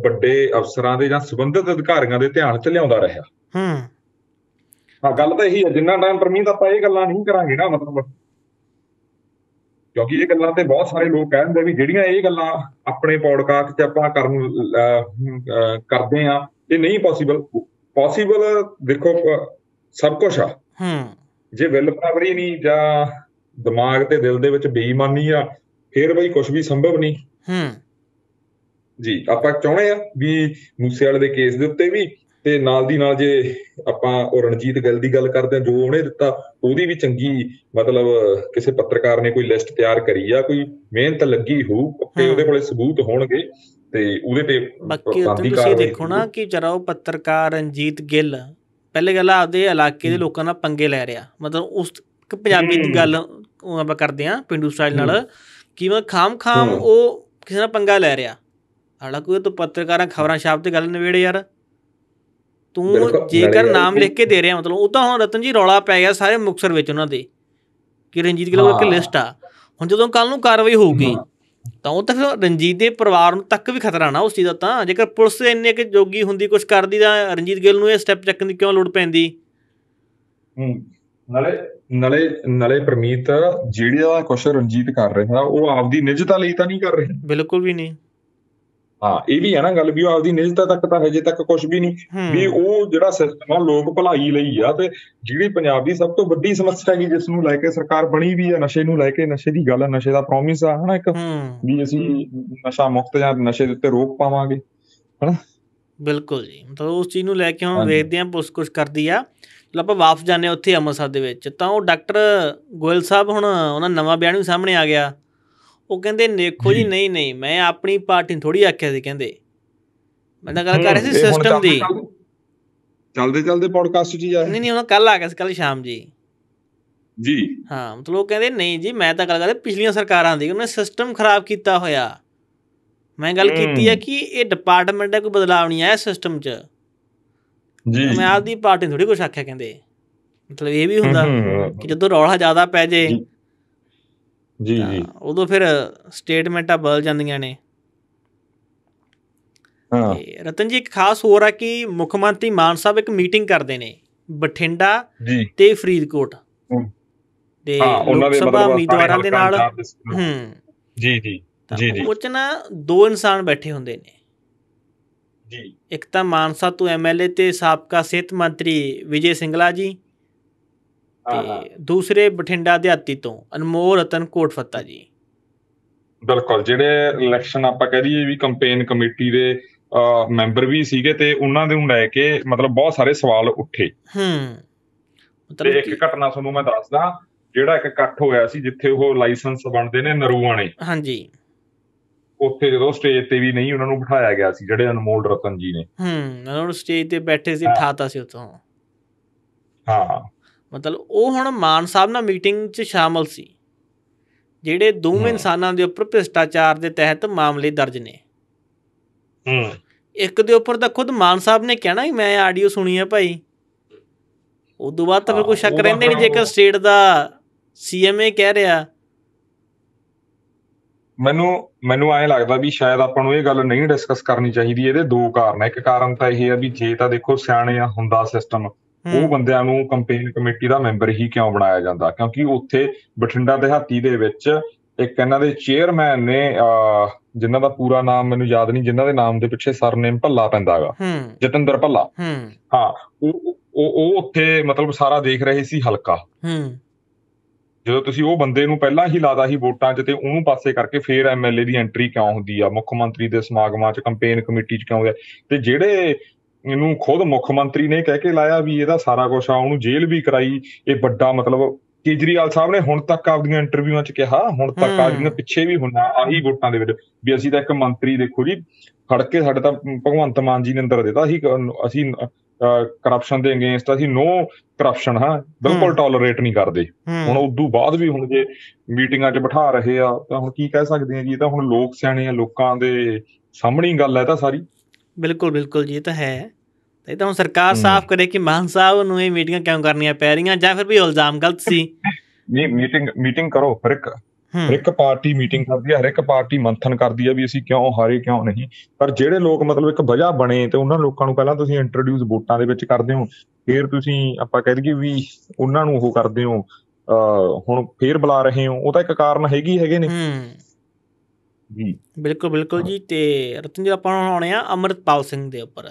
ਵੱਡੇ ਅਫਸਰਾਂ ਦੇ ਜਾਂ ਸਬੰਧਤ ਅਧਿਕਾਰੀਆਂ ਦੇ ਧਿਆਨ 'ਚ ਲਿਆਉਂਦਾ ਰਿਹਾ ਹਾਂ ਹਾਂ ਗੱਲ ਤਾਂ ਇਹੀ ਹੈ ਜਿੰਨਾ ਟਾਈਮ ਪਰਮੀਤ ਆਪਾਂ ਇਹ ਗੱਲਾਂ ਨਹੀਂ ਕਰਾਂਗੇ ਨਾ ਮਤਲਬ ਕਿਉਂਕਿ ਇਹ ਗੱਲਾਂ ਤੇ ਬਹੁਤ ਸਾਰੇ ਲੋਕ ਕਹਿੰਦੇ ਵੀ ਜਿਹੜੀਆਂ ਇਹ ਗੱਲਾਂ ਆਪਣੇ ਪੌਡਕਾਸਟ 'ਚ ਆਪਾਂ ਕਰਨ ਕਰਦੇ ਆ ਇਹ ਨਹੀਂ ਪੋਸੀਬਲ ਪੋਸੀਬਲ ਦੇਖੋ ਸਭ ਕੁਝ ਆ ਹੂੰ ਜੇ ਵਿਲ ਪਾਵਰੀ ਨਹੀਂ ਜਾਂ ਦਿਮਾਗ ਤੇ ਦਿਲ ਦੇ ਵਿੱਚ ਬੇਈਮਾਨੀ ਆ ਫੇਰ ਬਈ ਕੁਝ ਵੀ ਸੰਭਵ ਨਹੀਂ ਹੂੰ ਜੀ ਆਪਾਂ ਚਾਹੁੰਦੇ ਆ ਵੀ ਮੂਸੇ ਵਾਲੇ ਦੇ ਕੇਸ ਦੇ ਉੱਤੇ ਵੀ ਤੇ ਨਾਲ ਦੀ ਨਾਲ ਜੇ ਆਪਾਂ ਉਹ ਰਣਜੀਤ ਗਿੱਲ ਦੀ ਗੱਲ ਕਰਦੇ ਹਾਂ ਜੋ ਉਹਨੇ ਦਿੱਤਾ ਉਹਦੀ ਵੀ ਚੰਗੀ ਮਤਲਬ ਕਿਸੇ ਪੱਤਰਕਾਰ ਨੇ ਕੋਈ ਲਿਸਟ ਤਿਆਰ ਕਰੀ ਆ ਕੋਈ ਮਿਹਨਤ ਲੱਗੀ ਹੋਊ ਪੱਕੇ ਉਹਦੇ ਕੋਲੇ ਸਬੂਤ ਹੋਣਗੇ ਤੇ ਉਹਦੇ ਤੇ ਬਾਕੀ ਤੁਸੀਂ ਦੇਖੋ ਨਾ ਕਿ ਜਰਾ ਉਹ ਪੱਤਰਕਾਰ ਰਣਜੀਤ ਗਿੱਲ ਪਹਿਲੇ ਗੱਲ ਆਪਦੇ ਇਲਾਕੇ ਦੇ ਲੋਕਾਂ ਨਾਲ ਪੰਗੇ ਲੈ ਰਿਹਾ ਮਤਲਬ ਉਸ ਪੰਜਾਬੀ ਦੀ ਗੱਲ ਆਪਾਂ ਕਰਦੇ ਆ ਪਿੰਡੂ ਸਟਾਈਲ ਨਾਲ ਕਿ ਖਾਮ ਖਾਮ ਉਹ ਕਿਸੇ ਨਾਲ ਪੰਗਾ ਲੈ ਰਿਹਾ ਹਾਲਾਂਕਿ ਉਹ ਤਾਂ ਪੱਤਰਕਾਰਾਂ ਖਬਰਾਂ ਛਾਪ ਤੇ ਗੱਲ ਨਵੇੜੇ ਯਾਰ ਤੂੰ ਜੇਕਰ ਨਾਮ ਲਿਖ ਕੇ ਦੇ ਰਿਹਾ ਮਤਲਬ ਉਹ ਤਾਂ ਹੁਣ ਰਤਨ ਜੀ ਰੌਲਾ ਪੈ ਗਿਆ ਸਾਰੇ ਮੁਕਸਰ ਵਿੱਚ ਉਹਨਾਂ ਦੇ ਕਿ ਰਣਜੀਤ ਗਿੱਲ ਕੋਲ ਇੱਕ ਲਿਸਟ ਆ ਹੁਣ ਜਦੋਂ ਕੱਲ ਨੂੰ ਕਾਰਵਾਈ ਹੋਊਗੀ ਤਾਂ ਉਹ ਤਾਂ ਫਿਰ ਰਣਜੀਤ ਦੇ ਪਰਿਵਾਰ ਨੂੰ ਤੱਕ ਵੀ ਖਤਰਾ ਨਾ ਉਸ ਚੀਜ਼ ਦਾ ਤਾਂ ਜੇਕਰ ਪੁਲਿਸ ਇੰਨੇ ਕਿ ਜੋਗੀ ਹੁੰਦੀ ਕੁਝ ਕਰਦੀ ਤਾਂ ਰਣਜੀਤ ਗਿੱਲ ਨੂੰ ਇਹ ਸਟੈਪ ਚੱਕਣ ਦੀ ਕਿਉਂ ਲੋੜ ਪੈਂਦੀ ਹੂੰ ਨਾਲੇ ਨਾਲੇ ਨਾਲੇ ਪਰਮੀਤ ਜਿਹੜਾ ਕੁਛ ਰਣਜੀਤ ਕਰ ਰਿਹਾ ਉਹ ਆਪਦੀ ਨਿੱਜਤਾ ਲਈ ਤਾਂ ਨਹੀਂ ਕਰ ਰਿਹਾ ਬਿਲਕੁਲ ਵੀ ਨਹੀਂ ਹਾਂ ਇਹ ਵੀ ਹੈ ਨਾ ਗੱਲ ਵੀ ਉਹ ਆਪਦੀ ਨਿਜਤਾ ਤੱਕ ਤਾਂ ਹਜੇ ਤੱਕ ਕੁਝ ਵੀ ਨਹੀਂ ਵੀ ਉਹ ਜਿਹੜਾ ਸਿਸਟਮ ਆ ਲੋਕ ਭਲਾਈ ਲਈ ਆ ਤੇ ਜਿਹੜੀ ਪੰਜਾਬ ਦੀ ਸਭ ਤੋਂ ਵੱਡੀ ਸਮੱਸਿਆ ਹੈਗੀ ਜਿਸ ਨੂੰ ਲੈ ਕੇ ਸਰਕਾਰ ਬਣੀ ਵੀ ਆ ਨਸ਼ੇ ਨੂੰ ਲੈ ਕੇ ਨਸ਼ੇ ਦੀ ਗੱਲ ਨਸ਼ੇ ਦਾ ਪ੍ਰੋਮਿਸ ਆ ਹਨਾ ਇੱਕ ਵੀ ਅਸੀਂ ਨਸ਼ਾ ਮੁਕਤ ਜਾਂ ਨਸ਼ੇ ਦੇ ਉੱਤੇ ਰੋਕ ਪਾਵਾਂਗੇ ਹਨਾ ਬਿਲਕੁਲ ਜੀ ਮਤਲਬ ਉਸ ਚੀਜ਼ ਨੂੰ ਲੈ ਕੇ ਹੁਣ ਵੇਖਦੇ ਆ ਪੁਸ ਕੁਛ ਕਰਦੀ ਆ ਚਲ ਆਪਾਂ ਵਾਪਸ ਜਾਣੇ ਉੱਥੇ ਅਮਰਸਾ ਦੇ ਵਿੱਚ ਤਾਂ ਉਹ ਡਾਕਟਰ ਗੋਇਲ ਸਾਹਿਬ ਹੁਣ ਉਹਨਾਂ ਨਵਾਂ ਬਿਆਨ ਵੀ ਸਾਹਮਣੇ ਆ ਗਿਆ ਉਹ ਕਹਿੰਦੇ ਦੇਖੋ ਜੀ ਨਹੀਂ ਨਹੀਂ ਮੈਂ ਆਪਣੀ ਪਾਰਟੀ ਥੋੜੀ ਆਖਿਆ ਸੀ ਕਹਿੰਦੇ ਮੈਂ ਤਾਂ ਗੱਲ ਕਰ ਰਿਹਾ ਸੀ ਸਿਸਟਮ ਦੀ ਚੱਲਦੇ ਚੱਲਦੇ ਪੋਡਕਾਸਟ 'ਚ ਜਾ ਨਹੀਂ ਨਹੀਂ ਉਹਨਾਂ ਕੱਲ ਆ ਗਿਆ ਸੀ ਕੱਲ ਸ਼ਾਮ ਜੀ ਜੀ ਹਾਂ ਮਤਲਬ ਉਹ ਕਹਿੰਦੇ ਨਹੀਂ ਜੀ ਮੈਂ ਤਾਂ ਗੱਲ ਕਰ ਪਿਛਲੀਆਂ ਸਰਕਾਰਾਂ ਦੀ ਉਹਨੇ ਸਿਸਟਮ ਖਰਾਬ ਕੀਤਾ ਹੋਇਆ ਮੈਂ ਗੱਲ ਕੀਤੀ ਹੈ ਕਿ ਇਹ ਡਿਪਾਰਟਮੈਂਟ ਦਾ ਕੋਈ ਬਦਲਾਅ ਨਹੀਂ ਆਇਆ ਸਿਸਟਮ 'ਚ ਜੀ ਮੈਂ ਆਪਦੀ ਪਾਰਟੀ ਥੋੜੀ ਕੁਝ ਆਖਿਆ ਕਹਿੰਦੇ ਮਤਲਬ ਇਹ ਵੀ ਹੁੰਦਾ ਕਿ ਜਦੋਂ ਰੌਲਾ ਜ਼ਿਆਦਾ ਪੈ ਜੇ ਜੀ ਜੀ ਉਦੋਂ ਫਿਰ ਸਟੇਟਮੈਂਟਾਂ ਬਦਲ ਜਾਂਦੀਆਂ ਨੇ ਹਾਂ ਰਤਨ ਜੀ ਇੱਕ ਖਾਸ ਹੋਰ ਆ ਕਿ ਮੁੱਖ ਮੰਤਰੀ ਮਾਨ ਸਾਹਿਬ ਇੱਕ ਮੀਟਿੰਗ ਕਰਦੇ ਨੇ ਬਠਿੰਡਾ ਤੇ ਫਰੀਦਕੋਟ ਤੇ ਲੋਕ ਸਭਾ ਉਮੀਦਵਾਰਾਂ ਦੇ ਨਾਲ ਹੂੰ ਜੀ ਜੀ ਜੀ ਜੀ ਉਹ ਚ ਨਾ ਦੋ ਇਨਸਾਨ ਬੈਠੇ ਹੁੰਦੇ ਨੇ ਜੀ ਇੱਕ ਤਾਂ ਮਾਨਸਾ ਤੋਂ ਐਮਐਲਏ ਤੇ ਸਾਬਕਾ ਸਿਹਤ ਮੰਤਰੀ ਵਿਜੇ ਸਿੰਘਲਾ ਜੀ ਤੇ ਦੂਸਰੇ ਬਠਿੰਡਾ ਦਿਹਾਤੀ ਤੋਂ ਅਨਮੋਲ ਰਤਨ ਕੋਟਫੱਤਾ ਜੀ ਬਿਲਕੁਲ ਜਿਹੜੇ ਇਲੈਕਸ਼ਨ ਆਪਾਂ ਕਹਿ ਦਈਏ ਵੀ ਕੈਂਪੇਨ ਕਮੇਟੀ ਦੇ ਮੈਂਬਰ ਵੀ ਸੀਗੇ ਤੇ ਉਹਨਾਂ ਦੇ ਨੂੰ ਲੈ ਕੇ ਮਤਲਬ ਬਹੁਤ ਸਾਰੇ ਸਵਾਲ ਉੱਠੇ ਹੂੰ ਮਤਲਬ ਇੱਕ ਘਟਨਾ ਤੁਹਾਨੂੰ ਮੈਂ ਦੱਸਦਾ ਜਿਹੜਾ ਇੱਕ ਇਕੱਠ ਹੋਇਆ ਸੀ ਜਿੱਥੇ ਉਹ ਲਾਇਸੈਂਸ ਬਣਦੇ ਨੇ ਨਰੂਆਣੇ ਨੇ ਹਾਂਜੀ ਉੱਥੇ ਜਦੋਂ ਸਟੇਜ ਤੇ ਵੀ ਨਹੀਂ ਉਹਨਾਂ ਨੂੰ ਬਿਠਾਇਆ ਗਿਆ ਸੀ ਜਿਹੜੇ ਅਨਮੋਲ ਰਤਨ ਜੀ ਨੇ ਹੂੰ ਉਹਨਾਂ ਨੂੰ ਸਟੇਜ ਤੇ ਬੈਠੇ ਸੀ ਠਾਤਾ ਸੀ ਉਤੋਂ ਹਾਂ ਮਤਲਬ ਉਹ ਹੁਣ ਮਾਨ ਸਾਹਿਬ ਨਾਲ ਮੀਟਿੰਗ 'ਚ ਸ਼ਾਮਲ ਸੀ ਜਿਹੜੇ ਦੋਵੇਂ ਇਨਸਾਨਾਂ ਦੇ ਉੱਪਰ ਭ੍ਰਿਸ਼ਟਾਚਾਰ ਦੇ ਤਹਿਤ ਮਾਮਲੇ ਦਰਜ ਨੇ ਹੂੰ ਇੱਕ ਦੇ ਉੱਪਰ ਤਾਂ ਖੁਦ ਮਾਨ ਸਾਹਿਬ ਨੇ ਕਹਿਣਾ ਕਿ ਮੈਂ ਆਡੀਓ ਸੁਣੀ ਹੈ ਭਾਈ ਉਦੋਂ ਬਾਅਦ ਤਾਂ ਫਿਰ ਕੋਈ ਸ਼ੱਕ ਰਹਿੰਦੇ ਨਹੀਂ ਜੇਕਰ ਸਟੇਟ ਦਾ ਸੀਐਮਏ ਕਹਿ ਰਿਹਾ ਮੈਨੂੰ ਮੈਨੂੰ ਐਂ ਲੱਗਦਾ ਵੀ ਸ਼ਾਇਦ ਆਪਾਂ ਨੂੰ ਇਹ ਗੱਲ ਨਹੀਂ ਡਿਸਕਸ ਕਰਨੀ ਚਾਹੀਦੀ ਇਹਦੇ ਦੋ ਕਾਰਨ ਹੈ ਇੱਕ ਕਾਰਨ ਤਾਂ ਇਹ ਹੈ ਵੀ ਜੇ ਤਾਂ ਦੇਖੋ ਸਿਆਣੇ ਆ ਹੁੰਦਾ ਸਿਸਟਮ ਉਹ ਬੰਦਿਆਂ ਨੂੰ ਕੰਪੇਨ ਕਮੇਟੀ ਦਾ ਮੈਂਬਰ ਹੀ ਕਿਉਂ ਬਣਾਇਆ ਜਾਂਦਾ ਕਿਉਂਕਿ ਉੱਥੇ ਬਠਿੰਡਾ ਦਿਹਾਤੀ ਦੇ ਵਿੱਚ ਇੱਕ ਇਹਨਾਂ ਦੇ ਚੇਅਰਮੈਨ ਨੇ ਜਿਨ੍ਹਾਂ ਦਾ ਪੂਰਾ ਨਾਮ ਮੈਨੂੰ ਯਾਦ ਨਹੀਂ ਜਿਨ੍ਹਾਂ ਦੇ ਨਾਮ ਦੇ ਪਿੱਛੇ ਸਰਨੇਮ ਭੱਲਾ ਪੈਂਦਾਗਾ ਜਤਿੰਦਰ ਭੱਲਾ ਹਾਂ ਉਹ ਉਹ ਉਹ ਉੱਥੇ ਮਤਲਬ ਸਾਰਾ ਦੇਖ ਰਹੇ ਸੀ ਹਲਕਾ ਜਦੋਂ ਤੁਸੀਂ ਉਹ ਬੰਦੇ ਨੂੰ ਪਹਿਲਾਂ ਹੀ ਲਾਦਾ ਹੀ ਵੋਟਾਂ 'ਚ ਤੇ ਉਹਨੂੰ ਪਾਸੇ ਕਰਕੇ ਫੇਰ ਐਮਐਲਏ ਦੀ ਐਂਟਰੀ ਕਿਉਂ ਹੁੰਦੀ ਆ ਮੁੱਖ ਮੰਤਰੀ ਦੇ ਸਮਾਗਮਾਂ 'ਚ ਕੰਪੇਨ ਕਮੇਟੀ 'ਚ ਕਿਉਂ ਗਿਆ ਤੇ ਜਿਹੜੇ ਇਹਨੂੰ ਖੁਦ ਮੁੱਖ ਮੰਤਰੀ ਨੇ ਕਹਿ ਕੇ ਲਾਇਆ ਵੀ ਇਹਦਾ ਸਾਰਾ ਕੁਝ ਆ ਉਹਨੂੰ ਜੇਲ੍ਹ ਵੀ ਕਰਾਈ ਇਹ ਵੱਡਾ ਮਤਲਬ ਕੇਜਰੀਵਾਲ ਸਾਹਿਬ ਨੇ ਹੁਣ ਤੱਕ ਆਪਦੀਆਂ ਇੰਟਰਵਿਊਆਂ 'ਚ ਕਿਹਾ ਹੁਣ ਤੱਕ ਆ ਪਿੱਛੇ ਵੀ ਹੁੰਦਾ ਆਹੀ ਵੋਟਾਂ ਦੇ ਵਿੱਚ ਵੀ ਅਸੀਂ ਤਾਂ ਇੱਕ ਮੰਤਰੀ ਦੇਖੋ ਜੀ ਫੜ ਕੇ ਸਾਡੇ ਤਾਂ ਭਗਵੰਤ ਮਾਨ ਜੀ ਨੇ ਅੰਦਰ ਦਿੱਤਾ ਅਸੀਂ ਅਸੀਂ ਕਰਪਸ਼ਨ ਦੇ ਅਗੇਂਸਟ ਅਸੀਂ ਨੋ ਕਰਪਸ਼ਨ ਹਾਂ ਬਿਲਕੁਲ ਟੋਲਰੇਟ ਨਹੀਂ ਕਰਦੇ ਹੁਣ ਉਦੋਂ ਬਾਅਦ ਵੀ ਹੁਣ ਜੇ ਮੀਟਿੰਗਾਂ 'ਚ ਬਿਠਾ ਰਹੇ ਆ ਤਾਂ ਹੁਣ ਕੀ ਕਹਿ ਸਕਦੇ ਆ ਜੀ ਇਹ ਤਾਂ ਹੁਣ ਲੋਕ ਸਿਆਣੇ ਆ ਲੋਕਾਂ ਦੇ ਸਾਹਮਣੀ ਗੱਲ ਹੈ ਤਾਂ ਸਾਰੀ ਬਿਲਕੁਲ ਬਿਲਕੁਲ ਜੀ ਤਾਂ ਹੈ ਇਹ ਤਾਂ ਸਰਕਾਰ ਸਾਫ਼ ਕਰੇ ਕਿ ਮਾਨ ਸਾਹਿਬ ਨੂੰ ਇਹ ਮੀਟਿੰਗਾਂ ਕਿਉਂ ਕਰਨੀਆਂ ਪੈ ਰਹੀਆਂ ਜਾਂ ਫਿਰ ਵੀ ਇਲਜ਼ਾਮ ਗਲਤ ਸੀ ਨਹੀਂ ਮੀਟਿੰਗ ਮੀਟਿੰਗ ਕਰੋ ਹਰ ਇੱਕ ਹਰ ਇੱਕ ਪਾਰਟੀ ਮੀਟਿੰਗ ਕਰਦੀ ਹੈ ਹਰ ਇੱਕ ਪਾਰਟੀ ਮੰਥਨ ਕਰਦੀ ਹੈ ਵੀ ਅਸੀਂ ਕਿਉਂ ਹਾਰੇ ਕਿਉਂ ਨਹੀਂ ਪਰ ਜਿਹੜੇ ਲੋਕ ਮਤਲਬ ਇੱਕ ਵਜ੍ਹਾ ਬਣੇ ਤੇ ਉਹਨਾਂ ਲੋਕਾਂ ਨੂੰ ਪਹਿਲਾਂ ਤੁਸੀਂ ਇੰਟਰੋਡਿਊਸ ਵੋਟਾਂ ਦੇ ਵਿੱਚ ਕਰਦੇ ਹੋ ਫਿਰ ਤੁਸੀਂ ਆਪਾਂ ਕਹਿ ਦਈਏ ਵੀ ਉਹਨਾਂ ਨੂੰ ਉਹ ਕਰਦੇ ਹੋ ਹੁਣ ਫੇਰ ਬੁਲਾ ਰਹੇ ਹੋ ਉਹ ਤਾਂ ਇੱਕ ਕਾਰਨ ਹੈਗੀ ਹੈਗੇ ਨੇ ਜੀ ਬਿਲਕੁਲ ਬਿਲਕੁਲ ਜੀ ਤੇ ਰਤਨ ਜੀ ਆਪਾਂ ਆਉਣੇ ਆ ਪਾਲ ਸਿੰਘ ਦੇ ਉੱਪਰ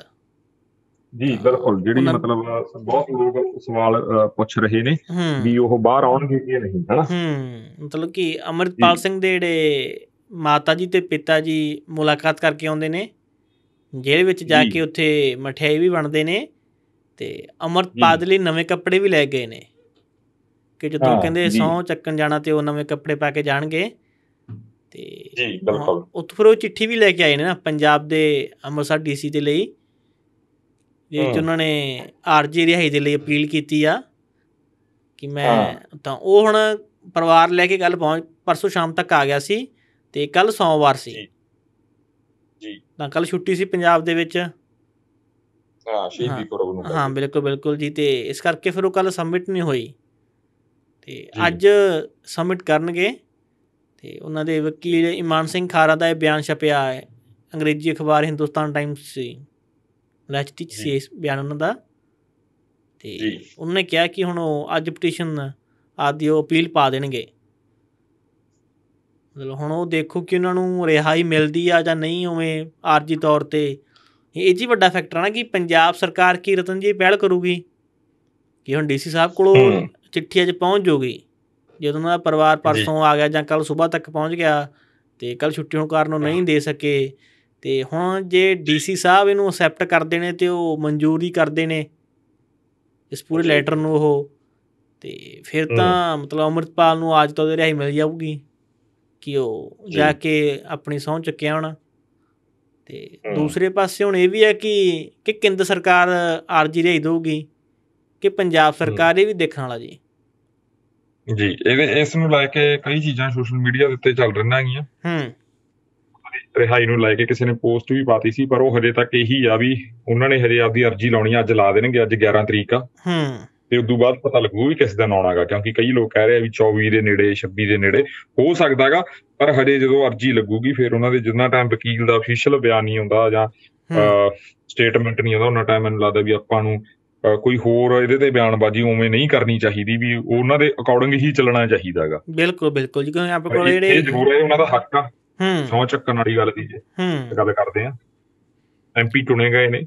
ਜੀ ਬਿਲਕੁਲ ਜਿਹੜੀ ਮਤਲਬ ਬਹੁਤ ਲੋਕ ਸਵਾਲ ਪੁੱਛ ਰਹੇ ਨੇ ਵੀ ਉਹ ਬਾਹਰ ਆਉਣਗੇ ਕਿ ਨਹੀਂ ਹਨਾ ਹੂੰ ਮਤਲਬ ਕਿ ਪਾਲ ਸਿੰਘ ਦੇ ਜਿਹੜੇ ਮਾਤਾ ਜੀ ਤੇ ਪਿਤਾ ਜੀ ਮੁਲਾਕਾਤ ਕਰਕੇ ਆਉਂਦੇ ਨੇ ਜੇਲ੍ਹ ਵਿੱਚ ਜਾ ਕੇ ਉੱਥੇ ਮਠਿਆਈ ਵੀ ਵੰਡਦੇ ਨੇ ਤੇ ਦੇ ਲਈ ਨਵੇਂ ਕੱਪੜੇ ਵੀ ਲੈ ਗਏ ਨੇ ਕਿ ਜਦੋਂ ਕਹਿੰਦੇ ਸੌ ਚੱਕਣ ਜਾਣਾ ਤੇ ਉਹ ਨਵੇਂ ਕੱਪੜੇ ਪਾ ਕੇ ਜਾਣਗੇ ਤੇ ਜੀ ਬਿਲਕੁਲ ਉੱਥੋਂ ਫਿਰ ਉਹ ਚਿੱਠੀ ਵੀ ਲੈ ਕੇ ਆਏ ਨੇ ਨਾ ਪੰਜਾਬ ਦੇ ਅੰਮ੍ਰਿਤਸਰ ਡੀਸੀ ਦੇ ਲਈ ਜੇ ਉਹਨਾਂ ਨੇ ਆਰਜੀ ਰਿਹਾਈ ਦੇ ਲਈ ਅਪੀਲ ਕੀਤੀ ਆ ਕਿ ਮੈਂ ਤਾਂ ਉਹ ਹੁਣ ਪਰਿਵਾਰ ਲੈ ਕੇ ਗੱਲ ਪਹੁੰਚ ਪਰਸੋਂ ਸ਼ਾਮ ਤੱਕ ਆ ਗਿਆ ਸੀ ਤੇ ਕੱਲ ਸੋਮਵਾਰ ਸੀ ਜੀ ਤਾਂ ਕੱਲ ਛੁੱਟੀ ਸੀ ਪੰਜਾਬ ਦੇ ਵਿੱਚ ਹਾਂ ਸ਼ਹੀਦੀ ਪੁਰਬ ਨੂੰ ਹਾਂ ਬਿਲਕੁਲ ਬਿਲਕੁਲ ਜੀ ਤੇ ਇਸ ਕਰਕੇ ਫਿਰ ਉਹ ਕੱਲ ਸਬਮਿਟ ਨਹੀਂ ਹੋਈ ਤੇ ਅੱਜ ਸਬਮਿਟ ਕਰਨਗੇ ਤੇ ਉਹਨਾਂ ਦੇ ਵਕੀਲ ਇਮਾਨ ਸਿੰਘ ਖਾਰਾ ਦਾ ਇਹ ਬਿਆਨ ਛਪਿਆ ਹੈ ਅੰਗਰੇਜ਼ੀ ਅਖਬਾਰ ਹਿੰਦੁਸਤਾਨ ਟਾਈਮਸ ਸੀ ਰਾਜਤੀ ਚ ਸੀ ਬਿਆਨ ਉਹਨਾਂ ਦਾ ਤੇ ਉਹਨੇ ਕਿਹਾ ਕਿ ਹੁਣ ਉਹ ਅੱਜ ਪਟੀਸ਼ਨ ਆਦੀ ਉਹ ਅਪੀਲ ਪਾ ਦੇਣਗੇ ਮਤਲਬ ਹੁਣ ਉਹ ਦੇਖੋ ਕਿ ਉਹਨਾਂ ਨੂੰ ਰਿਹਾਈ ਮਿਲਦੀ ਆ ਜਾਂ ਨਹੀਂ ਉਵੇਂ ਆਰਜੀ ਤੌਰ ਤੇ ਇਹ ਜੀ ਵੱਡਾ ਫੈਕਟਰ ਹੈ ਨਾ ਕਿ ਪੰਜਾਬ ਸਰਕਾਰ ਕੀ ਰਤਨ ਜੀ ਪਹਿਲ ਕਰੂਗੀ ਕਿ ਹੁਣ ਡੀਸੀ ਸਾਹਿਬ ਕੋਲੋਂ ਚਿੱਠੀ ਅੱਜ ਪਹੁੰਚ ਜੂਗੀ ਜਦੋਂ ਉਹਨਾਂ ਦਾ ਪਰਿਵਾਰ ਪਰਸੋਂ ਆ ਗਿਆ ਜਾਂ ਕੱਲ ਸਵੇਰ ਤੱਕ ਪਹੁੰਚ ਗਿਆ ਤੇ ਕੱਲ ਛੁੱਟੀ ਹੋਣ ਕਾਰਨ ਉਹ ਨਹੀਂ ਦੇ ਸਕੇ ਤੇ ਹੁਣ ਜੇ ਡੀਸੀ ਸਾਹਿਬ ਇਹਨੂੰ ਅਸੈਪਟ ਕਰਦੇ ਨੇ ਤੇ ਉਹ ਮਨਜ਼ੂਰੀ ਕਰਦੇ ਨੇ ਇਸ ਪੂਰੇ ਲੈਟਰ ਨੂੰ ਉਹ ਤੇ ਫਿਰ ਤਾਂ ਮਤਲਬ ਅਮਰਤਪਾਲ ਨੂੰ ਅੱਜ ਤੋਂ ਰਹੀ ਮਿਲ ਜਾਊਗੀ ਕਿ ਉਹ ਜਾ ਕੇ ਆਪਣੀ ਸੌਂ ਚੱਕਿਆ ਹੋਣਾ ਤੇ ਦੂਸਰੇ ਪਾਸੇ ਹੁਣ ਇਹ ਵੀ ਹੈ ਕਿ ਕਿ ਕੇਂਦਰ ਸਰਕਾਰ ਆਰਜੀ ਰਹੀ ਦੇਊਗੀ ਕਿ ਪੰਜਾਬ ਸਰਕਾਰ ਇਹ ਵੀ ਦੇਖਣ ਵਾਲਾ ਜੀ ਜੀ ਇਹ ਇਸ ਨੂੰ ਲੈ ਕੇ ਕਈ ਚੀਜ਼ਾਂ ਸੋਸ਼ਲ ਮੀਡੀਆ ਦੇ ਉੱਤੇ ਚੱਲ ਰਹਿਣਾਂ ਗਈਆਂ ਹੂੰ ਰਿਹਾਈ ਨੂੰ ਲੈ ਕੇ ਕਿਸੇ ਨੇ ਪੋਸਟ ਵੀ ਪਾਤੀ ਸੀ ਪਰ ਉਹ ਹਜੇ ਤੱਕ ਇਹੀ ਆ ਵੀ ਉਹਨਾਂ ਨੇ ਹਜੇ ਆਪਦੀ ਅਰਜੀ ਲਾਉਣੀ ਅੱਜ ਲਾ ਦੇਣਗੇ ਅੱਜ 11 ਤਰੀਕ ਆ ਹੂੰ ਤੇ ਉਸ ਤੋਂ ਬਾਅਦ ਪਤਾ ਲੱਗੂ ਵੀ ਕਿਸ ਦਿਨ ਆਉਣਾਗਾ ਕਿਉਂਕਿ ਕਈ ਲੋਕ ਕਹਿ ਰਹੇ ਆ ਵੀ 24 ਦੇ ਨੇੜੇ 26 ਦੇ ਨੇੜੇ ਹੋ ਸਕਦਾਗਾ ਪਰ ਹਜੇ ਜਦੋਂ ਅਰਜੀ ਲੱਗੂਗੀ ਫਿਰ ਉਹਨਾਂ ਦੇ ਜਿੰਨਾ ਟਾਈਮ ਵਕੀਲ ਦਾ ਅਫੀਸ਼ੀਅਲ ਬਿਆਨ ਨਹੀਂ ਆਉਂਦਾ ਜਾਂ ਸਟੇਟਮੈਂਟ ਨਹੀਂ ਆਉਂਦਾ ਉਹਨਾਂ ਟਾਈਮ ਮੈਨੂੰ ਲੱਗਦਾ ਵੀ ਆਪਾਂ ਨੂੰ ਕੋਈ ਹੋਰ ਇਹਦੇ ਤੇ ਬਿਆਨਬਾਜ਼ੀ ਉਵੇਂ ਨਹੀਂ ਕਰਨੀ ਚਾਹੀਦੀ ਵੀ ਉਹਨਾਂ ਦੇ ਅਕੋਰਡਿੰਗ ਹੀ ਚੱਲਣਾ ਚਾਹੀਦਾਗਾ ਬਿਲਕੁਲ ਬਿਲਕੁਲ ਜੀ ਕਿਉਂਕਿ ਆਪਾਂ ਕੋਲ ਜਿਹੜੇ ਇਹ ਜ਼ਰੂਰ ਹੈ ਉਹਨਾਂ ਦਾ ਹੱਕ ਆ ਹੂੰ ਸੌ ਚੱਕਣ ਵਾਲੀ ਗੱਲ ਦੀ ਜੇ ਹੂੰ ਗੱਲ ਕਰਦੇ ਆ ਐਮਪੀ ਚੁਣੇ ਗਏ ਨੇ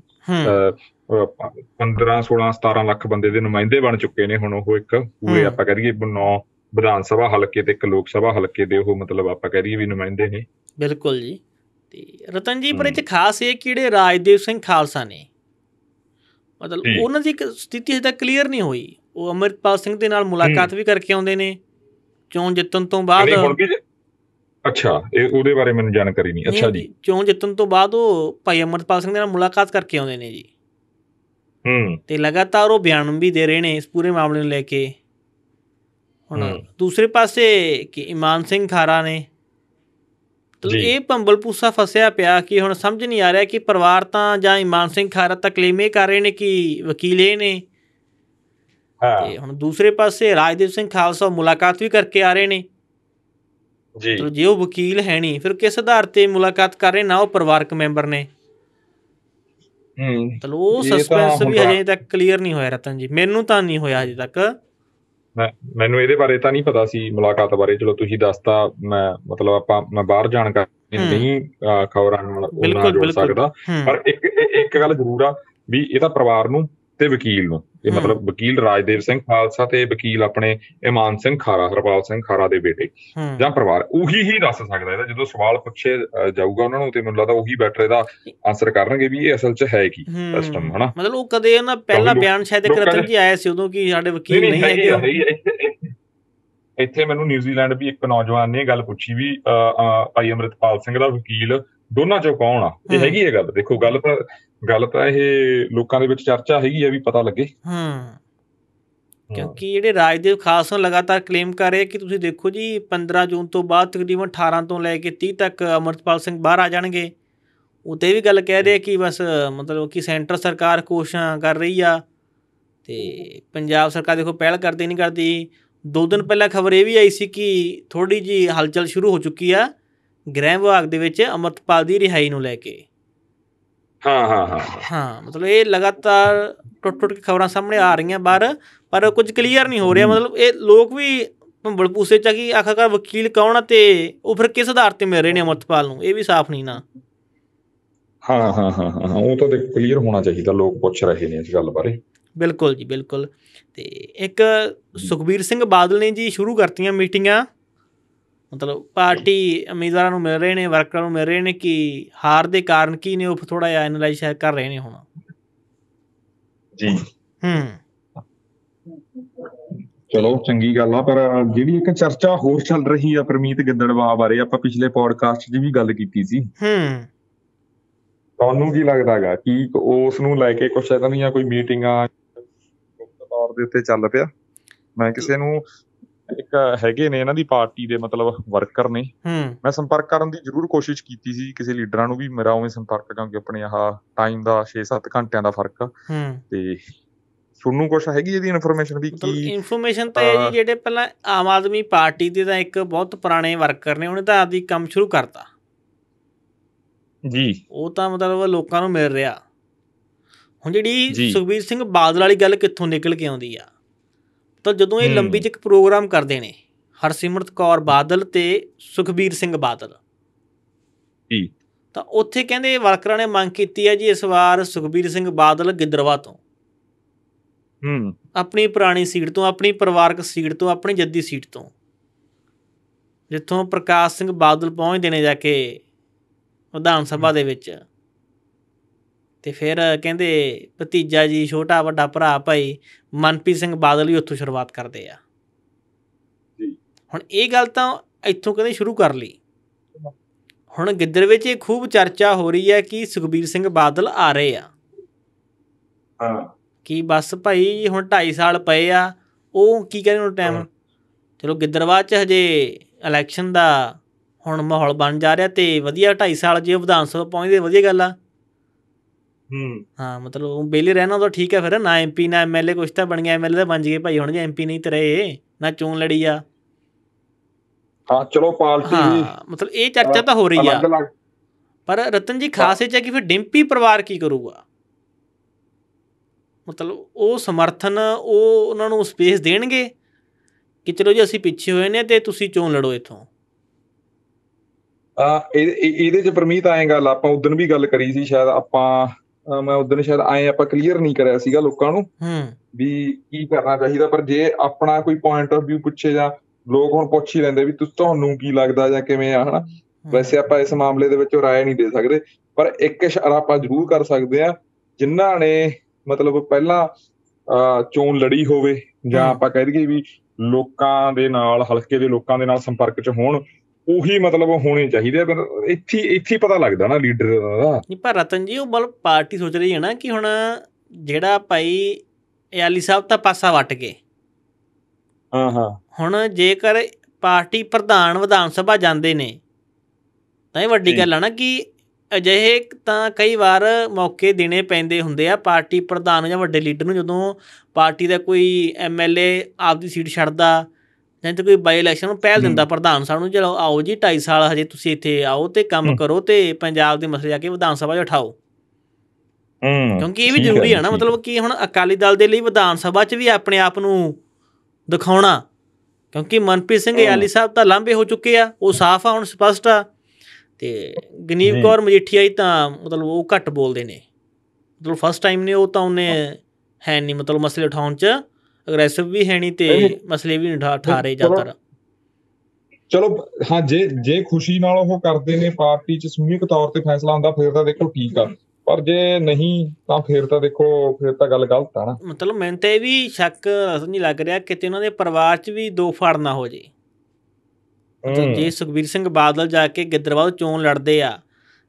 15 16 17 ਲੱਖ ਬੰਦੇ ਦੇ ਨੁਮਾਇੰਦੇ ਬਣ ਚੁੱਕੇ ਨੇ ਹੁਣ ਉਹ ਇੱਕ ਪੂਰੇ ਆਪਾਂ ਕਹ ਲਈਏ ਨੌ ਵਿਧਾਨ ਸਭਾ ਹਲਕੇ ਤੇ ਇੱਕ ਲੋਕ ਸਭਾ ਹਲਕੇ ਦੇ ਉਹ ਮਤਲਬ ਆਪਾਂ ਕਹ ਲਈਏ ਵੀ ਨੁਮਾਇੰਦੇ ਨੇ ਬਿਲਕੁਲ ਜੀ ਤੇ ਰਤਨ ਜੀ ਪਰ ਇਹ ਚ ਖਾਸ ਇਹ ਕਿਹੜੇ ਰਾਜਦੇਵ ਸਿੰਘ ਖਾਲਸਾ ਨੇ ਮਤਲਬ ਉਹਨਾਂ ਦੀ ਇੱਕ ਸਥਿਤੀ ਹਜੇ ਤੱਕ ਕਲੀਅਰ ਨਹੀਂ ਹੋਈ ਉਹ ਅਮਰਪਾਲ ਸਿੰਘ ਦੇ ਨਾਲ ਮੁਲਾਕਾਤ ਵੀ ਕਰਕੇ ਆਉਂਦੇ ਨੇ ਚੋਣ ਜਿੱਤਣ ਤੋਂ ਬਾਅਦ ਅੱਛਾ ਇਹ ਉਹਦੇ ਬਾਰੇ ਮੈਨੂੰ ਜਾਣਕਾਰੀ ਨਹੀਂ ਅੱਛਾ ਜੀ ਚੋਣ ਜਿੱਤਣ ਤੋਂ ਬਾਅਦ ਉਹ ਭਾਈ ਅਮਰਪਾਲ ਸਿੰਘ ਦੇ ਨਾਲ ਮੁਲਾਕਾਤ ਕਰਕੇ ਆਉਂਦੇ ਨੇ ਜੀ ਹੂੰ ਤੇ ਲਗਾਤਾਰ ਉਹ ਬਿਆਨ ਵੀ ਦੇ ਰਹੇ ਨੇ ਇਸ ਪੂਰੇ ਮਾਮਲੇ ਨੂੰ ਲੈ ਕੇ ਹੁਣ ਦੂਸਰੇ ਪਾਸੇ ਕਿ ਇਮਾਨ ਸਿੰਘ ਖਾਰਾ ਨੇ ਇਹ ਭੰਬਲ ਪੂਸਾ ਫਸਿਆ ਪਿਆ ਕਿ ਹੁਣ ਸਮਝ ਨਹੀਂ ਆ ਰਿਹਾ ਕਿ ਪਰਿਵਾਰ ਤਾਂ ਜਾਂ ਇਮਾਨ ਸਿੰਘ ਖਾਰਾ ਤਕਲੀਮੇ ਕਰ ਰਹੇ ਨੇ ਕਿ ਵਕੀਲ ਇਹ ਨੇ ਹਾਂ ਤੇ ਹੁਣ ਦੂਸਰੇ ਪਾਸੇ ਰਾਜਦੀਪ ਸਿੰਘ ਖਾਲਸਾ ਮੁਲਾਕਾਤ ਵੀ ਕਰਕੇ ਆ ਰਹੇ ਨੇ ਜੀ ਜੇ ਉਹ ਵਕੀਲ ਹੈ ਨਹੀਂ ਫਿਰ ਕਿਸ ਆਧਾਰ ਤੇ ਮੁਲਾਕਾਤ ਕਰ ਰਹੇ ਨਾ ਉਹ ਪਰਿਵਾਰਕ ਮੈਂਬਰ ਨੇ ਹੂੰ ਤਲੋ ਸਸਪੈਂਸ ਵੀ ਹਜੇ ਤੱਕ ਕਲੀਅਰ ਨਹੀਂ ਹੋਇਆ ਰਤਨ ਜੀ ਮੈਨੂੰ ਤਾਂ ਨਹੀਂ ਹੋਇਆ ਅਜੇ ਤੱਕ ਮੈਂ ਮੈਨੂੰ ਇਹਦੇ ਬਾਰੇ ਤਾਂ ਨਹੀਂ ਪਤਾ ਸੀ ਮੁਲਾਕਾਤ ਬਾਰੇ ਚਲੋ ਤੁਸੀਂ ਦੱਸਤਾ ਮੈਂ ਮਤਲਬ ਆਪਾਂ ਮੈਂ ਬਾਹਰ ਜਾਣ ਕਰ ਨਹੀਂ ਖਬਰਾਂ ਨਾਲ ਉਹਨਾਂ ਜੋੜ ਸਕਦਾ ਪਰ ਇੱਕ ਇੱਕ ਗੱਲ ਜ਼ਰੂਰ ਆ ਵੀ ਇਹ ਤਾਂ ਪਰਿਵਾਰ ਨੂੰ ਤੇ ਵਕੀਲ ਨੂੰ ਇਹ ਮਤਲਬ ਵਕੀਲ ਰਾਜਦੇਵ ਸਿੰਘ ਖਾਲਸਾ ਤੇ ਵਕੀਲ ਆਪਣੇ ਇਮਾਨ ਸਿੰਘ ਖਾਰਾ ਹਰਪਾਲ ਸਿੰਘ ਖਾਰਾ ਦੇ ਬੇਟੇ ਜਾਂ ਪਰਿਵਾਰ ਉਹੀ ਹੀ ਦੱਸ ਸਕਦਾ ਇਹਦਾ ਜਦੋਂ ਸਵਾਲ ਪੁੱਛੇ ਜਾਊਗਾ ਉਹਨਾਂ ਨੂੰ ਤੇ ਮੈਨੂੰ ਲੱਗਦਾ ਉਹੀ ਬੈਟਰ ਇਹਦਾ ਆਨਸਰ ਕਰਨਗੇ ਵੀ ਇਹ ਅਸਲ 'ਚ ਹੈ ਕੀ ਸਿਸਟਮ ਹਨਾ ਮਤਲਬ ਉਹ ਕਦੇ ਨਾ ਪਹਿਲਾ ਬਿਆਨ ਸ਼ਾਇਦ ਕਰਤਨ ਜੀ ਆਇਆ ਸੀ ਉਦੋਂ ਕਿ ਸਾਡੇ ਵਕੀਲ ਨਹੀਂ ਹੈਗੇ ਇੱਥੇ ਮੈਨੂੰ ਨਿਊਜ਼ੀਲੈਂਡ ਵੀ ਇੱਕ ਨੌਜਵਾਨ ਨੇ ਗੱਲ ਪੁੱਛੀ ਵੀ ਭਾਈ ਅਮਰਿਤਪਾਲ ਸਿੰਘ ਦਾ ਵਕੀਲ ਦੋਨਾਂ ਚੋਂ ਕੌਣ ਆ ਇਹ ਹੈਗੀ ਹੈ ਗੱਲ ਦੇਖੋ ਗੱਲ ਤਾਂ ਗੱਲ ਤਾਂ ਇਹ ਲੋਕਾਂ ਦੇ ਵਿੱਚ ਚਰਚਾ ਹੈਗੀ ਆ ਵੀ ਪਤਾ ਲੱਗੇ ਹਾਂ ਕਿਉਂਕਿ ਜਿਹੜੇ ਰਾਜਦੇਵ ਖਾਸ ਨੂੰ ਲਗਾਤਾਰ ਕਲੇਮ ਕਰ ਰਹੇ ਕਿ ਤੁਸੀਂ ਦੇਖੋ ਜੀ 15 ਜੂਨ ਤੋਂ ਬਾਅਦ ਤਕਰੀਬਨ 18 ਤੋਂ ਲੈ ਕੇ 30 ਤੱਕ ਅਮਰਤਪਾਲ ਸਿੰਘ ਬਾਹਰ ਆ ਜਾਣਗੇ ਉਤੇ ਵੀ ਗੱਲ ਕਹਿ ਰਹੇ ਕਿ ਬਸ ਮਤਲਬ ਕਿ ਸੈਂਟਰ ਸਰਕਾਰ ਕੋਸ਼ਿਸ਼ਾਂ ਕਰ ਰਹੀ ਆ ਤੇ ਪੰਜਾਬ ਸਰਕਾਰ ਦੇਖੋ ਪਹਿਲ ਕਰਦੀ ਨਹੀਂ ਕਰਦੀ ਦੋ ਦਿਨ ਪਹਿਲਾਂ ਖਬਰ ਇਹ ਵੀ ਆਈ ਸੀ ਕਿ ਥੋੜੀ ਜੀ ਹਲਚਲ ਸ਼ੁਰੂ ਹੋ ਚੁੱਕੀ ਆ ਗ੍ਰਹਿ ਵਿਭਾਗ ਦੇ ਵਿੱਚ ਅਮਰਤਪਾਲ ਦੀ ਰਿਹਾਈ ਨੂੰ ਲੈ ਕੇ ਹਾਂ ਹਾਂ ਹਾਂ ਹਾਂ ਮਤਲਬ ਇਹ ਲਗਾਤਾਰ ਟੁੱਟ ਟੁੱਟ ਕੇ ਖਬਰਾਂ ਸਾਹਮਣੇ ਆ ਰਹੀਆਂ ਬਾਰ ਪਰ ਕੁਝ ਕਲੀਅਰ ਨਹੀਂ ਹੋ ਰਿਹਾ ਮਤਲਬ ਇਹ ਲੋਕ ਵੀ ਭੰਬਲ ਪੂਸੇ ਚ ਕਿ ਆਖਰਕਾਰ ਵਕੀਲ ਕੌਣ ਆ ਤੇ ਉਹ ਫਿਰ ਕਿਸ ਆਧਾਰ ਤੇ ਮਿਲ ਰਹੇ ਨੇ ਅਮਰਤਪਾਲ ਨੂੰ ਇਹ ਵੀ ਸਾਫ਼ ਨਹੀਂ ਨਾ ਹਾਂ ਹਾਂ ਹਾਂ ਹਾਂ ਉਹ ਤਾਂ ਦੇਖ ਕਲੀਅਰ ਹੋਣਾ ਚਾਹੀਦਾ ਲੋਕ ਪੁੱਛ ਰਹੇ ਨੇ ਇਸ ਗੱਲ ਬਾਰੇ ਬਿਲਕੁਲ ਜੀ ਬਿਲਕੁਲ ਤੇ ਇੱਕ ਸੁਖਬੀਰ ਸਿੰਘ ਬਾਦਲ ਨੇ ਜੀ ਸ਼ੁਰੂ ਕਰਤੀਆਂ ਮੀਟਿੰਗਾਂ ਮਤਲਬ ਪਾਰਟੀ ਉਮੀਦਵਾਰਾਂ ਨੂੰ ਮਿਲ ਰਹੇ ਨੇ ਵਰਕਰਾਂ ਨੂੰ ਮਿਲ ਰਹੇ ਨੇ ਕਿ ਹਾਰ ਦੇ ਕਾਰਨ ਕੀ ਨੇ ਉਹ ਥੋੜਾ ਜਿਹਾ ਐਨਲਾਈਜ਼ ਕਰ ਰਹੇ ਨੇ ਹੁਣ ਜੀ ਹੂੰ ਚਲੋ ਚੰਗੀ ਗੱਲ ਆ ਪਰ ਜਿਹੜੀ ਇੱਕ ਚਰਚਾ ਹੋਰ ਚੱਲ ਰਹੀ ਆ ਪਰਮੀਤ ਗਿੱਦੜਵਾ ਬਾਰੇ ਆਪਾਂ ਪਿਛਲੇ ਪੋਡਕਾਸਟ 'ਚ ਵੀ ਗੱਲ ਕੀਤੀ ਸੀ ਹੂੰ ਤੁਹਾਨੂੰ ਕੀ ਲੱਗਦਾਗਾ ਕਿ ਉਸ ਨੂੰ ਲੈ ਕੇ ਕੁਛ ਐਦਾਂ ਦੀਆਂ ਕੋਈ ਮੀਟਿੰਗਾਂ ਤੌਰ ਦੇ ਉੱਤੇ ਚੱਲ ਪਿਆ ਮੈਂ ਕਿਸੇ ਨੂੰ ਇੱਕ ਹੈਗੇ ਨੇ ਇਹਨਾਂ ਦੀ ਪਾਰਟੀ ਦੇ ਮਤਲਬ ਵਰਕਰ ਨੇ ਮੈਂ ਸੰਪਰਕ ਕਰਨ ਦੀ ਜ਼ਰੂਰ ਕੋਸ਼ਿਸ਼ ਕੀਤੀ ਸੀ ਕਿਸੇ ਲੀਡਰਾਂ ਨੂੰ ਵੀ ਮੇਰਾ ਉਵੇਂ ਸੰਪਰਕ ਕਿਉਂਕਿ ਆਪਣੇ ਆਹ ਟਾਈਮ ਦਾ 6-7 ਘੰਟਿਆਂ ਦਾ ਫਰਕ ਹੂੰ ਤੇ ਤੁਹਾਨੂੰ ਕੁਛ ਹੈਗੀ ਇਹਦੀ ਇਨਫੋਰਮੇਸ਼ਨ ਵੀ ਕੀ ਇਨਫੋਰਮੇਸ਼ਨ ਤਾਂ ਇਹ ਜੀ ਜਿਹੜੇ ਪਹਿਲਾਂ ਆਮ ਆਦਮੀ ਪਾਰਟੀ ਦੇ ਤਾਂ ਇੱਕ ਬਹੁਤ ਪੁਰਾਣੇ ਵਰਕਰ ਨੇ ਉਹਨੇ ਤਾਂ ਆਦੀ ਕੰਮ ਸ਼ੁਰੂ ਕਰਤਾ ਜੀ ਉਹ ਤਾਂ ਮਤਲਬ ਲੋਕਾਂ ਨੂੰ ਮਿਲ ਰਿਹਾ ਹੁਣ ਜਿਹੜੀ ਸੁਖਬੀਰ ਸਿੰਘ ਬਾਦਲ ਵਾਲੀ ਗੱਲ ਕਿੱਥੋਂ ਨਿਕਲ ਕੇ ਆਉਂਦੀ ਆ ਤਾਂ ਜਦੋਂ ਇਹ ਲੰਬੀ ਚ ਇੱਕ ਪ੍ਰੋਗਰਾਮ ਕਰਦੇ ਨੇ ਹਰਸਿਮਰਤ ਕੌਰ ਬਾਦਲ ਤੇ ਸੁਖਬੀਰ ਸਿੰਘ ਬਾਦਲ ਜੀ ਤਾਂ ਉੱਥੇ ਕਹਿੰਦੇ ਵਰਕਰਾਂ ਨੇ ਮੰਗ ਕੀਤੀ ਹੈ ਜੀ ਇਸ ਵਾਰ ਸੁਖਬੀਰ ਸਿੰਘ ਬਾਦਲ ਗਿੱਦਰਵਾ ਤੋਂ ਹੂੰ ਆਪਣੀ ਪੁਰਾਣੀ ਸੀਟ ਤੋਂ ਆਪਣੀ ਪਰਿਵਾਰਕ ਸੀਟ ਤੋਂ ਆਪਣੀ ਜੱਦੀ ਸੀਟ ਤੋਂ ਜਿੱਥੋਂ ਪ੍ਰਕਾਸ਼ ਸਿੰਘ ਬਾਦਲ ਪਹੁੰਚਦੇ ਨੇ ਜਾ ਕੇ ਵਿਧਾਨ ਸਭਾ ਦੇ ਵਿੱਚ ਤੇ ਫਿਰ ਕਹਿੰਦੇ ਭਤੀਜਾ ਜੀ ਛੋਟਾ ਵੱਡਾ ਭਰਾ ਭਾਈ ਮਨਪੀ ਸਿੰਘ ਬਾਦਲ ਵੀ ਉੱਥੋਂ ਸ਼ੁਰੂਆਤ ਕਰਦੇ ਆ ਜੀ ਹੁਣ ਇਹ ਗੱਲ ਤਾਂ ਇੱਥੋਂ ਕਹਿੰਦੇ ਸ਼ੁਰੂ ਕਰ ਲਈ ਹੁਣ ਗਿੱਦਰ ਵਿੱਚ ਇਹ ਖੂਬ ਚਰਚਾ ਹੋ ਰਹੀ ਹੈ ਕਿ ਸੁਖਬੀਰ ਸਿੰਘ ਬਾਦਲ ਆ ਰਹੇ ਆ ਹਾਂ ਕੀ ਬਸ ਭਾਈ ਹੁਣ 2.5 ਸਾਲ ਪਏ ਆ ਉਹ ਕੀ ਕਹਿੰਦੇ ਉਹ ਟਾਈਮ ਚਲੋ ਗਿੱਦਰਵਾ ਚ ਹਜੇ ਇਲੈਕਸ਼ਨ ਦਾ ਹੁਣ ਮਾਹੌਲ ਬਣ ਜਾ ਰਿਹਾ ਤੇ ਵਧੀਆ 2.5 ਸਾਲ ਜੇ ਵਿਧਾਨ ਸਭਾ ਪਹੁੰਚਦੇ ਵਧੀਆ ਗੱਲ ਆ ਹੂੰ ਹਾਂ ਮਤਲਬ ਉਹ ਬੇਲੀ ਰਹਿਣਾ ਤਾਂ ਠੀਕ ਹੈ ਫਿਰ ਨਾ ਐਮਪੀ ਨਾ ਐਮਐਲਏ ਕੁਛ ਤਾਂ ਬਣ ਗਿਆ ਐਮਐਲਏ ਤਾਂ ਬਣ ਗਏ ਭਾਈ ਹੁਣ ਜੇ ਐਮਪੀ ਨਹੀਂ ਤੇ ਰਹੇ ਨਾ ਚੋਣ ਲੜੀ ਆ ਹਾਂ ਚਲੋ ਪਾਲਸੀ ਹਾਂ ਮਤਲਬ ਇਹ ਚਰਚਾ ਤਾਂ ਹੋ ਰਹੀ ਆ ਪਰ ਰਤਨ ਜੀ ਖਾਸ ਇਹ ਚ ਕਿ ਫਿਰ ਡਿੰਪੀ ਪਰਿਵਾਰ ਕੀ ਕਰੂਗਾ ਮਤਲਬ ਉਹ ਸਮਰਥਨ ਉਹ ਉਹਨਾਂ ਨੂੰ ਸਪੇਸ ਦੇਣਗੇ ਕਿ ਚਲੋ ਜੀ ਅਸੀਂ ਪਿੱਛੇ ਹੋਏ ਨੇ ਤੇ ਤੁਸੀਂ ਚੋਣ ਲੜੋ ਇਥੋਂ ਆ ਇਹ ਇਹਦੇ ਚ ਪਰਮੀਤ ਆਏ ਗੱਲ ਆਪਾਂ ਉਦੋਂ ਵੀ ਗੱਲ ਕਰੀ ਸੀ ਸ਼ਾਇਦ ਆਪਾਂ ਮੈਂ ਉਦੋਂ ਸ਼ਾਇਦ ਆਏ ਆਪਾਂ ਕਲੀਅਰ ਨਹੀਂ ਕਰਿਆ ਸੀਗਾ ਲੋਕਾਂ ਨੂੰ ਹੂੰ ਵੀ ਕੀ ਕਰਨਾ ਚਾਹੀਦਾ ਪਰ ਜੇ ਆਪਣਾ ਕੋਈ ਪੁਆਇੰਟ ਆਫ View ਪੁੱਛੇ ਜਾਂ ਲੋਕ ਹੁਣ ਪੁੱਛ ਹੀ ਲੈਂਦੇ ਵੀ ਤੁਹਾਨੂੰ ਕੀ ਲੱਗਦਾ ਜਾਂ ਕਿਵੇਂ ਆ ਹਨਾ ਵੈਸੇ ਆਪਾਂ ਇਸ ਮਾਮਲੇ ਦੇ ਵਿੱਚ رائے ਨਹੀਂ ਦੇ ਸਕਦੇ ਪਰ ਇੱਕ ਇਸ਼ਾਰਾ ਆਪਾਂ ਜ਼ਰੂਰ ਕਰ ਸਕਦੇ ਆ ਜਿਨ੍ਹਾਂ ਨੇ ਮਤਲਬ ਪਹਿਲਾਂ ਚੋਣ ਲੜੀ ਹੋਵੇ ਜਾਂ ਆਪਾਂ ਕਹਿ ਦਈਏ ਵੀ ਲੋਕਾਂ ਦੇ ਨਾਲ ਹਲਕੇ ਦੇ ਲੋਕਾਂ ਦੇ ਨਾਲ ਸੰਪਰਕ 'ਚ ਹੋਣ ਉਹੀ ਮਤਲਬ ਹੋਣੇ ਚਾਹੀਦੇ ਆ ਇੱਥੇ ਇੱਥੇ ਪਤਾ ਲੱਗਦਾ ਨਾ ਲੀਡਰ ਦਾ ਨਹੀਂ ਪਰ ਰਤਨ ਜੀ ਉਹ ਬਲ ਪਾਰਟੀ ਸੋਚ ਰਹੀ ਹੈ ਨਾ ਕਿ ਹੁਣ ਜਿਹੜਾ ਭਾਈ ਯਾਲੀ ਸਾਹਿਬ ਤਾਂ ਪਾਸਾ ਵਟ ਗਏ ਹਾਂ ਹਾਂ ਹੁਣ ਜੇਕਰ ਪਾਰਟੀ ਪ੍ਰਧਾਨ ਵਿਧਾਨ ਸਭਾ ਜਾਂਦੇ ਨੇ ਤਾਂ ਇਹ ਵੱਡੀ ਗੱਲ ਆ ਨਾ ਕਿ ਅਜਿਹੇ ਤਾਂ ਕਈ ਵਾਰ ਮੌਕੇ ਦੇਣੇ ਪੈਂਦੇ ਹੁੰਦੇ ਆ ਪਾਰਟੀ ਪ੍ਰਧਾਨ ਜਾਂ ਵੱਡੇ ਲੀਡਰ ਨੂੰ ਜਦੋਂ ਪਾਰਟੀ ਦਾ ਕੋਈ ਐਮਐਲਏ ਆਪਦੀ ਸੀਟ ਛੱਡਦਾ ਨਹੀਂ ਤਾਂ ਕੋਈ ਬਾਈ ਇਲੈਕਸ਼ਨ ਨੂੰ ਪਹਿਲ ਦਿੰਦਾ ਪ੍ਰਧਾਨ ਸਾਹਿਬ ਨੂੰ ਚਲੋ ਆਓ ਜੀ 2.5 ਸਾਲ ਹਜੇ ਤੁਸੀਂ ਇੱਥੇ ਆਓ ਤੇ ਕੰਮ ਕਰੋ ਤੇ ਪੰਜਾਬ ਦੇ ਮਸਲੇ ਜਾ ਕੇ ਵਿਧਾਨ ਸਭਾ 'ਚ ਉਠਾਓ ਹੂੰ ਕਿਉਂਕਿ ਇਹ ਵੀ ਜ਼ਰੂਰੀ ਹੈ ਨਾ ਮਤਲਬ ਕਿ ਹੁਣ ਅਕਾਲੀ ਦਲ ਦੇ ਲਈ ਵਿਧਾਨ ਸਭਾ 'ਚ ਵੀ ਆਪਣੇ ਆਪ ਨੂੰ ਦਿਖਾਉਣਾ ਕਿਉਂਕਿ ਮਨਪ੍ਰੀਤ ਸਿੰਘ ਯਾਲੀ ਸਾਹਿਬ ਤਾਂ ਲਾਂਬੇ ਹੋ ਚੁੱਕੇ ਆ ਉਹ ਸਾਫ਼ ਆ ਹੁਣ ਸਪਸ਼ਟ ਆ ਤੇ ਗਨੀਵ ਕੌਰ ਮਜੀਠੀਆ ਹੀ ਤਾਂ ਮਤਲਬ ਉਹ ਘੱਟ ਬੋਲਦੇ ਨੇ ਮਤਲਬ ਫਸਟ ਟਾਈਮ ਨੇ ਉਹ ਤਾਂ ਉਹਨੇ ਹੈ ਨਹੀਂ ਮਤਲਬ ਮਸਲੇ ਉਠਾਉਣ 'ਚ ਅਗਰੈਸਿਵ ਵੀ ਹੈ ਨਹੀਂ ਤੇ ਮਸਲੇ ਵੀ ਉਠਾ ਠਾ ਰਹੇ ਚਲੋ ਹਾਂ ਜੇ ਜੇ ਖੁਸ਼ੀ ਨਾਲ ਉਹ ਕਰਦੇ ਨੇ ਪਾਰਟੀ ਚ ਸਮੂਹਿਕ ਤੌਰ ਤੇ ਫੈਸਲਾ ਹੁੰਦਾ ਫਿਰ ਤਾਂ ਦੇਖੋ ਠੀਕ ਆ ਪਰ ਜੇ ਨਹੀਂ ਤਾਂ ਫਿਰ ਤਾਂ ਦੇਖੋ ਫਿਰ ਤਾਂ ਗੱਲ ਗਲਤ ਆ ਨਾ ਮਤਲਬ ਮੈਨੂੰ ਤੇ ਵੀ ਸ਼ੱਕ ਨਹੀਂ ਲੱਗ ਰਿਹਾ ਕਿਤੇ ਉਹਨਾਂ ਦੇ ਪਰਿਵਾਰ ਚ ਵੀ ਦੋ ਫੜ ਨਾ ਹੋ ਜੇ ਜੇ ਸੁਖਬੀਰ ਸਿੰਘ ਬਾਦਲ ਜਾ ਕੇ ਗਿੱਦਰਵਾਲ ਚੋਣ ਲੜਦੇ ਆ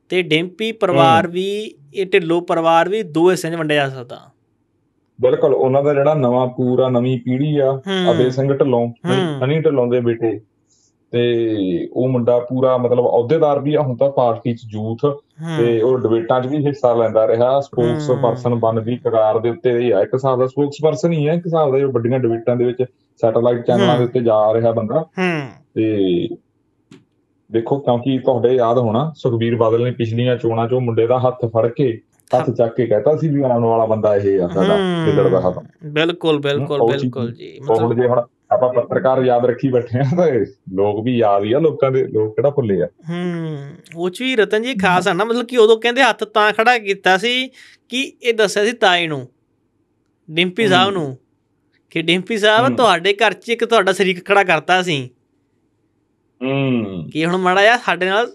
ਤੇ ਡਿੰਪੀ ਪਰਿਵਾਰ ਵੀ ਇਹ ਢਿੱਲੋ ਪਰਿਵਾਰ ਵੀ ਦੋ ਹਿੱਸਿਆਂ 'ਚ ਵੰਡਿਆ ਜਾ ਸਕਦਾ ਬਿਲਕੁਲ ਉਹਨਾਂ ਦਾ ਜਿਹੜਾ ਨਵਾਂ ਪੂਰਾ ਨਵੀਂ ਪੀੜ੍ਹੀ ਆ ਅਬੇ ਸਿੰਘ ਢਲੋਂ ਹਨੀ ਢਲੋਂ ਦੇ ਬੇਟੇ ਤੇ ਉਹ ਮੁੰਡਾ ਪੂਰਾ ਮਤਲਬ ਅਹੁਦੇਦਾਰ ਵੀ ਆ ਹੁਣ ਤਾਂ ਪਾਰਟੀ ਚ ਯੂਥ ਤੇ ਉਹ ਡਿਬੇਟਾਂ 'ਚ ਵੀ ਹਿੱਸਾ ਲੈਂਦਾ ਰਿਹਾ ਸਪੋਕਸ ਪਰਸਨ ਬਣ ਵੀ ਕਰਾਰ ਦੇ ਉੱਤੇ ਹੀ ਆ ਇੱਕ ਹਿਸਾਬ ਦਾ ਸਪੋਕਸ ਪਰਸਨ ਹੀ ਹੈ ਇੱਕ ਹਿਸਾਬ ਦਾ ਜੋ ਵੱਡੀਆਂ ਡਿਬੇਟਾਂ ਦੇ ਵਿੱਚ ਸੈਟਲਾਈਟ ਚੈਨਲਾਂ ਦੇ ਉੱਤੇ ਜਾ ਰਿਹਾ ਬੰਦਾ ਤੇ ਦੇਖੋ ਕਿਉਂਕਿ ਤੁਹਾਡੇ ਯਾਦ ਹੋਣਾ ਸੁਖਬੀਰ ਬਾਦਲ ਨੇ ਪਿਛਲੀਆਂ ਚੋਣਾਂ 'ਚੋਂ ਮੁੰਡੇ ਦਾ ਹੱਥ ਫੜ ਕੇ ਹੱਥ ਚੱਕ ਕੇ ਕਹਤਾ ਸੀ ਵੀ ਆਉਣ ਵਾਲਾ ਬੰਦਾ ਇਹ ਆ ਸਾਡਾ ਕਿਦੜ ਦਾ ਖਤਮ ਬਿਲਕੁਲ ਬਿਲਕੁਲ ਬਿਲਕੁਲ ਜੀ ਮਤਲਬ ਜੇ ਹੁਣ ਆਪਾਂ ਪੱਤਰਕਾਰ ਯਾਦ ਰੱਖੀ ਬੈਠੇ ਆ ਤਾਂ ਲੋਕ ਵੀ ਯਾਦ ਹੀ ਆ ਲੋਕਾਂ ਦੇ ਲੋਕ ਕਿਹੜਾ ਭੁੱਲੇ ਆ ਹੂੰ ਉਹ ਚ ਵੀ ਰਤਨ ਜੀ ਖਾਸ ਆ ਨਾ ਮਤਲਬ ਕਿ ਉਦੋਂ ਕਹਿੰਦੇ ਹੱਥ ਤਾਂ ਖੜਾ ਕੀਤਾ ਸੀ ਕਿ ਇਹ ਦੱਸਿਆ ਸੀ ਤਾਈ ਨੂੰ ਡਿੰਪੀ ਸਾਹਿਬ ਨੂੰ ਕਿ ਡਿੰਪੀ ਸਾਹਿਬ ਤੁਹਾਡੇ ਘਰ 'ਚ ਇੱਕ ਤੁਹਾਡਾ ਸ਼ਰੀਕ ਖੜਾ ਕਰਤਾ ਸੀ ਹੂੰ ਕੀ ਹੁਣ ਮੜਾ ਯਾ ਸਾਡੇ ਨਾਲ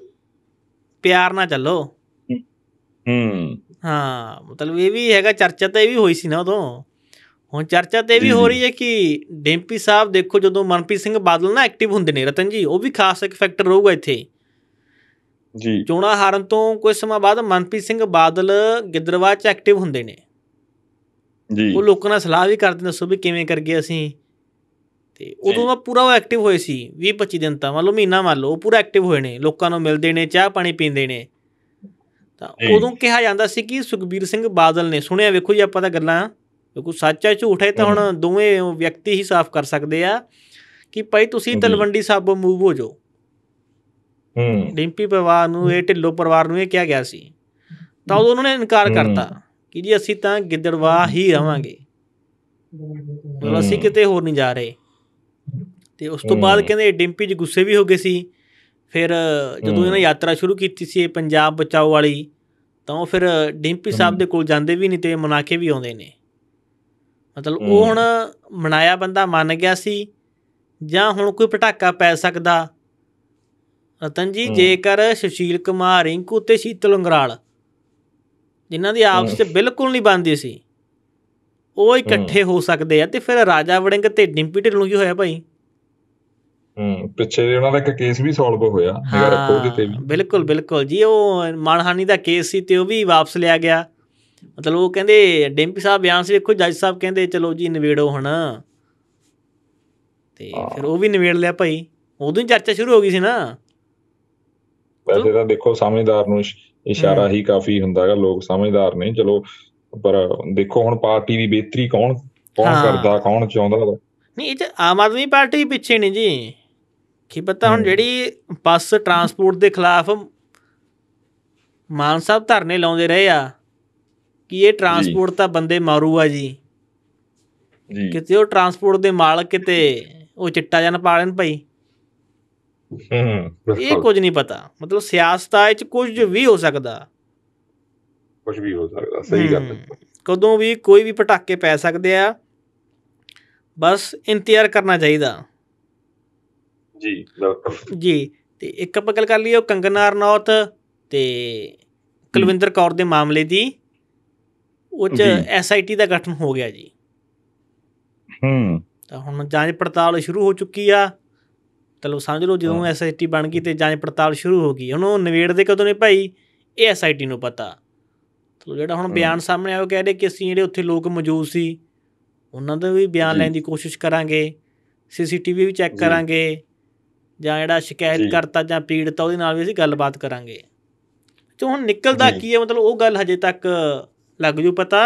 ਪਿਆਰ ਨਾਲ ਚੱਲੋ ਹੂੰ ਹਾਂ ਮਤਲਬ ਇਹ ਵੀ ਹੈਗਾ ਚਰਚਾ ਤਾਂ ਇਹ ਵੀ ਹੋਈ ਸੀ ਨਾ ਉਦੋਂ ਹੁਣ ਚਰਚਾ ਤੇ ਵੀ ਹੋ ਰਹੀ ਹੈ ਕਿ ਡੈਂਪੀ ਸਾਹਿਬ ਦੇਖੋ ਜਦੋਂ ਮਨਪ੍ਰੀਤ ਸਿੰਘ ਬਾਦਲ ਨਾ ਐਕਟਿਵ ਹੁੰਦੇ ਨੇ ਰਤਨ ਜੀ ਉਹ ਵੀ ਖਾਸ ਇੱਕ ਫੈਕਟਰ ਰਹੂਗਾ ਇੱਥੇ ਜੀ ਚੋਣਾ ਹਾਰਨ ਤੋਂ ਕੁਝ ਸਮਾਂ ਬਾਅਦ ਮਨਪ੍ਰੀਤ ਸਿੰਘ ਬਾਦਲ ਗਿੱਦਰਵਾ ਚ ਐਕਟਿਵ ਹੁੰਦੇ ਨੇ ਜੀ ਉਹ ਲੋਕਾਂ ਨਾਲ ਸਲਾਹ ਵੀ ਕਰਦੇ ਦੱਸੋ ਵੀ ਕਿਵੇਂ ਕਰਗੇ ਅਸੀਂ ਤੇ ਉਦੋਂ ਦਾ ਪੂਰਾ ਉਹ ਐਕਟਿਵ ਹੋਏ ਸੀ 20 25 ਦਿਨ ਤਾਂ ਮੰਨ ਲਓ ਮਹੀਨਾ ਮੰਨ ਲਓ ਪੂਰਾ ਐਕਟਿਵ ਹੋਏ ਨੇ ਲੋਕਾਂ ਨੂੰ ਮਿਲਦੇ ਨੇ ਚਾਹ ਪਾਣੀ ਪੀਂਦੇ ਨੇ ਤਾਂ ਉਦੋਂ ਕਿਹਾ ਜਾਂਦਾ ਸੀ ਕਿ ਸੁਖਬੀਰ ਸਿੰਘ ਬਾਦਲ ਨੇ ਸੁਣਿਆ ਵੇਖੋ ਜੀ ਆਪਾਂ ਤਾਂ ਗੱਲਾਂ ਕੋਈ ਸੱਚ ਹੈ ਝੂਠ ਹੈ ਤਾਂ ਹੁਣ ਦੋਵੇਂ ਵਿਅਕਤੀ ਹੀ ਸਾਫ਼ ਕਰ ਸਕਦੇ ਆ ਕਿ ਭਾਈ ਤੁਸੀਂ ਤਲਵੰਡੀ ਸਾਬੋ ਮੂਵ ਹੋ ਜਾਓ ਹੂੰ ਡਿੰਪੀ ਪਰਿਵਾਰ ਨੂੰ ਇਹ ਢਿੱਲੋ ਪਰਿਵਾਰ ਨੂੰ ਇਹ ਕਿਹਾ ਗਿਆ ਸੀ ਤਾਂ ਉਦੋਂ ਉਹਨਾਂ ਨੇ ਇਨਕਾਰ ਕਰਤਾ ਕਿ ਜੀ ਅਸੀਂ ਤਾਂ ਗਿੱਦੜਵਾ ਹੀ ਰਵਾਂਗੇ ਮਤਲਬ ਅਸੀਂ ਕਿਤੇ ਹੋਰ ਨਹੀਂ ਜਾ ਰਹੇ ਤੇ ਉਸ ਤੋਂ ਬਾਅਦ ਕਹਿੰਦੇ ਡਿੰਪੀ ਜੀ ਗੁੱਸੇ ਵੀ ਹੋ ਗਏ ਸੀ ਫਿਰ ਜਦੋਂ ਇਹਨਾਂ ਯਾਤਰਾ ਸ਼ੁਰੂ ਕੀਤੀ ਸੀ ਇਹ ਪੰਜਾਬ ਬਚਾਓ ਵਾਲੀ ਤਾਂ ਉਹ ਫਿਰ ਡਿੰਪੀ ਸਾਹਿਬ ਦੇ ਕੋਲ ਜਾਂਦੇ ਵੀ ਨਹੀਂ ਤੇ ਮਨਾਕੇ ਵੀ ਆਉਂਦੇ ਨੇ ਮਤਲਬ ਉਹ ਹੁਣ ਮਨਾਇਆ ਬੰਦਾ ਮੰਨ ਗਿਆ ਸੀ ਜਾਂ ਹੁਣ ਕੋਈ ਪਟਾਕਾ ਪੈ ਸਕਦਾ ਰਤਨ ਜੀ ਜੇਕਰ ਸੁਸ਼ੀਲ ਕੁਮਾਰ ਰਿੰਕੂ ਤੇ ਸ਼ੀਤਲ ਅੰਗਰਾਲ ਜਿਨ੍ਹਾਂ ਦੀ ਆਪਸ ਵਿੱਚ ਬਿਲਕੁਲ ਨਹੀਂ ਬੰਦੀ ਸੀ ਉਹ ਇਕੱਠੇ ਹੋ ਸਕਦੇ ਆ ਤੇ ਫਿਰ ਰਾਜਾ ਵੜਿੰਗ ਤੇ ਡਿੰਪੀ ਢਿੱਲੋਂ ਕੀ ਹੋਇਆ ਭਾਈ ਪਿੱਛੇ ਵੀ ਉਹਨਾਂ ਦਾ ਇੱਕ ਕੇਸ ਵੀ ਸੋਲਵ ਹੋਇਆ ਨਿਗਾ ਰੱਖੋ ਦੇ ਤੇ ਵੀ ਬਿਲਕੁਲ ਬਿਲਕੁਲ ਜੀ ਉਹ ਮਾਨਹਾਨੀ ਦਾ ਕੇਸ ਸੀ ਤੇ ਉਹ ਵੀ ਵਾਪਸ ਲਿਆ ਗਿਆ ਮਤਲਬ ਉਹ ਕਹਿੰਦੇ ਡੈਂਪੀ ਸਾਹਿਬ ਬਿਆਨ ਸੀ ਵੇਖੋ ਜੱਜ ਸਾਹਿਬ ਕਹਿੰਦੇ ਚਲੋ ਜੀ ਨਵੇੜੋ ਹੁਣ ਤੇ ਫਿਰ ਉਹ ਵੀ ਨਵੇੜ ਲਿਆ ਭਾਈ ਉਦੋਂ ਹੀ ਚਰਚਾ ਸ਼ੁਰੂ ਹੋ ਗਈ ਸੀ ਨਾ ਵੈਸੇ ਤਾਂ ਦੇਖੋ ਸਮਝਦਾਰ ਨੂੰ ਇਸ਼ਾਰਾ ਹੀ ਕਾਫੀ ਹੁੰਦਾ ਹੈਗਾ ਲੋਕ ਸਮਝਦਾਰ ਨੇ ਚਲੋ ਪਰ ਦੇਖੋ ਹੁਣ ਪਾਰਟੀ ਦੀ ਬਿਹਤਰੀ ਕੌਣ ਕੌਣ ਕਰਦਾ ਕੌਣ ਚਾਹੁੰਦਾ ਨਹੀਂ ਇਹ ਆਮ ਆਦਮੀ ਪਾਰਟੀ ਪਿੱਛੇ ਨਹੀਂ ਜੀ ਕੀ ਪਤਾ ਹੁਣ ਜਿਹੜੀ ਬੱਸ ਟਰਾਂਸਪੋਰਟ ਦੇ ਖਿਲਾਫ ਮਾਨ ਸਾਹਿਬ ਧਰਨੇ ਲਾਉਂਦੇ ਰਹੇ ਆ ਕਿ ਇਹ ਟਰਾਂਸਪੋਰਟ ਤਾਂ ਬੰਦੇ ਮਾਰੂ ਆ ਜੀ ਜੀ ਕਿਤੇ ਉਹ ਟਰਾਂਸਪੋਰਟ ਦੇ ਮਾਲਕ ਕਿਤੇ ਉਹ ਚਿੱਟਾ ਜਨ ਪਾ ਲੈਣ ਭਾਈ ਹੂੰ ਇਹ ਕੁਝ ਨਹੀਂ ਪਤਾ ਮਤਲਬ ਸਿਆਸਤ ਆ ਕੁਝ ਵੀ ਹੋ ਸਕਦਾ ਕੁਝ ਵੀ ਹੋ ਸਕਦਾ ਸਹੀ ਗੱਲ ਹੈ ਕਦੋਂ ਵੀ ਕੋਈ ਵੀ ਪਟਾਕੇ ਪੈ ਸਕਦੇ ਆ ਬਸ ਇੰਤਜ਼ਾਰ ਕਰਨਾ ਚਾਹੀਦਾ ਜੀ ਬਿਲਕੁਲ ਜੀ ਤੇ ਇੱਕ ਆਪਾਂ ਗੱਲ ਕਰ ਲਈ ਉਹ ਕੰਗਨਾ ਰਣੌਤ ਤੇ ਕੁਲਵਿੰਦਰ ਕੌਰ ਦੇ ਮਾਮਲੇ ਦੀ ਉਹ ਚ ਐਸਆਈਟੀ ਦਾ ਗਠਨ ਹੋ ਗਿਆ ਜੀ ਹੂੰ ਤਾਂ ਹੁਣ ਜਾਂਚ ਪੜਤਾਲ ਸ਼ੁਰੂ ਹੋ ਚੁੱਕੀ ਆ ਚਲੋ ਸਮਝ ਲਓ ਜਦੋਂ ਐਸਆਈਟੀ ਬਣ ਗਈ ਤੇ ਜਾਂਚ ਪੜਤਾਲ ਸ਼ੁਰੂ ਹੋ ਗਈ ਹੁਣ ਉਹ ਦੇ ਕਦੋਂ ਨੇ ਭਾਈ ਇਹ ਐਸਆਈਟੀ ਨੂੰ ਪਤਾ ਚਲੋ ਜਿਹੜਾ ਹੁਣ ਬਿਆਨ ਸਾਹਮਣੇ ਆਇਆ ਉਹ ਕਹਿੰਦੇ ਕਿ ਅਸੀਂ ਜਿਹੜੇ ਉੱਥੇ ਲੋਕ ਮੌਜੂਦ ਸੀ ਉਹਨਾਂ ਦਾ ਵੀ ਬਿਆਨ ਲੈਣ ਦੀ ਕੋਸ਼ਿਸ਼ ਕਰਾਂਗੇ ਸੀਸੀਟੀਵੀ ਵੀ ਚੈੱਕ ਕਰਾਂਗੇ ਜਾਂ ਜਿਹੜਾ ਸ਼ਿਕਾਇਤ ਕਰਤਾ ਜਾਂ ਪੀੜਤ ਉਹਦੇ ਨਾਲ ਵੀ ਅਸੀਂ ਗੱਲਬਾਤ ਕਰਾਂਗੇ ਤੇ ਹੁਣ ਨਿਕਲਦਾ ਕੀ ਹੈ ਮਤਲਬ ਉਹ ਗੱਲ ਹਜੇ ਤੱਕ ਲੱਗ ਜੂ ਪਤਾ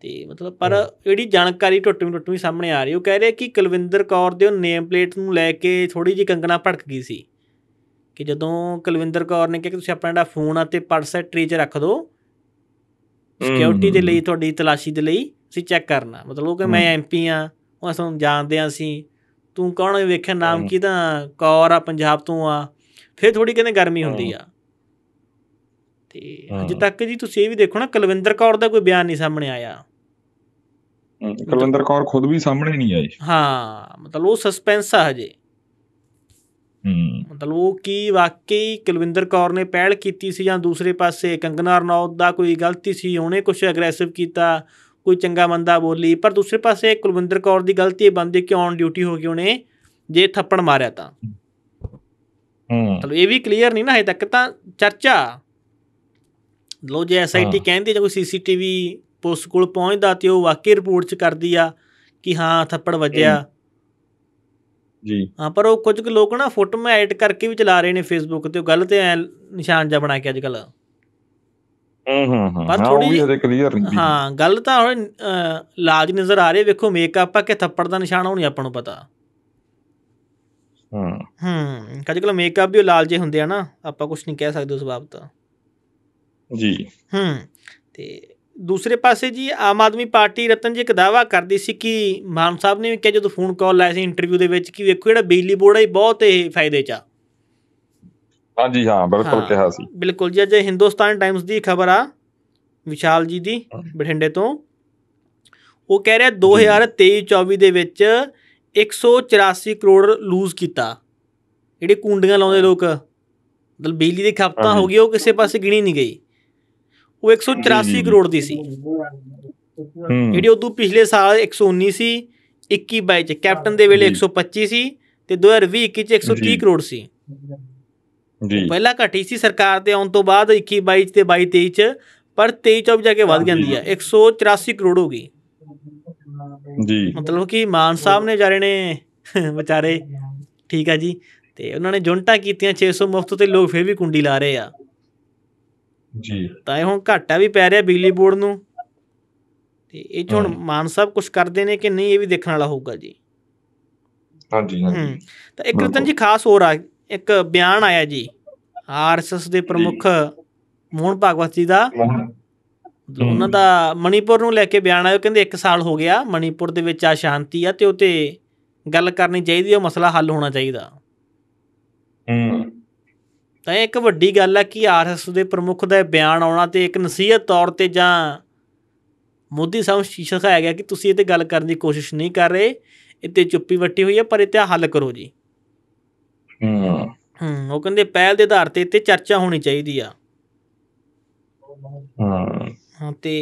ਤੇ ਮਤਲਬ ਪਰ ਜਿਹੜੀ ਜਾਣਕਾਰੀ ਟੁੱਟ ਟੁੱਟ ਵੀ ਸਾਹਮਣੇ ਆ ਰਹੀ ਉਹ ਕਹਿ ਰਿਹਾ ਕਿ ਕੁਲਵਿੰਦਰ ਕੌਰ ਦੇ ਉਹ ਨੇਮ ਪਲੇਟ ਨੂੰ ਲੈ ਕੇ ਥੋੜੀ ਜੀ ਕੰਗਣਾ ਭੜਕ ਗਈ ਸੀ ਕਿ ਜਦੋਂ ਕੁਲਵਿੰਦਰ ਕੌਰ ਨੇ ਕਿਹਾ ਕਿ ਤੁਸੀਂ ਆਪਣਾ ਜਿਹੜਾ ਫੋਨ ਤੇ ਪਰਸ ਹੈ ਟ੍ਰੀ 'ਚ ਰੱਖ ਦਿਓ ਸਿਕਿਉਰਿਟੀ ਦੇ ਲਈ ਤੁਹਾਡੀ ਤਲਾਸ਼ੀ ਦੇ ਲਈ ਅਸੀਂ ਚੈੱਕ ਕਰਨਾ ਮਤਲਬ ਉਹ ਕਿ ਮੈਂ ਐਮਪੀ ਆ ਉਹ ਸਾਨੂੰ ਜਾਣਦੇ ਆ ਅਸੀਂ ਤੂੰ ਕੌਣ ਹੈ ਵੇਖਿਆ ਨਾਮ ਕੀ ਤਾਂ ਕੌਰ ਆ ਪੰਜਾਬ ਤੋਂ ਆ ਫਿਰ ਥੋੜੀ ਕਹਿੰਦੇ ਗਰਮੀ ਹੁੰਦੀ ਆ ਤੇ ਅਜੇ ਤੱਕ ਜੀ ਤੁਸੀਂ ਇਹ ਵੀ ਦੇਖੋ ਨਾ ਕੁਲਵਿੰਦਰ ਕੌਰ ਦਾ ਕੋਈ ਬਿਆਨ ਨਹੀਂ ਸਾਹਮਣੇ ਆਇਆ ਕੁਲਵਿੰਦਰ ਕੌਰ ਖੁਦ ਵੀ ਸਾਹਮਣੇ ਨਹੀਂ ਆਈ ਹਾਂ ਮਤਲਬ ਉਹ ਸਸਪੈਂਸ ਆ ਹਜੇ ਹੂੰ ਮਤਲਬ ਉਹ ਕੀ ਵਾਕਈ ਕੁਲਵਿੰਦਰ ਕੌਰ ਨੇ ਪਹਿਲ ਕੀਤੀ ਸੀ ਜਾਂ ਦੂਸਰੇ ਪਾਸੇ ਕੰਗਨਾ ਰਣੌਤ ਦਾ ਕੋਈ ਗਲਤੀ ਸੀ ਉਹਨੇ ਕੁਝ ਐਗਰੈਸਿਵ ਕੀਤਾ ਕੋਈ ਚੰਗਾ ਮੰਦਾ ਬੋਲੀ ਪਰ ਦੂਸਰੇ ਪਾਸੇ ਕੁਲਵਿੰਦਰ ਕੌਰ ਦੀ ਗਲਤੀ ਇਹ ਬੰਦੇ ਕਿ ਆਨ ਡਿਊਟੀ ਹੋ ਗਈ ਉਹਨੇ ਜੇ ਥੱਪੜ ਮਾਰਿਆ ਤਾਂ ਹਮ ਚਲੋ ਇਹ ਵੀ ਕਲੀਅਰ ਨਹੀਂ ਨਾ ਹਜੇ ਤੱਕ ਤਾਂ ਚਰਚਾ ਲੋ ਜੇ ਐਸਆਈਟੀ ਕਹਿੰਦੀ ਜਾਂ ਕੋਈ ਸੀਸੀਟੀਵੀ ਪੁਲਿਸ ਕੋਲ ਪਹੁੰਚਦਾ ਤੇ ਉਹ ਵਾਕਈ ਰਿਪੋਰਟ ਚ ਕਰਦੀ ਆ ਕਿ ਹਾਂ ਥੱਪੜ ਵੱਜਿਆ ਜੀ ਹਾਂ ਪਰ ਉਹ ਕੁਝ ਕੁ ਲੋਕ ਨਾ ਫੋਟੋ ਮੈਂ ਐਡਿਟ ਕਰਕੇ ਵੀ ਚਲਾ ਰਹੇ ਨੇ ਫੇਸਬੁੱਕ ਤੇ ਉਹ ਗਲਤ ਨਿਸ਼ਾਨ ਜਾ ਬਣਾ ਕੇ ਅੱਜ ਕੱਲ੍ਹ ਹਾਂ ਹਾਂ ਪਰ ਥੋੜੀ ਹਰੇ ਕਲੀਅਰ ਨਹੀਂ ਹਾਂ ਗੱਲ ਤਾਂ ਹੁਣ ਲਾਜ ਨਜ਼ਰ ਆ ਰਹੀ ਵੇਖੋ ਮੇਕਅਪ ਆ ਕਿ ਥੱਪੜ ਦਾ ਨਿਸ਼ਾਨ ਹੋਣੀ ਆਪਾਂ ਨੂੰ ਪਤਾ ਹਾਂ ਹਾਂ ਕਦੇ ਕਦੇ ਮੇਕਅਪ ਵੀ ਲਾਲ ਜੇ ਹੁੰਦੇ ਆ ਨਾ ਆਪਾਂ ਕੁਝ ਨਹੀਂ ਕਹਿ ਸਕਦੇ ਉਸ ਬਾਬਤ ਜੀ ਹਾਂ ਤੇ ਦੂਸਰੇ ਪਾਸੇ ਜੀ ਆਮ ਆਦਮੀ ਪਾਰਟੀ ਰਤਨ ਜੀ ਇੱਕ ਦਾਵਾ ਕਰਦੀ ਸੀ ਕਿ ਮਾਨ ਸਾਹਿਬ ਨੇ ਵੀ ਕਿਹਾ ਜਦੋਂ ਫੋਨ ਕਾਲ ਲਾਇਆ ਸੀ ਇੰਟਰਵਿਊ ਦੇ ਵਿੱਚ ਕਿ ਵੇਖੋ ਜਿਹੜਾ ਬਿਜਲੀ ਬੋਰਡ ਹੈ ਬਹੁਤ ਇਹ ਫਾਇਦੇ ਚ ਆ ਹਾਂਜੀ ਹਾਂ ਬਿਲਕੁਲ ਕਿਹਾ ਸੀ ਬਿਲਕੁਲ ਜੀ ਅੱਜ ਹਿੰਦੁਸਤਾਨ ਟਾਈਮਸ ਦੀ ਖਬਰ ਆ ਵਿਸ਼ਾਲ ਜੀ ਦੀ ਬਠਿੰਡੇ ਤੋਂ ਉਹ ਕਹਿ ਰਿਹਾ 2023-24 ਦੇ ਵਿੱਚ 184 ਕਰੋੜ ਲੂਜ਼ ਕੀਤਾ ਜਿਹੜੇ ਕੁੰਡੀਆਂ ਲਾਉਂਦੇ ਲੋਕ ਮਤਲਬ ਬਿਜਲੀ ਦੀ ਖਪਤਾਂ ਹੋ ਗਈ ਉਹ ਕਿਸੇ ਪਾਸੇ ਗਿਣੀ ਨਹੀਂ ਗਈ ਉਹ 184 ਕਰੋੜ ਦੀ ਸੀ ਜਿਹੜੀ ਉਦੋਂ ਪਿਛਲੇ ਸਾਲ 119 ਸੀ 21 22 ਚ ਕੈਪਟਨ ਦੇ ਵੇਲੇ 125 ਸੀ ਤੇ 2021 ਚ 130 ਕਰੋੜ ਸੀ ਜੀ ਪਹਿਲਾਂ ਘਟੀ ਸੀ ਸਰਕਾਰ ਦੇ ਆਉਣ ਤੋਂ ਬਾਅਦ 21 22 ਤੇ 22 23 ਚ ਪਰ 23 24 ਜਾ ਕੇ ਵੱਧ ਜਾਂਦੀ ਆ 184 ਕਰੋੜ ਹੋ ਗਈ ਜੀ ਮਤਲਬ ਕਿ ਮਾਨ ਸਾਹਿਬ ਨੇ ਜਾਰੇ ਨੇ ਵਿਚਾਰੇ ਠੀਕ ਆ ਜੀ ਤੇ ਉਹਨਾਂ ਨੇ ਜੁਨਟਾ ਕੀਤੀਆਂ 600 ਮੁਫਤ ਤੇ ਲੋਕ ਫੇਰ ਵੀ ਕੁੰਡੀ ਲਾ ਰਹੇ ਆ ਜੀ ਤਾਂ ਇਹ ਹੁਣ ਘਾਟਾ ਵੀ ਪੈ ਰਿਹਾ ਬਿਜਲੀ ਬੋਰਡ ਨੂੰ ਤੇ ਇਹ ਚ ਹੁਣ ਮਾਨ ਸਾਹਿਬ ਕੁਝ ਕਰਦੇ ਨੇ ਕਿ ਨਹੀਂ ਇਹ ਵੀ ਦੇਖਣ ਵਾਲਾ ਹੋਊਗਾ ਜੀ ਹਾਂਜੀ ਹਾਂਜੀ ਤਾਂ ਇੱਕ ਰਤਨ ਜੀ ਖਾਸ ਹੋਰ ਆ ਇੱਕ ਬਿਆਨ ਆਇਆ ਜੀ ਆਰਐਸਐਸ ਦੇ ਪ੍ਰਮੁੱਖ ਮੋਹਨ ਭਗਵਤ ਜੀ ਦਾ ਉਹਨਾਂ ਦਾ ਮਣੀਪੁਰ ਨੂੰ ਲੈ ਕੇ ਬਿਆਨ ਆਇਆ ਕਹਿੰਦੇ 1 ਸਾਲ ਹੋ ਗਿਆ ਮਣੀਪੁਰ ਦੇ ਵਿੱਚ ਆ ਸ਼ਾਂਤੀ ਆ ਤੇ ਉਤੇ ਗੱਲ ਕਰਨੀ ਚਾਹੀਦੀ ਉਹ ਮਸਲਾ ਹੱਲ ਹੋਣਾ ਚਾਹੀਦਾ ਤਾਂ ਇੱਕ ਵੱਡੀ ਗੱਲ ਹੈ ਕਿ ਆਰਐਸਐਸ ਦੇ ਪ੍ਰਮੁੱਖ ਦਾ ਬਿਆਨ ਆਉਣਾ ਤੇ ਇੱਕ ਨਸੀਹਤ ਤੌਰ ਤੇ ਜਾਂ ਮੋਦੀ ਸਾਹਿਬ ਸ਼ੀਸ਼ਾ ਖਾਇਆ ਗਿਆ ਕਿ ਤੁਸੀਂ ਇਹ ਤੇ ਗੱਲ ਕਰਨ ਦੀ ਕੋਸ਼ਿਸ਼ ਨਹੀਂ ਕਰ ਰਹੇ ਇੱਥੇ ਚੁੱਪੀ ਵੱਟੀ ਹੋਈ ਹੈ ਪਰ ਇਹ ਤੇ ਹੱਲ ਕਰੋ ਜੀ ਹੂੰ ਹੂੰ ਉਹ ਕਹਿੰਦੇ ਪਹਿਲ ਦੇ ਆਧਾਰ ਤੇ ਤੇ ਚਰਚਾ ਹੋਣੀ ਚਾਹੀਦੀ ਆ ਹਾਂ ਤੇ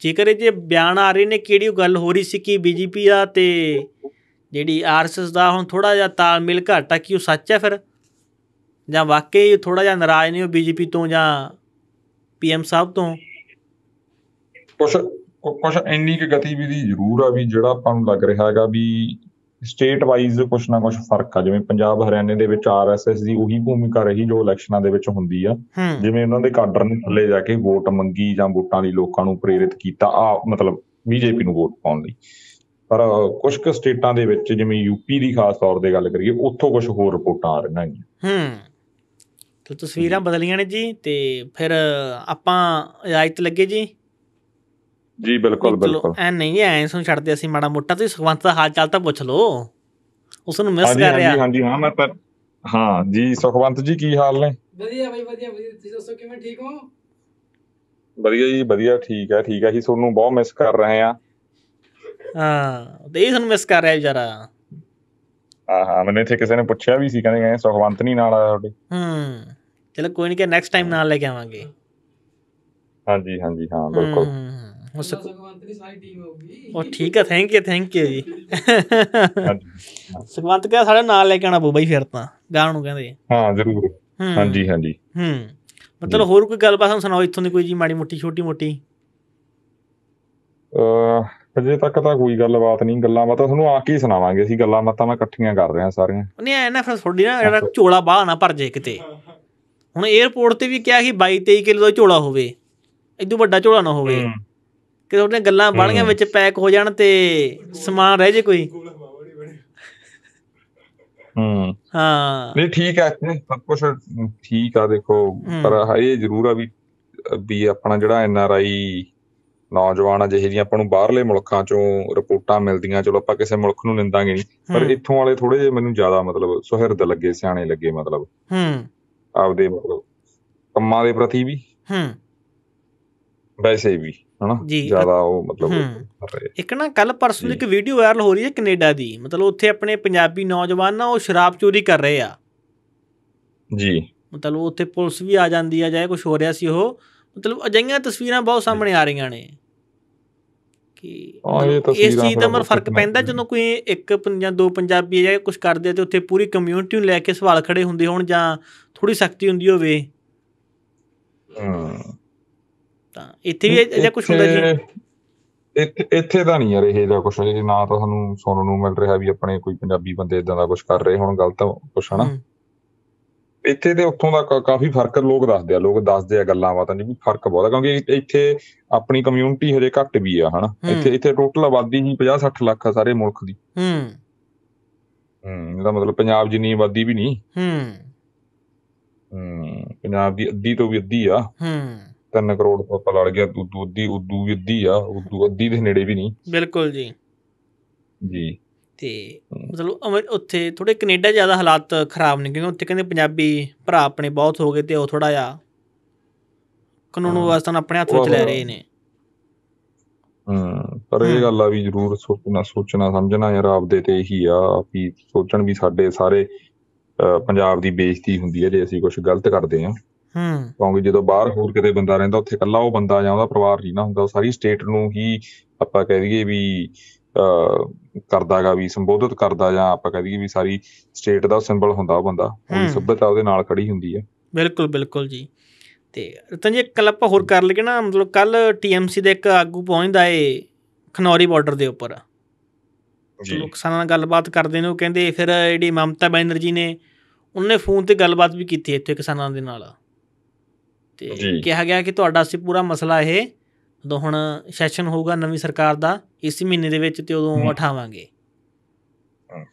ਜੇਕਰ ਜੇ ਬਿਆਨ ਆ ਰਹੇ ਨੇ ਕਿਹੜੀ ਗੱਲ ਹੋ ਰਹੀ ਸੀ ਕਿ ਬੀਜੇਪੀ ਦਾ ਤੇ ਜਿਹੜੀ ਆਰਐਸਐਸ ਦਾ ਹੁਣ ਥੋੜਾ ਜਿਹਾ ਤਾਲਮੇਲ ਘਟਾ ਕਿ ਉਹ ਸੱਚ ਹੈ ਫਿਰ ਜਾਂ ਵਾਕਈ ਥੋੜਾ ਜਿਹਾ ਨਾਰਾਜ਼ ਨੇ ਉਹ ਬੀਜੇਪੀ ਤੋਂ ਜਾਂ ਪੀਐਮ ਸਾਹਿਬ ਤੋਂ ਕੁਛ ਕੁਛ ਇੰਨੀ ਕਿ ਗਤੀਵਿਧੀ ਜ਼ਰੂਰ ਆ ਵੀ ਜਿਹੜਾ ਆਪਾਂ ਨੂੰ ਲੱਗ ਰਿਹਾ ਹੈਗਾ ਵੀ ਸਟੇਟ ਵਾਈਜ਼ ਕੁਛ ਨਾ ਕੁਛ ਫਰਕ ਆ ਜਿਵੇਂ ਪੰਜਾਬ ਹਰਿਆਣੇ ਦੇ ਵਿੱਚ ਆਰਐਸਐਸ ਦੀ ਉਹੀ ਭੂਮਿਕਾ ਰਹੀ ਜੋ ਇਲੈਕਸ਼ਨਾਂ ਦੇ ਵਿੱਚ ਹੁੰਦੀ ਆ ਜਿਵੇਂ ਉਹਨਾਂ ਦੇ ਕਾਡਰ ਨੇ ਥੱਲੇ ਜਾ ਕੇ ਵੋਟ ਮੰਗੀ ਜਾਂ ਵੋਟਾਂ ਲਈ ਲੋਕਾਂ ਨੂੰ ਪ੍ਰੇਰਿਤ ਕੀਤਾ ਆ ਮਤਲਬ ਬੀਜੇਪੀ ਨੂੰ ਵੋਟ ਪਾਉਣ ਲਈ ਪਰ ਕੁਝ ਕੁ ਸਟੇਟਾਂ ਦੇ ਵਿੱਚ ਜਿਵੇਂ ਯੂਪੀ ਦੀ ਖਾਸ ਤੌਰ ਤੇ ਗੱਲ ਕਰੀਏ ਉੱਥੋਂ ਕੁਝ ਹੋਰ ਰਿਪੋਰਟਾਂ ਆ ਰਹੀਆਂ ਨੇ ਹੂੰ ਤੇ ਤਸਵੀਰਾਂ ਬਦਲੀਆਂ ਨੇ ਜੀ ਤੇ ਫਿਰ ਆਪਾਂ ਇਜਾਜ਼ਤ ਲੱਗੇ ਜੀ ਜੀ ਬਿਲਕੁਲ ਬਿਲਕੁਲ ਐ ਨਹੀਂ ਐ ਇਸ ਨੂੰ ਛੱਡਦੇ ਅਸੀਂ ਮਾੜਾ ਮੋਟਾ ਤੁਸੀਂ ਸੁਖਵੰਤ ਦਾ ਹਾਲ ਚਾਲ ਤਾਂ ਪੁੱਛ ਲਓ ਉਸ ਨੂੰ ਮਿਸ ਕਰ ਰਿਹਾ ਹਾਂਜੀ ਹਾਂ ਮੈਂ ਤਾਂ ਹਾਂ ਜੀ ਸੁਖਵੰਤ ਜੀ ਕੀ ਹਾਲ ਨੇ ਵਧੀਆ ਬਈ ਵਧੀਆ ਵਧੀਆ ਤੁਸੀਂ ਦੱਸੋ ਕਿਵੇਂ ਠੀਕ ਹੋ ਵਧੀਆ ਜੀ ਵਧੀਆ ਠੀਕ ਹੈ ਠੀਕ ਹੈ ਅਸੀਂ ਤੁਹਾਨੂੰ ਬਹੁਤ ਮਿਸ ਕਰ ਰਹੇ ਆ ਹਾਂ ਤੇ ਇਹ ਤੁਹਾਨੂੰ ਮਿਸ ਕਰ ਰਿਹਾ ਵਿਚਾਰਾ ਆ ਹਾਂ ਮੈਨੂੰ ਇੱਥੇ ਕਿਸੇ ਨੇ ਪੁੱਛਿਆ ਵੀ ਸੀ ਕਹਿੰਦੇ ਸੁਖਵੰਤ ਨਹੀਂ ਨਾਲ ਆਇਆ ਤੁਹਾਡੇ ਹੂੰ ਚਲੋ ਕੋਈ ਨਹੀਂ ਕਿ ਨੈਕਸਟ ਟਾਈਮ ਨਾਲ ਲੈ ਕੇ ਆਵਾਂਗੇ ਹਾਂਜੀ ਹਾਂਜੀ ਹਾਂ ਬਿਲਕੁਲ ਹੋ ਸੁਖਵੰਤ ਦੀ ਸਾਰੀ ਟੀਮ ਹੋਊਗੀ ਉਹ ਠੀਕ ਹੈ ਥੈਂਕ ਯੂ ਥੈਂਕ ਯੂ ਜੀ ਸੁਖਵੰਤ ਕਹਿੰਦਾ ਸਾਡੇ ਨਾਲ ਲੈ ਕੇ ਆਣਾ ਪਊ ਬਈ ਫਿਰ ਤਾਂ ਗਾਣ ਨੂੰ ਕਹਿੰਦੇ ਹਾਂ ਜ਼ਰੂਰ ਹਾਂਜੀ ਹਾਂਜੀ ਹੂੰ ਮਤਲਬ ਹੋਰ ਕੋਈ ਗੱਲਬਾਤ ਬਾਤ ਸੁਣਾਓ ਇੱਥੋਂ ਦੀ ਕੋਈ ਜੀ ਮਾੜੀ ਮੋਟੀ ਛੋਟੀ ਮੋਟੀ ਅ ਅਜੇ ਤੱਕ ਤਾਂ ਕੋਈ ਗੱਲਬਾਤ ਨਹੀਂ ਗੱਲਾਂ ਬਾਤਾਂ ਤੁਹਾਨੂੰ ਆ ਕੇ ਹੀ ਸੁਣਾਵਾਂਗੇ ਅਸੀਂ ਗੱਲਾਂ ਬਾਤਾਂ ਮੈਂ ਇਕੱਠੀਆਂ ਕਰ ਰਿਹਾ ਸਾਰੀਆਂ ਨਹੀਂ ਐ ਨਾ ਫਿਰ ਥੋੜੀ ਨਾ ਜਿਹੜਾ ਝੋਲਾ ਬਾਹ ਨਾ ਭਰ ਜੇ ਕਿਤੇ ਹੁਣ 에어ਪੋਰਟ ਤੇ ਵੀ ਕਿਹਾ ਸੀ 22 23 ਕਿਲੋ ਦਾ ਝੋਲਾ ਹੋਵੇ ਇਦੋਂ ਵੱਡਾ ਝੋਲਾ ਨਾ ਹੋਵੇ ਕਿ ਤੁਹਾਡੀਆਂ ਗੱਲਾਂ ਬਾਣੀਆਂ ਵਿੱਚ ਪੈਕ ਹੋ ਜਾਣ ਤੇ ਸਮਾਨ ਰਹਿ ਜੇ ਕੋਈ ਹੂੰ ਹਾਂ ਨਹੀਂ ਠੀਕ ਹੈ ਸਭ ਕੁਝ ਠੀਕ ਆ ਦੇਖੋ ਪਰ ਹਾਏ ਜ਼ਰੂਰ ਆ ਵੀ ਵੀ ਆਪਣਾ ਜਿਹੜਾ ਐਨ ਆਰ ਆਈ ਨੌਜਵਾਨ ਆ ਜਿਹੜੀਆਂ ਆਪਾਂ ਨੂੰ ਬਾਹਰਲੇ ਮੁਲਕਾਂ ਚੋਂ ਰਿਪੋਰਟਾਂ ਮਿਲਦੀਆਂ ਚਲੋ ਆਪਾਂ ਕਿਸੇ ਮੁਲਕ ਨੂੰ ਨਿੰਦਾਂਗੇ ਨਹੀਂ ਪਰ ਇੱਥੋਂ ਵਾਲੇ ਥੋੜੇ ਜਿਹਾ ਮੈਨੂੰ ਜ਼ਿਆਦਾ ਮਤਲਬ ਸੁਹਿਰਦ ਲੱਗੇ ਸਿਆਣੇ ਲੱਗੇ ਮਤਲਬ ਹੂੰ ਆਪਦੇ ਮਤਲਬ ਕੰਮਾਂ ਦੇ ਪ੍ਰਤੀ ਵੀ ਹੂੰ ਵੈਸੇ ਵੀ ਹਨਾ ਜਿਆਦਾ ਉਹ ਮਤਲਬ ਇੱਕ ਨਾ ਕੱਲ ਪਰਸੋਂ ਇੱਕ ਵੀਡੀਓ ਵਾਇਰਲ ਹੋ ਰਹੀ ਹੈ ਕੈਨੇਡਾ ਦੀ ਮਤਲਬ ਉੱਥੇ ਆਪਣੇ ਪੰਜਾਬੀ ਨੌਜਵਾਨ ਨਾ ਉਹ ਸ਼ਰਾਬ ਚੋਰੀ ਕਰ ਰਹੇ ਆ ਜੀ ਮਤਲਬ ਉੱਥੇ ਪੁਲਿਸ ਵੀ ਆ ਜਾਂਦੀ ਆ ਜਾਂ ਕੁਝ ਹੋ ਰਿਹਾ ਸੀ ਉਹ ਮਤਲਬ ਅਜਈਆਂ ਤਸਵੀਰਾਂ ਬਹੁਤ ਸਾਹਮਣੇ ਆ ਰਹੀਆਂ ਨੇ ਕਿ ਇਸ ਚੀਜ਼ ਦਾ ਮਰ ਫਰਕ ਪੈਂਦਾ ਜਦੋਂ ਕੋਈ ਇੱਕ ਜਾਂ ਦੋ ਪੰਜਾਬੀ ਜਾਂ ਕੁਝ ਕਰਦੇ ਤੇ ਉੱਥੇ ਪੂਰੀ ਕਮਿਊਨਿਟੀ ਨੂੰ ਲੈ ਕੇ ਸਵਾਲ ਖੜੇ ਹੁੰਦੇ ਹੋਣ ਜਾਂ ਥੋੜੀ ਸਖਤੀ ਹੁੰਦੀ ਹੋਵੇ ਹਾਂ ਤਾਂ ਇੱਥੇ ਵੀ ਇਹਦਾ ਕੁਝ ਹੁੰਦਾ ਜੀ ਇੱਥੇ ਤਾਂ ਨਹੀਂ ਯਾਰ ਇਹ ਜਿਹਾ ਕੁਝ ਇਹ ਨਾ ਤਾਂ ਸਾਨੂੰ ਸੁਣਨ ਨੂੰ ਮਿਲ ਰਿਹਾ ਵੀ ਆਪਣੇ ਕੋਈ ਪੰਜਾਬੀ ਬੰਦੇ ਇਦਾਂ ਦਾ ਕੁਝ ਕਰ ਰਹੇ ਹੁਣ ਗਲਤ ਕੁਝ ਹਨਾ ਇੱਥੇ ਤੇ ਉੱਥੋਂ ਦਾ ਕਾਫੀ ਫਰਕ ਲੋਕ ਦੱਸਦੇ ਆ ਲੋਕ ਦੱਸਦੇ ਆ ਗੱਲਾਂ ਬਾਤਾਂ ਨਹੀਂ ਵੀ ਫਰਕ ਬਹੁਤ ਆ ਕਿਉਂਕਿ ਇੱਥੇ ਆਪਣੀ ਕਮਿਊਨਿਟੀ ਹਜੇ ਘੱਟ ਵੀ ਆ ਹਨਾ ਇੱਥੇ ਇੱਥੇ ਟੋਟਲ ਆਬਾਦੀ ਹੀ 50 60 ਲੱਖ ਆ ਸਾਰੇ ਮੁਲਕ ਦੀ ਹੂੰ ਹੂੰ ਇਹਦਾ ਮਤਲਬ ਪੰਜਾਬ ਜਿੰਨੀ ਆਬਾਦੀ ਵੀ ਨਹੀਂ ਹੂੰ ਹੂੰ ਪੰਜਾਬ ਦੀ ਅੱਧੀ ਤੋਂ ਵੀ ਅੱਧੀ ਆ ਹੂੰ 3 ਕਰੋੜ ਪਾਪਾ ਲੜ ਗਿਆ ਉਦੋਂ ਅੱਧੀ ਉਦੋਂ ਵੀ ਅੱਧੀ ਆ ਉਦੋਂ ਅੱਧੀ ਦੇ ਨੇੜੇ ਵੀ ਨਹੀਂ ਬਿਲਕੁਲ ਜੀ ਜੀ ਤੇ ਮਤਲਬ ਉੱਥੇ ਥੋੜੇ ਕੈਨੇਡਾ ਜ਼ਿਆਦਾ ਹਾਲਾਤ ਖਰਾਬ ਨੇ ਕਿਉਂਕਿ ਉੱਥੇ ਕਹਿੰਦੇ ਪੰਜਾਬੀ ਭਰਾ ਆਪਣੇ ਬਹੁਤ ਹੋ ਗਏ ਤੇ ਉਹ ਥੋੜਾ ਜਿਆ ਕਾਨੂੰਨ ਵਿਵਸਥਾ ਆਪਣੇ ਹੱਥ ਵਿੱਚ ਲੈ ਰਹੇ ਨੇ ਹਾਂ ਪਰ ਇਹ ਗੱਲ ਆ ਵੀ ਜ਼ਰੂਰ ਸੋਚਣਾ ਸੋਚਣਾ ਸਮਝਣਾ ਯਾਰ ਆਪਦੇ ਤੇ ਹੀ ਆ ਵੀ ਸੋਚਣ ਵੀ ਸਾਡੇ ਸਾਰੇ ਪੰਜਾਬ ਦੀ ਬੇਇੱਜ਼ਤੀ ਹੁੰਦੀ ਹੈ ਜੇ ਅਸੀਂ ਕੁਝ ਗਲਤ ਕਰਦੇ ਆ ਹੂੰ ਕਿਉਂਕਿ ਜਦੋਂ ਬਾਹਰ ਹੋਰ ਕਿਤੇ ਬੰਦਾ ਰਹਿੰਦਾ ਉੱਥੇ ਇਕੱਲਾ ਉਹ ਬੰਦਾ ਜਾਂ ਉਹਦਾ ਪਰਿਵਾਰ ਨਹੀਂ ਨਾ ਹੁੰਦਾ ਉਹ ਸਾਰੀ ਸਟੇਟ ਨੂੰ ਹੀ ਆਪਾਂ ਕਹਿ ਦਈਏ ਵੀ ਕਰਦਾਗਾ ਵੀ ਸੰਬੋਧਿਤ ਕਰਦਾ ਜਾਂ ਆਪਾਂ ਕਹਿ ਦਈਏ ਵੀ ਸਾਰੀ ਸਟੇਟ ਦਾ ਸਿੰਬਲ ਹੁੰਦਾ ਉਹ ਬੰਦਾ ਉਹਦੀ ਸਭਿਅਤਾ ਉਹਦੇ ਨਾਲ ਖੜੀ ਹੁੰਦੀ ਹੈ ਬਿਲਕੁਲ ਬਿਲਕੁਲ ਜੀ ਤੇ ਰਤਨ ਜੀ ਕੱਲ ਆਪਾਂ ਹੋਰ ਕਰ ਲਈਏ ਨਾ ਮਤਲਬ ਕੱਲ ਟੀਐਮਸੀ ਦੇ ਇੱਕ ਆਗੂ ਪਹੁੰਚਦਾ ਏ ਖਨੌਰੀ ਬਾਰਡਰ ਦੇ ਉੱਪਰ ਜੀ ਕਿਸਾਨਾਂ ਨਾਲ ਗੱਲਬਾਤ ਕਰਦੇ ਨੇ ਉਹ ਕਹਿੰਦੇ ਫਿਰ ਜਿਹੜੀ ਮਮਤਾ ਬੈਨਰਜੀ ਨੇ ਉਹਨੇ ਫੋਨ ਤੇ ਗੱਲਬਾਤ ਵੀ ਕੀਤੀ ਇੱਥੇ ਕਿਸਾਨਾਂ ਦੇ ਨਾਲ ਤੇ ਕਿਹਾ ਗਿਆ ਕਿ ਤੁਹਾਡਾ ਅਸੀਂ ਪੂਰਾ ਮਸਲਾ ਇਹ ਜਦੋਂ ਹੁਣ ਸੈਸ਼ਨ ਹੋਊਗਾ ਨਵੀਂ ਸਰਕਾਰ ਦਾ ਇਸ ਮਹੀਨੇ ਦੇ ਵਿੱਚ ਤੇ ਉਦੋਂ ਉਠਾਵਾਂਗੇ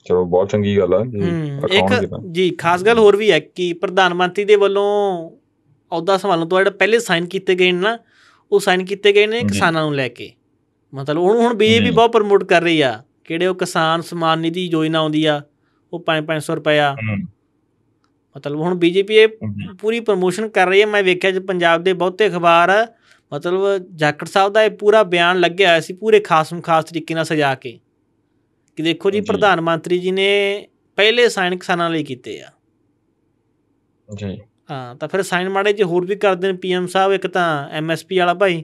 ਚਲੋ ਬਹੁਤ ਚੰਗੀ ਗੱਲ ਆ ਜੀ ਇੱਕ ਜੀ ਖਾਸ ਗੱਲ ਹੋਰ ਵੀ ਹੈ ਕਿ ਪ੍ਰਧਾਨ ਮੰਤਰੀ ਦੇ ਵੱਲੋਂ ਅਹੁਦਾ ਸੰਭਾਲਣ ਤੋਂ ਜਿਹੜਾ ਪਹਿਲੇ ਸਾਈਨ ਕੀਤੇ ਗਏ ਨੇ ਨਾ ਉਹ ਸਾਈਨ ਕੀਤੇ ਗਏ ਨੇ ਕਿਸਾਨਾਂ ਨੂੰ ਲੈ ਕੇ ਮਤਲਬ ਉਹਨੂੰ ਹੁਣ ਬੀਜੇਪੀ ਬਹੁਤ ਪ੍ਰਮੋਟ ਕਰ ਰਹੀ ਆ ਕਿਹੜੇ ਉਹ ਕਿਸਾਨ ਸਮਾਨ ਨਿਧੀ ਯੋਜਨਾ ਆਉਂਦੀ ਆ ਉਹ 5-500 ਰੁਪਇਆ ਮਤਲਬ ਹੁਣ ਬੀਜੇਪੀ ਇਹ ਪੂਰੀ ਪ੍ਰਮੋਸ਼ਨ ਕਰ ਰਹੀ ਹੈ ਮੈਂ ਵੇਖਿਆ ਜ ਪੰਜਾਬ ਦੇ ਬਹੁਤੇ ਅਖਬਾਰ ਮਤਲਬ ਜਾਕਰ ਸਾਹਿਬ ਦਾ ਇਹ ਪੂਰਾ ਬਿਆਨ ਲੱਗਿਆ ਹੋਇਆ ਸੀ ਪੂਰੇ ਖਾਸਮ ਖਾਸ ਤਰੀਕੇ ਨਾਲ ਸਜਾ ਕੇ ਕਿ ਦੇਖੋ ਜੀ ਪ੍ਰਧਾਨ ਮੰਤਰੀ ਜੀ ਨੇ ਪਹਿਲੇ ਸੈਨਿਕ ਕਿਸਾਨਾਂ ਲਈ ਕੀਤੇ ਆ ਜੀ ਹਾਂ ਤਾਂ ਫਿਰ ਸਾਈਨ ਮਾੜੇ ਜੇ ਹੋਰ ਵੀ ਕਰਦੇ ਨੇ ਪੀਐਮ ਸਾਹਿਬ ਇੱਕ ਤਾਂ ਐਮਐਸਪੀ ਵਾਲਾ ਭਾਈ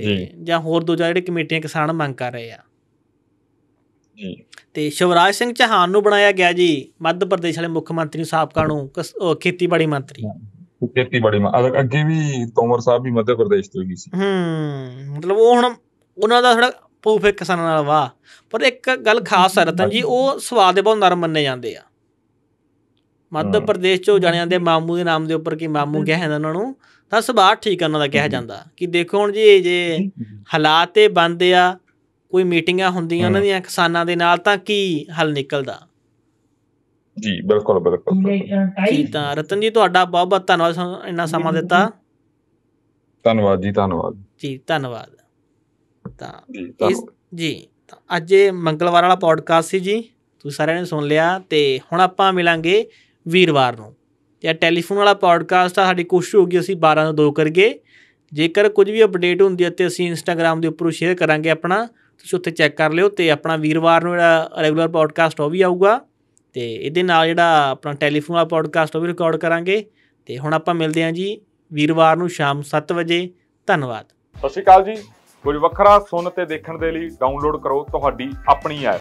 ਜੀ ਜਾਂ ਹੋਰ ਦੋ ਜਿਹੜੇ ਕਮੇਟੀਆਂ ਕਿਸਾਨ ਮੰਗ ਕਰ ਰਹੇ ਆ ਜੀ ਤੇ ਸ਼ਿਵਰਾਜ ਸਿੰਘ ਚਾਹਾਨ ਨੂੰ ਬਣਾਇਆ ਗਿਆ ਜੀ ਮੱਧ ਪ੍ਰਦੇਸ਼ ਵਾਲੇ ਮੁੱਖ ਮੰਤਰੀ ਸਾਬਕਾ ਨੂੰ ਖੇਤੀਬਾੜੀ ਮੰਤਰੀ ਖੇਤੀਬਾੜੀ ਮੰਤਰੀ ਅੱਗੇ ਵੀ ਤੋਮਰ ਸਾਹਿਬ ਵੀ ਮੱਧ ਪ੍ਰਦੇਸ਼ ਤੋਂ ਹੀ ਸੀ ਹੂੰ ਮਤਲਬ ਉਹ ਹੁਣ ਉਹਨਾਂ ਦਾ ਥੋੜਾ ਪੂਫ ਇੱਕ ਕਿਸਾਨਾਂ ਨਾਲ ਵਾ ਪਰ ਇੱਕ ਗੱਲ ਖਾਸ ਹੈ ਰਤਨ ਜੀ ਉਹ ਸਵਾਦ ਦੇ ਬਹੁਤ ਨਰਮ ਮੰਨੇ ਜਾਂਦੇ ਆ ਮੱਧ ਪ੍ਰਦੇਸ਼ ਚੋਂ ਜਾਣੇ ਦੇ ਮਾਮੂ ਦੇ ਨਾਮ ਦੇ ਉੱਪਰ ਕੀ ਮਾਮੂ ਕਿਹਾ ਜਾਂਦਾ ਉਹਨਾਂ ਨੂੰ ਤਾਂ ਸਵਾਦ ਠੀਕ ਉਹਨਾਂ ਦਾ ਕਿਹਾ ਜਾਂਦਾ ਕਿ ਦੇਖੋ ਹੁਣ ਜੀ ਇਹ ਜੇ ਹਾਲਾਤ ਇਹ ਬੰਦੇ ਆ ਕੋਈ ਮੀਟਿੰਗਾਂ ਹੁੰਦੀਆਂ ਉਹਨਾਂ ਦੀਆਂ ਕਿਸਾਨਾਂ ਦੇ ਨਾਲ ਤਾਂ ਕੀ ਹੱਲ ਨਿਕਲਦਾ ਜੀ ਬਿਲਕੁਲ ਬਿਲਕੁਲ ਜੀ ਤਾਂ ਰਤਨ ਜੀ ਤੁਹਾਡਾ ਬਹੁਤ ਬਹੁਤ ਧੰਨਵਾਦ ਇੰਨਾ ਸਮਾਂ ਦਿੱਤਾ ਧੰਨਵਾਦ ਜੀ ਧੰਨਵਾਦ ਜੀ ਧੰਨਵਾਦ ਤਾਂ ਇਸ ਜੀ ਅੱਜ ਇਹ ਮੰਗਲਵਾਰ ਵਾਲਾ ਪੋਡਕਾਸਟ ਸੀ ਜੀ ਤੁਸੀਂ ਸਾਰਿਆਂ ਨੇ ਸੁਣ ਲਿਆ ਤੇ ਹੁਣ ਆਪਾਂ ਮਿਲਾਂਗੇ ਵੀਰਵਾਰ ਨੂੰ ਜਾਂ ਟੈਲੀਫੋਨ ਵਾਲਾ ਪੋਡਕਾਸਟ ਆ ਸਾਡੀ ਕੋਸ਼ਿਸ਼ ਹੋਊਗੀ ਅਸੀਂ 12 ਤੋਂ 2 ਕਰਗੇ ਜੇਕਰ ਕੁਝ ਵੀ ਅਪਡੇਟ ਹੁੰਦੀ ਹੈ ਤੇ ਅਸੀਂ ਇੰਸਟਾਗ੍ਰam ਦੇ ਉੱਪਰ ਸ਼ੇਅਰ ਕਰਾਂਗੇ ਆਪਣਾ ਤੁਸੀਂ ਉੱਥੇ ਚੈੱਕ ਕਰ ਲਿਓ ਤੇ ਆਪਣਾ ਵੀਰਵਾਰ ਨੂੰ ਜਿਹੜਾ ਰੈਗੂਲਰ ਪੋਡਕਾਸਟ ਉਹ ਵੀ ਆਊਗਾ ਤੇ ਇਹਦੇ ਨਾਲ ਜਿਹੜਾ ਆਪਣਾ ਟੈਲੀਫੋਨ ਵਾਲਾ ਪੋਡਕਾਸਟ ਉਹ ਵੀ ਰਿਕਾਰਡ ਕਰਾਂਗੇ ਤੇ ਹੁਣ ਆਪਾਂ ਮਿਲਦੇ ਹਾਂ ਜੀ ਵੀਰਵਾਰ ਨੂੰ ਸ਼ਾਮ 7 ਵਜੇ ਧੰਨਵਾਦ ਸਤਿ ਸ਼੍ਰੀ ਅਕਾਲ ਜੀ ਕੁਝ ਵੱਖਰਾ ਸੁਣਨ ਤੇ ਦੇਖਣ ਦੇ ਲਈ ਡਾਊਨਲੋਡ ਕਰੋ ਤੁਹਾਡੀ ਆਪਣੀ ਐਪ